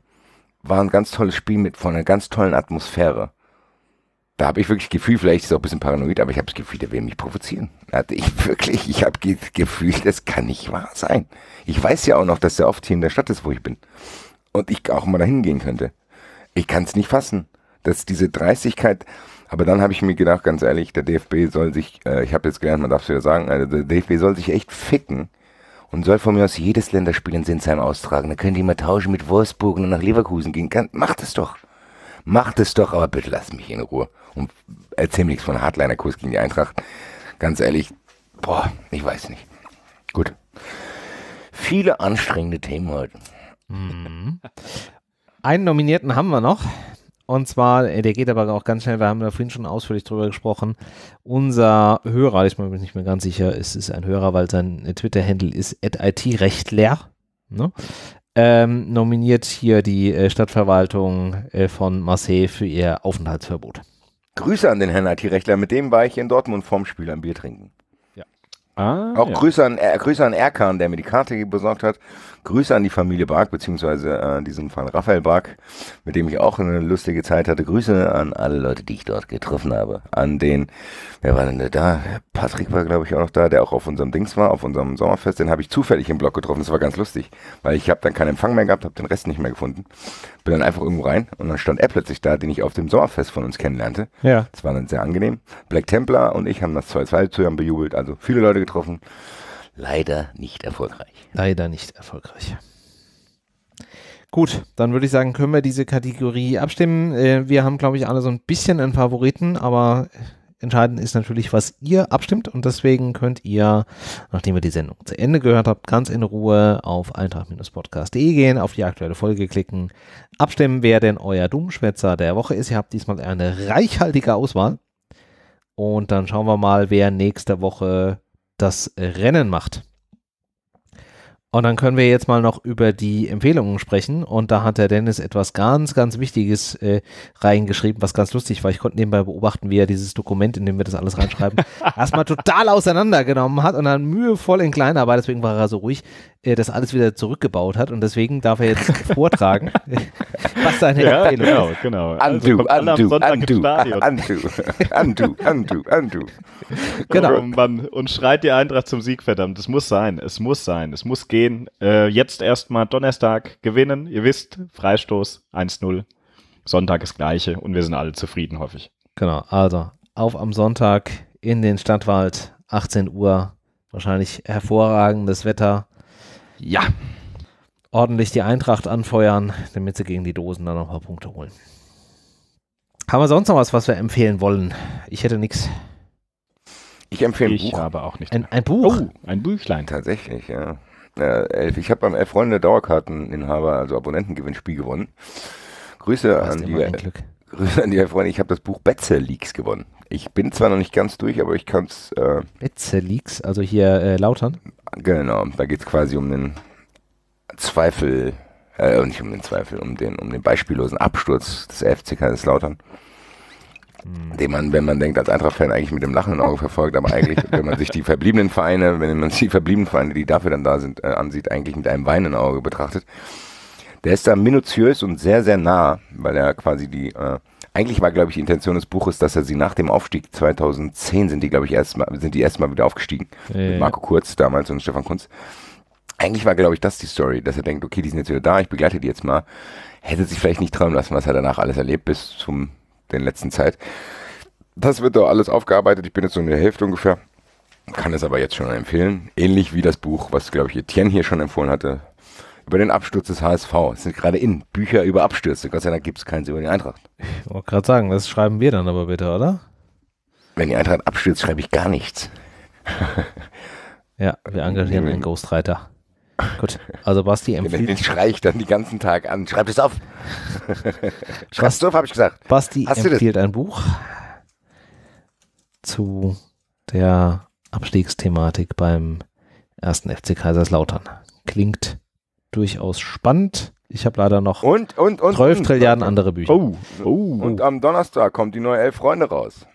war ein ganz tolles Spiel mit von einer ganz tollen Atmosphäre da habe ich wirklich Gefühl, vielleicht ist es auch ein bisschen paranoid, aber ich habe das Gefühl, der will mich provozieren. Hatte ich *laughs* wirklich, ich habe das Gefühl, das kann nicht wahr sein. Ich weiß ja auch noch, dass er oft hier in der Stadt ist, wo ich bin. Und ich auch mal dahin gehen könnte. Ich kann es nicht fassen, dass diese Dreistigkeit, aber dann habe ich mir gedacht, ganz ehrlich, der DFB soll sich, äh, ich habe jetzt gelernt, man darf es wieder sagen, also der DFB soll sich echt ficken und soll von mir aus jedes Länderspiel in Sinsheim austragen. Da können die mal tauschen mit Wolfsburg und nach Leverkusen gehen. Kann, macht es doch. Macht es doch, aber bitte lass mich in Ruhe und erzähl mir nichts von Hardliner-Kurs gegen die Eintracht. Ganz ehrlich, boah, ich weiß nicht. Gut. Viele anstrengende Themen heute. Mhm. Einen Nominierten haben wir noch. Und zwar, der geht aber auch ganz schnell, wir haben da vorhin schon ausführlich drüber gesprochen. Unser Hörer, ich bin mir nicht mehr ganz sicher, es ist ein Hörer, weil sein Twitter-Handle ist itrechtler. Ne? Ähm, nominiert hier die äh, Stadtverwaltung äh, von Marseille für ihr Aufenthaltsverbot. Grüße an den Herrn IT-Rechtler, mit dem war ich in Dortmund vorm Spiel am Bier trinken. Ja. Ah, auch ja. Grüße, an, äh, Grüße an Erkan, der mir die Karte besorgt hat. Grüße an die Familie Bark, beziehungsweise äh, in diesem Fall Raphael Bark, mit dem ich auch eine lustige Zeit hatte. Grüße an alle Leute, die ich dort getroffen habe. An den, wer war denn da? Patrick war, glaube ich, auch noch da, der auch auf unserem Dings war, auf unserem Sommerfest. Den habe ich zufällig im Blog getroffen. Das war ganz lustig, weil ich habe dann keinen Empfang mehr gehabt, habe den Rest nicht mehr gefunden. Bin dann einfach irgendwo rein und dann stand er plötzlich da, den ich auf dem Sommerfest von uns kennenlernte. Ja. Das war dann sehr angenehm. Black Templar und ich haben das 2-2 zusammen bejubelt, also viele Leute getroffen leider nicht erfolgreich. Leider nicht erfolgreich. Gut, dann würde ich sagen, können wir diese Kategorie abstimmen. Äh, wir haben, glaube ich, alle so ein bisschen einen Favoriten, aber entscheidend ist natürlich, was ihr abstimmt. Und deswegen könnt ihr, nachdem ihr die Sendung zu Ende gehört habt, ganz in Ruhe auf eintracht-podcast.de gehen, auf die aktuelle Folge klicken, abstimmen, wer denn euer Dummschwätzer der Woche ist. Ihr habt diesmal eine reichhaltige Auswahl. Und dann schauen wir mal, wer nächste Woche das Rennen macht. Und dann können wir jetzt mal noch über die Empfehlungen sprechen. Und da hat der Dennis etwas ganz, ganz Wichtiges äh, reingeschrieben, was ganz lustig war. Ich konnte nebenbei beobachten, wie er dieses Dokument, in dem wir das alles reinschreiben, *laughs* erstmal total auseinandergenommen hat und dann mühevoll in Kleinarbeit, deswegen war er so ruhig, äh, das alles wieder zurückgebaut hat. Und deswegen darf er jetzt *laughs* vortragen, *laughs* was seine ja, Empfehlung genau, ist. Genau, also, undo, undo, ah, undo, undo, undo, undo, undo. Genau. Und, man, und schreit die Eintracht zum Sieg, verdammt. Es muss sein, es muss sein, es muss gehen gehen. Äh, jetzt erstmal Donnerstag gewinnen. Ihr wisst, Freistoß 1-0. Sonntag ist gleiche und wir sind alle zufrieden, hoffe ich. Genau, also auf am Sonntag in den Stadtwald, 18 Uhr. Wahrscheinlich hervorragendes Wetter. Ja. Ordentlich die Eintracht anfeuern, damit sie gegen die Dosen dann noch ein paar Punkte holen. Haben wir sonst noch was, was wir empfehlen wollen? Ich hätte nichts. Ich empfehle ein ich Buch. Ich habe auch nicht. Ein, ein Buch. Oh, ein Büchlein. Tatsächlich, ja. Äh, elf. Ich habe beim Elf Freunde Dauerkarteninhaber, also Abonnentengewinnspiel gewonnen. Grüße an die, Grüße an die Freunde. Ich habe das Buch Betze Leaks gewonnen. Ich bin zwar noch nicht ganz durch, aber ich kann es. Äh, Betze Leaks, also hier äh, Lautern? Genau, da geht es quasi um den Zweifel, äh, nicht um den Zweifel, um den, um den beispiellosen Absturz des FC KS Lautern mhm. den man, wenn man denkt, als Eintracht-Fan eigentlich mit dem lachenden Auge verfolgt, aber eigentlich, *laughs* wenn man sich die verbliebenen Vereine, wenn man sich die verbliebenen Vereine, die dafür dann da sind, äh, ansieht, eigentlich mit einem weinenden Auge betrachtet. Der ist da minutiös und sehr, sehr nah, weil er quasi die, äh, eigentlich war, glaube ich, die Intention des Buches, dass er sie nach dem Aufstieg 2010 sind die, glaube ich, erstmal, sind die erstmal wieder aufgestiegen. Ja, mit Marco Kurz damals und Stefan Kunz. Eigentlich war, glaube ich, das die Story, dass er denkt, okay, die sind jetzt wieder da, ich begleite die jetzt mal. Hätte sich vielleicht nicht träumen lassen, was er danach alles erlebt, bis zum den letzten Zeit. Das wird doch alles aufgearbeitet. Ich bin jetzt so in der Hälfte ungefähr. Kann es aber jetzt schon empfehlen. Ähnlich wie das Buch, was, glaube ich, Etienne hier schon empfohlen hatte. Über den Absturz des HSV. Es sind gerade in Bücher über Abstürze. Gott sei Dank gibt es keins über die Eintracht. Ich wollte gerade sagen, das schreiben wir dann aber bitte, oder? Wenn die Eintracht abstürzt, schreibe ich gar nichts. ja, wir engagieren einen Ghostwriter. Gut, also Basti empfiehlt. Den, den schrei ich dann den ganzen Tag an. Schreib das auf. *laughs* Schreib das auf, habe ich gesagt. Basti Hast empfiehlt ein Buch zu der Abstiegsthematik beim ersten FC Kaiserslautern. Klingt durchaus spannend. Ich habe leider noch und, und, und, 12 und, Trilliarden und, andere Bücher. Oh, oh, und am Donnerstag kommt die neue Elf Freunde raus.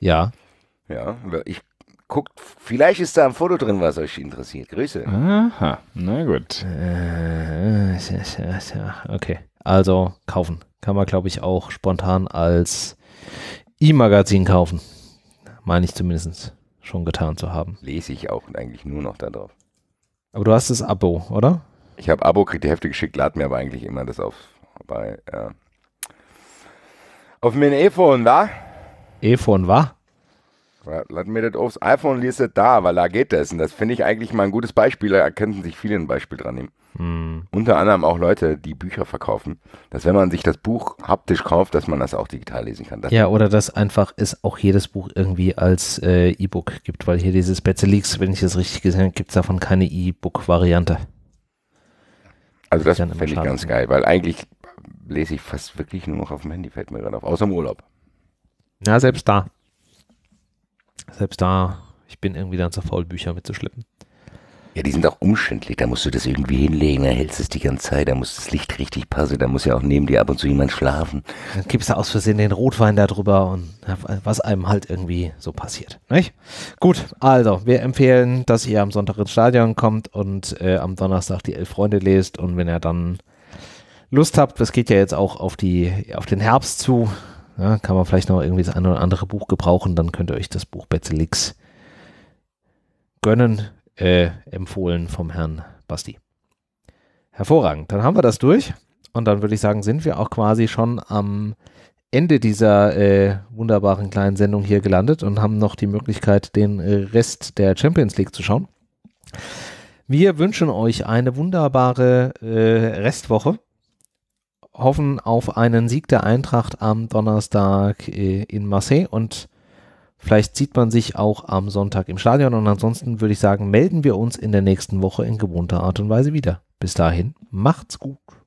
Ja. Ja, ich Guckt, vielleicht ist da ein Foto drin, was euch interessiert. Grüße. Aha, na gut. Äh, okay, also kaufen. Kann man, glaube ich, auch spontan als E-Magazin kaufen. Meine ich zumindest schon getan zu haben. Lese ich auch eigentlich nur noch da drauf. Aber du hast das Abo, oder? Ich habe Abo, krieg die Hefte geschickt, lad mir aber eigentlich immer das auf bei äh, auf mein E-Phone, wa? E-Phone, wa? Lass mir das aufs iPhone, lese es da, weil da geht das. Und das finde ich eigentlich mal ein gutes Beispiel. Da könnten sich viele ein Beispiel dran nehmen. Hm. Unter anderem auch Leute, die Bücher verkaufen, dass wenn man sich das Buch haptisch kauft, dass man das auch digital lesen kann. Das ja, oder dass einfach es auch jedes Buch irgendwie als äh, E-Book gibt, weil hier dieses Betze Leaks, wenn ich das richtig gesehen habe, gibt es davon keine E-Book-Variante. Also das, finde ich ganz geil, weil eigentlich lese ich fast wirklich nur noch auf dem Handy, fällt mir gerade auf, außer im Urlaub. Ja, selbst da. Selbst da, ich bin irgendwie dann zu faul, Bücher mitzuschleppen. Ja, die sind auch umständlich, da musst du das irgendwie hinlegen, da hältst du es die ganze Zeit, da muss das Licht richtig passen, da muss ja auch neben dir ab und zu jemand schlafen. Dann gibst du aus Versehen den Rotwein darüber und was einem halt irgendwie so passiert. Nicht? Gut, also wir empfehlen, dass ihr am Sonntag ins Stadion kommt und äh, am Donnerstag die Elf Freunde lest und wenn ihr dann Lust habt, das geht ja jetzt auch auf, die, auf den Herbst zu, ja, kann man vielleicht noch irgendwie das eine oder andere Buch gebrauchen, dann könnt ihr euch das Buch Betzelix gönnen, äh, empfohlen vom Herrn Basti. Hervorragend, dann haben wir das durch und dann würde ich sagen, sind wir auch quasi schon am Ende dieser äh, wunderbaren kleinen Sendung hier gelandet und haben noch die Möglichkeit, den äh, Rest der Champions League zu schauen. Wir wünschen euch eine wunderbare äh, Restwoche hoffen auf einen Sieg der Eintracht am Donnerstag äh, in Marseille und vielleicht sieht man sich auch am Sonntag im Stadion und ansonsten würde ich sagen, melden wir uns in der nächsten Woche in gewohnter Art und Weise wieder. Bis dahin, macht's gut.